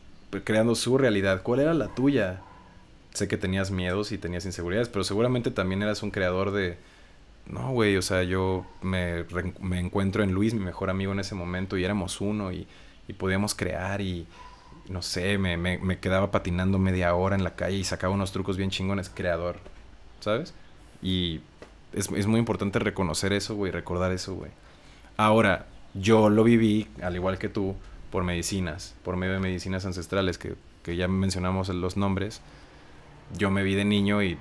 creando su realidad. ¿Cuál era la tuya? Sé que tenías miedos y tenías inseguridades, pero seguramente también eras un creador de... No, güey, o sea, yo me, me encuentro en Luis, mi mejor amigo en ese momento, y éramos uno, y y podíamos crear y no sé, me, me, quedaba patinando media hora en la calle y sacaba unos trucos bien chingones, creador, ¿sabes? Y es, muy importante reconocer eso, güey, recordar eso, güey. Ahora, yo lo viví, al igual que tú, por medicinas, por medio de medicinas ancestrales, que, ya mencionamos los nombres. Yo me vi de niño y,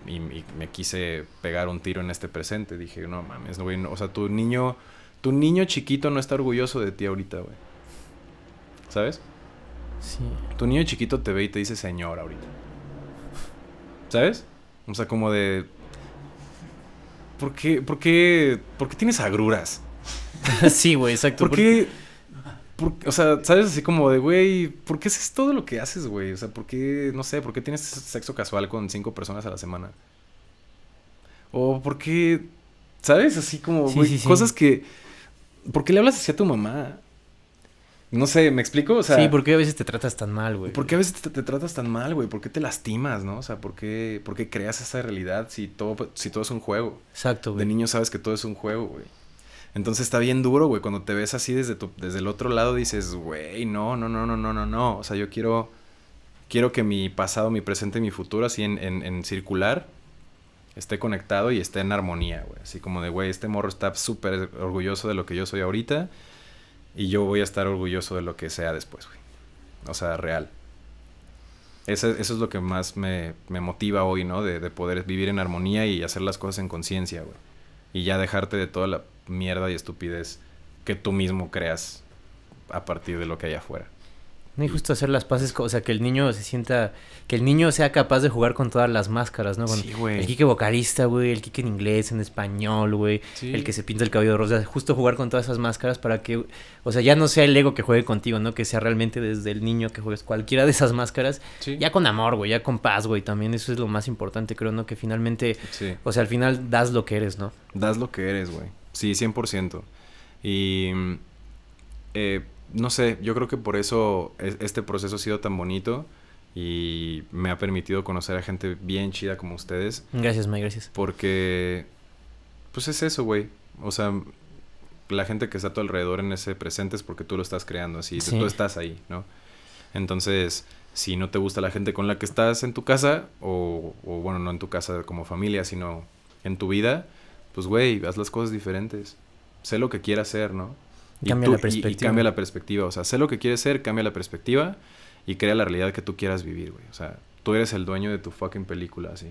me quise pegar un tiro en este presente. Dije, no mames, güey, o sea, tu niño, tu niño chiquito no está orgulloso de ti ahorita, güey ¿Sabes? Sí. Tu niño chiquito te ve y te dice señor ahorita. ¿Sabes? O sea, como de. ¿Por qué, por qué, por qué tienes agruras? (laughs) sí, güey, exacto. ¿Por, qué? o sea, ¿sabes? Así como de, güey, ¿por qué haces todo lo que haces, güey? O sea, ¿por qué, no sé, por qué tienes sexo casual con cinco personas a la semana? O ¿por qué, sabes? Así como, güey, cosas que... ¿Por qué le hablas así a tu mamá? No sé, ¿me explico? O sea, sí, ¿por qué a veces te tratas tan mal, güey? ¿Por qué a veces te, tratas tan mal, güey? ¿Por qué te lastimas, no? O sea, ¿por qué, creas esa realidad si todo, si todo es un juego? Exacto, güey. De niño sabes que todo es un juego, güey. Entonces está bien duro, güey. Cuando te ves así desde, desde el otro lado dices, güey, no, no, no, no, no, no, no. O sea, yo quiero, quiero que mi pasado, mi presente y mi futuro así en, en circular esté conectado y esté en armonía, güey. Así como de, güey, este morro está súper orgulloso de lo que yo soy ahorita y yo voy a estar orgulloso de lo que sea después, güey. O sea, real. Eso, es lo que más me, motiva hoy, ¿no? De, de, poder vivir en armonía y hacer las cosas en conciencia, güey. Y ya dejarte de toda la mierda y estupidez que tú mismo creas a partir de lo que hay afuera. No justo hacer las paces, o sea, que el niño se sienta, que el niño sea capaz de jugar con todas las máscaras, ¿no? sí, güey. El Kike vocalista, güey, el Kike en inglés, en español, güey, el que se pinta el cabello de rosa, justo jugar con todas esas máscaras para que, o sea, ya no sea el ego que juegue contigo, ¿no? Que sea realmente desde el niño que juegues cualquiera de esas máscaras, sí. ya con amor, güey, ya con paz, güey, también eso es lo más importante, creo, ¿no? Que finalmente, o sea, al final das lo que eres, ¿no? Das lo que eres, güey. Sí, 100%. Y... Mm, eh, no sé, yo creo que por eso e, este proceso ha sido tan bonito y me ha permitido conocer a gente bien chida como ustedes. Gracias, May, gracias. Porque, pues es eso, güey. O sea, la gente que está a tu alrededor en ese presente es porque tú lo estás creando, así, tú estás ahí, ¿no? Entonces, si no te gusta la gente con la que estás en tu casa, o, o bueno, no en tu casa como familia, sino en tu vida, pues, güey, haz las cosas diferentes. Sé lo que quieras hacer, ¿no? cambia la perspectiva. cambia la perspectiva. O sea, sé lo que quieres ser, cambia la perspectiva y crea la realidad que tú quieras vivir, güey. O sea, tú eres el dueño de tu fucking película, así.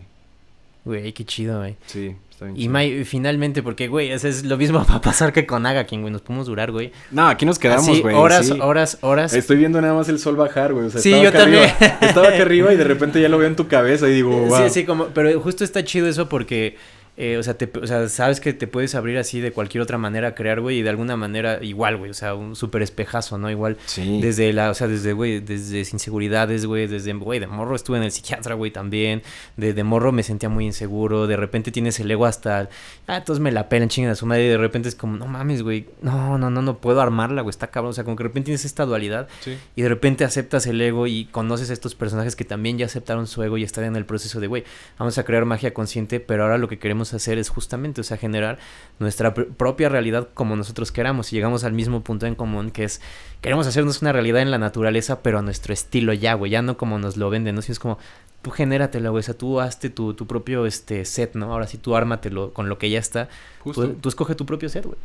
Güey, qué chido, güey. Sí, está bien. Y finalmente, porque, güey, eso es lo mismo para (laughs) pasar que con Agakin, güey. Nos podemos durar, güey. No, aquí nos quedamos, güey. Horas, horas, horas. Estoy viendo nada más el sol bajar, güey. O sea, sí, yo también. (laughs) estaba acá arriba y de (laughs) repente ya lo veo en tu cabeza y digo, wow. Sí, sí, como, pero justo está chido eso porque eh, o, sea, te, o sea, sabes que te puedes abrir así de cualquier otra manera a crear, güey, y de alguna manera igual, güey, o sea, un súper espejazo, ¿no? Igual, desde la, o sea, desde, güey, desde inseguridades, güey, desde, güey, de morro estuve en el psiquiatra, güey, también, de, morro me sentía muy inseguro, de repente tienes el ego hasta, ah, entonces me la pelan, chingan a su madre, y de repente es como, no mames, güey, no, no, no, no puedo armarla, güey, está cabrón, o sea, como que de repente tienes esta dualidad, y de repente aceptas el ego y conoces a estos personajes que también ya aceptaron su ego y están en el proceso de, güey, vamos a crear magia consciente, pero ahora lo que queremos hacer es justamente, o sea, generar nuestra propia realidad como nosotros queramos. Y llegamos al mismo punto en común que es, queremos hacernos una realidad en la naturaleza, pero a nuestro estilo ya, güey, ya no como nos lo venden, ¿no? Si es como, tú genératela, güey, o sea, tú hazte tu, propio este, set, ¿no? Ahora sí, tú ármatelo con lo que ya está. Tú, tú escoge tu propio set, güey.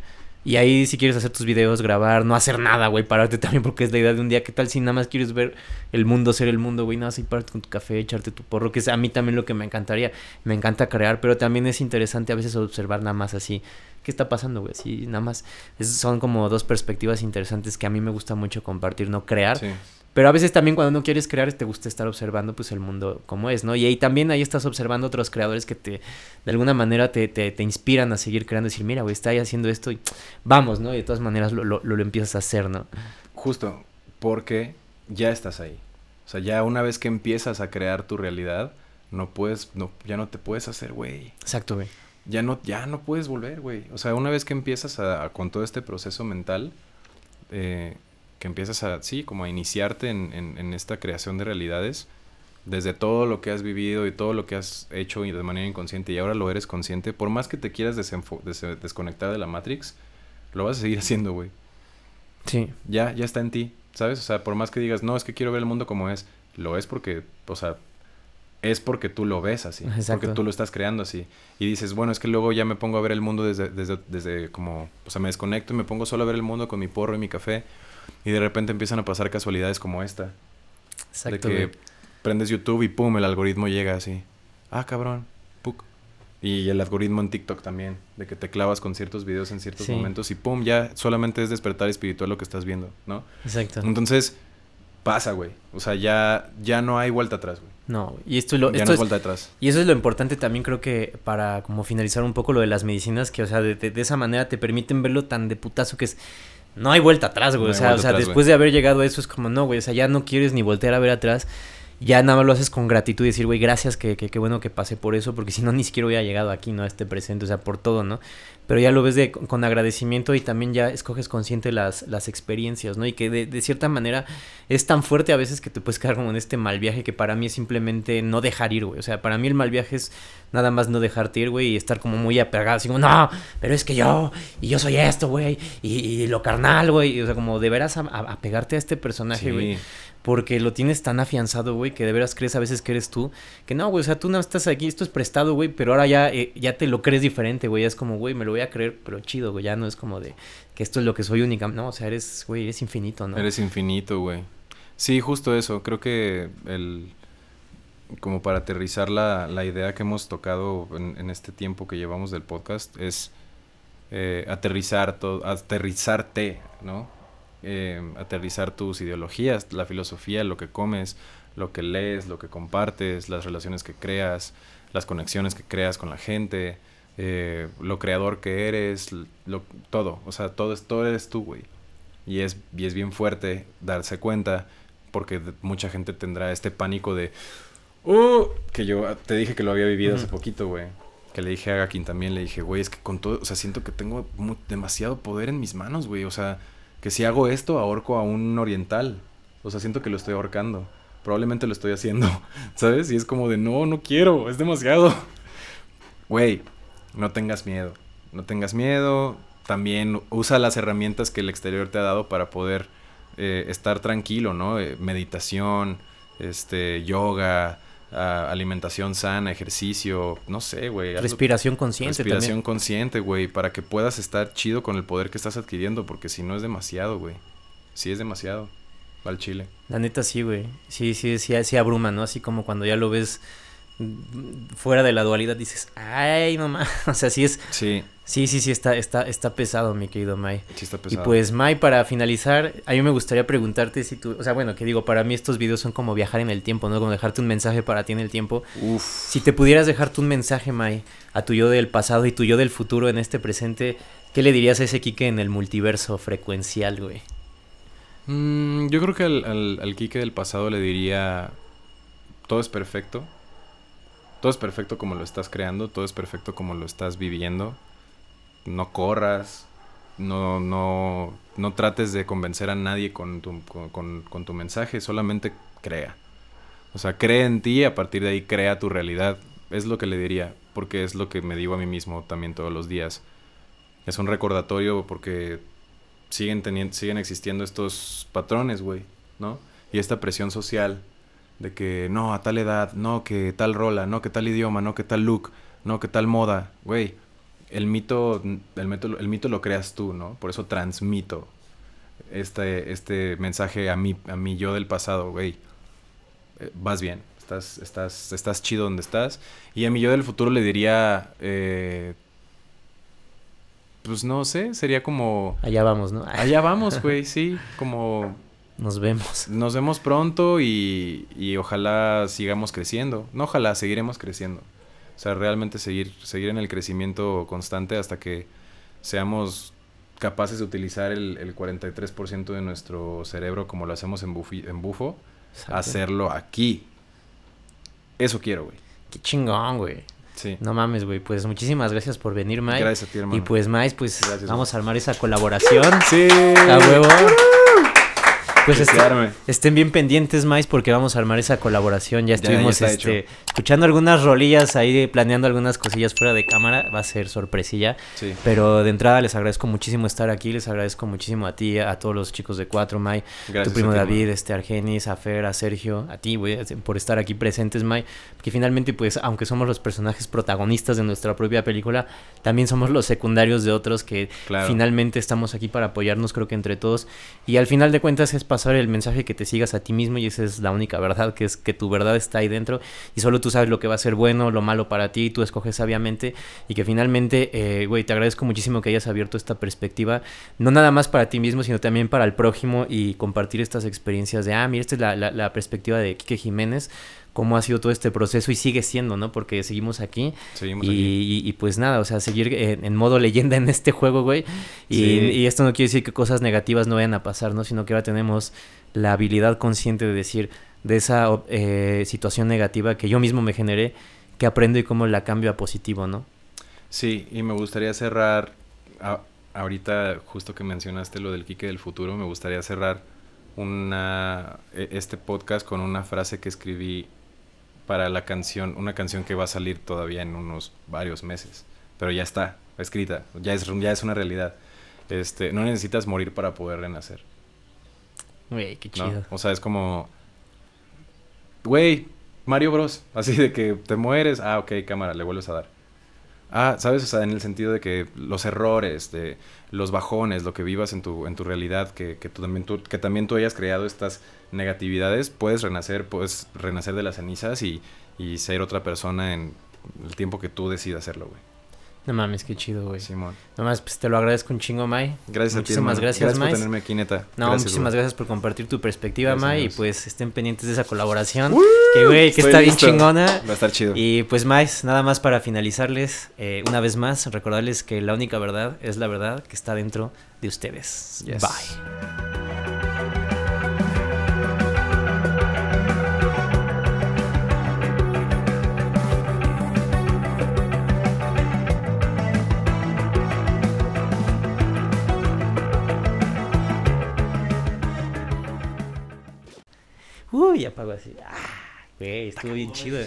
Y ahí si quieres hacer tus videos, grabar, no hacer nada, güey, pararte también porque es la idea de un día. ¿Qué tal si nada más quieres ver el mundo, ser el mundo, güey? Nada más y pararte con tu café, echarte tu porro, que es a mí también lo que me encantaría. Me encanta crear, pero también es interesante a veces observar nada más así. ¿Qué está pasando, güey? Así nada más. son como dos perspectivas interesantes que a mí me gusta mucho compartir, no crear. Pero a veces también cuando no quieres crear te gusta estar observando pues el mundo como es, ¿no? Y ahí también ahí estás observando otros creadores que te, de alguna manera te, inspiran a seguir creando, decir, mira, güey, está ahí haciendo esto y vamos, ¿no? Y de todas maneras lo, lo, empiezas a hacer, ¿no? Justo, porque ya estás ahí. O sea, ya una vez que empiezas a crear tu realidad, no puedes, no, ya no te puedes hacer, güey. Exacto, güey. Ya no, ya no puedes volver, güey. O sea, una vez que empiezas con todo este proceso mental, eh, que empiezas a, sí, como a iniciarte en, esta creación de realidades desde todo lo que has vivido y todo lo que has hecho de manera inconsciente y ahora lo eres consciente, por más que te quieras desconectar de la Matrix, lo vas a seguir (laughs) haciendo, güey. Sí. Ya, ya está en ti, ¿sabes? O sea, por más que digas, no, es que quiero ver el mundo como es, lo es porque, o sea, es porque tú lo ves así, Exacto. porque tú lo estás creando así. Y dices, bueno, es que luego ya me pongo a ver el mundo desde, desde, desde como, o sea, me desconecto y me pongo solo a ver el mundo con mi porro y mi café y de repente empiezan a pasar casualidades como esta. Exacto. De que prendes YouTube y pum, el algoritmo llega así. Ah, cabrón. Y el algoritmo en TikTok también, de que te clavas con ciertos videos en ciertos momentos y pum, ya solamente es despertar espiritual lo que estás viendo, ¿no? Exacto. Entonces, pasa, güey. O sea, ya, ya no hay vuelta atrás, güey. No, y esto, lo, ya no es, vuelta atrás. Y eso es lo importante también creo que para como finalizar un poco lo de las medicinas, que o sea, de esa manera te permiten verlo tan de putazo que es no hay vuelta atrás, güey. o sea, o sea después de haber llegado a eso es como, no, güey, o sea, ya no quieres ni voltear a ver atrás ya nada más lo haces con gratitud y decir, güey, gracias, que, bueno que pasé por eso, porque si no, ni siquiera hubiera llegado aquí, ¿no? A este presente, o sea, por todo, ¿no? Pero ya lo ves de, con agradecimiento y también ya escoges consciente las, las experiencias, ¿no? Y que de, cierta manera es tan fuerte a veces que te puedes quedar como en este mal viaje que para mí es simplemente no dejar ir, güey. O sea, para mí el mal viaje es nada más no dejarte ir, güey, y estar como muy apegado, así como, no, pero es que yo, y yo soy esto, güey, y, y, lo carnal, güey. O sea, como de veras apegarte a, este personaje, güey porque lo tienes tan afianzado, güey, que de veras crees a veces que eres tú. Que no, güey, o sea, tú no estás aquí, esto es prestado, güey, pero ahora ya, eh, ya te lo crees diferente, güey. Es como, güey, me lo voy a creer, pero chido, güey. Ya no es como de que esto es lo que soy única. No, o sea, eres, güey, eres infinito, ¿no? Eres infinito, güey. Sí, justo eso. Creo que el. Como para aterrizar la, idea que hemos tocado en, este tiempo que llevamos del podcast, es eh, aterrizar todo, aterrizarte, ¿no? Eh, aterrizar tus ideologías, la filosofía, lo que comes, lo que lees, lo que compartes, las relaciones que creas, las conexiones que creas con la gente, eh, lo creador que eres, lo, todo. O sea, todo, es, todo eres tú, güey. Y es, y es bien fuerte darse cuenta porque mucha gente tendrá este pánico de... Uh, que yo ah, te dije que lo había vivido hace poquito, güey. Que le dije a Gakin también, le dije, güey, es que con todo, o sea, siento que tengo demasiado poder en mis manos, güey. O sea, que si hago esto ahorco a un oriental. O sea, siento que lo estoy ahorcando. Probablemente lo estoy haciendo, (laughs) ¿sabes? Y es como de, no, no quiero, es demasiado. Güey, no tengas miedo. No tengas miedo. También usa las herramientas que el exterior te ha dado para poder eh, estar tranquilo, ¿no? Eh, meditación, este, yoga, alimentación sana, ejercicio, no sé, güey. Respiración consciente. Respiración consciente, güey, para que puedas estar chido con el poder que estás adquiriendo, porque si no es demasiado, güey. Si es demasiado, va al chile. La neta sí, güey. Sí, sí, sí, sí abruma, ¿no? Así como cuando ya lo ves fuera de la dualidad dices, ay mamá, (laughs) o sea, sí es... Sí. Sí, sí, está, está, está pesado, mi querido Mai. Sí, está pesado. Y pues, Mai, para finalizar, a mí me gustaría preguntarte si tú, o sea, bueno, que digo, para mí estos videos son como viajar en el tiempo, ¿no? Como dejarte un mensaje para ti en el tiempo. Uf. Si te pudieras dejarte un mensaje, Mai, a tu yo del pasado y tu yo del futuro en este presente, ¿qué le dirías a ese Kike en el multiverso frecuencial, güey? Mm, yo creo que al, al, al Kike del pasado le diría, todo es perfecto, todo es perfecto como lo estás creando, todo es perfecto como lo estás viviendo. No corras, no, no, no trates de convencer a nadie con tu, mensaje, solamente crea. O sea, cree en ti y a partir de ahí crea tu realidad. Es lo que le diría, porque es lo que me digo a mí mismo también todos los días. Es un recordatorio porque siguen, teniendo, siguen existiendo estos patrones, güey, ¿no? Y esta presión social de que no, a tal edad, no, que tal rola, no, que tal idioma, no, que tal look, no, que tal moda, güey. El mito, el mito, el mito lo creas tú, ¿no? Por eso transmito este, este mensaje a mi, a mí yo del pasado, güey. Eh, vas bien, estás, estás, estás chido donde estás. Y a mi yo del futuro le diría, eh, pues no sé, sería como... Allá vamos, ¿no? Allá vamos, güey, sí, como nos vemos. Nos vemos pronto y, ojalá sigamos creciendo. No, ojalá seguiremos creciendo. O sea, realmente seguir, seguir en el crecimiento constante hasta que seamos capaces de utilizar el, el 43% de nuestro cerebro como lo hacemos en, en bufo, hacerlo aquí. Eso quiero, güey. Qué chingón, güey. Sí. No mames, güey. Pues muchísimas gracias por venir, Mike. Gracias a ti, hermano. Y pues, Mike, pues vamos a armar esa colaboración. Sí. A huevo pues este, estén bien pendientes, más porque vamos a armar esa colaboración. Ya estuvimos este, escuchando algunas rolillas ahí, planeando algunas cosillas fuera de cámara. Va a ser sorpresilla. Pero de entrada les agradezco muchísimo estar aquí. Les agradezco muchísimo a ti, a todos los chicos de Cuatro May. tu primo David, este Argenis, a Fer, a Sergio, a ti, este, por estar aquí presentes, May. Que finalmente, pues, aunque somos los personajes protagonistas de nuestra propia película, también somos los secundarios de otros que finalmente estamos aquí para apoyarnos, creo que entre todos. Y al final de cuentas es pasar saber el mensaje que te sigas a ti mismo y esa es la única verdad, que es que tu verdad está ahí dentro y solo tú sabes lo que va a ser bueno, lo malo para ti, y tú escoges sabiamente y que finalmente, eh, güey, te agradezco muchísimo que hayas abierto esta perspectiva, no nada más para ti mismo, sino también para el prójimo y compartir estas experiencias de, ah, mira, esta es la, perspectiva de Quique Jiménez cómo ha sido todo este proceso y sigue siendo, ¿no? Porque seguimos aquí. y, Y, pues nada, o sea, seguir en, modo leyenda en este juego, güey. Y, y esto no quiere decir que cosas negativas no vayan a pasar, ¿no? Sino que ahora tenemos la habilidad consciente de decir de esa eh, situación negativa que yo mismo me generé, que aprendo y cómo la cambio a positivo, ¿no? Sí, y me gustaría cerrar, ahorita justo que mencionaste lo del Quique del futuro, me gustaría cerrar una, e, este podcast con una frase que escribí para la canción, una canción que va a salir todavía en unos varios meses, pero ya está escrita, ya es, ya es una realidad. Este, no necesitas morir para poder renacer. Güey, qué chido. O sea, es como, güey, Mario Bros, así de que te mueres, ah, ok, cámara, le vuelves a dar. Ah, ¿sabes? O sea, en el sentido de que los errores, de los bajones, lo que vivas en tu, en tu realidad, que, que, también, tú, que también tú hayas creado estas negatividades, puedes renacer, puedes renacer de las cenizas y, y ser otra persona en el tiempo que tú decidas hacerlo, güey. No mames, qué chido, güey. Simón. Nomás, pues te lo agradezco un chingo, May. Gracias muchísimas a ti. Muchísimas gracias, por tenerme aquí, neta. No, muchísimas gracias por compartir tu perspectiva, Mai, May. Y pues estén pendientes de esa colaboración. Que, güey, que está bien chingona. Va a estar chido. Y pues, May, nada más para finalizarles, eh, una vez más, recordarles que la única verdad es la verdad que está dentro de ustedes. Bye. Uy, apago apagó así. Ah, güey, estuvo bien chido.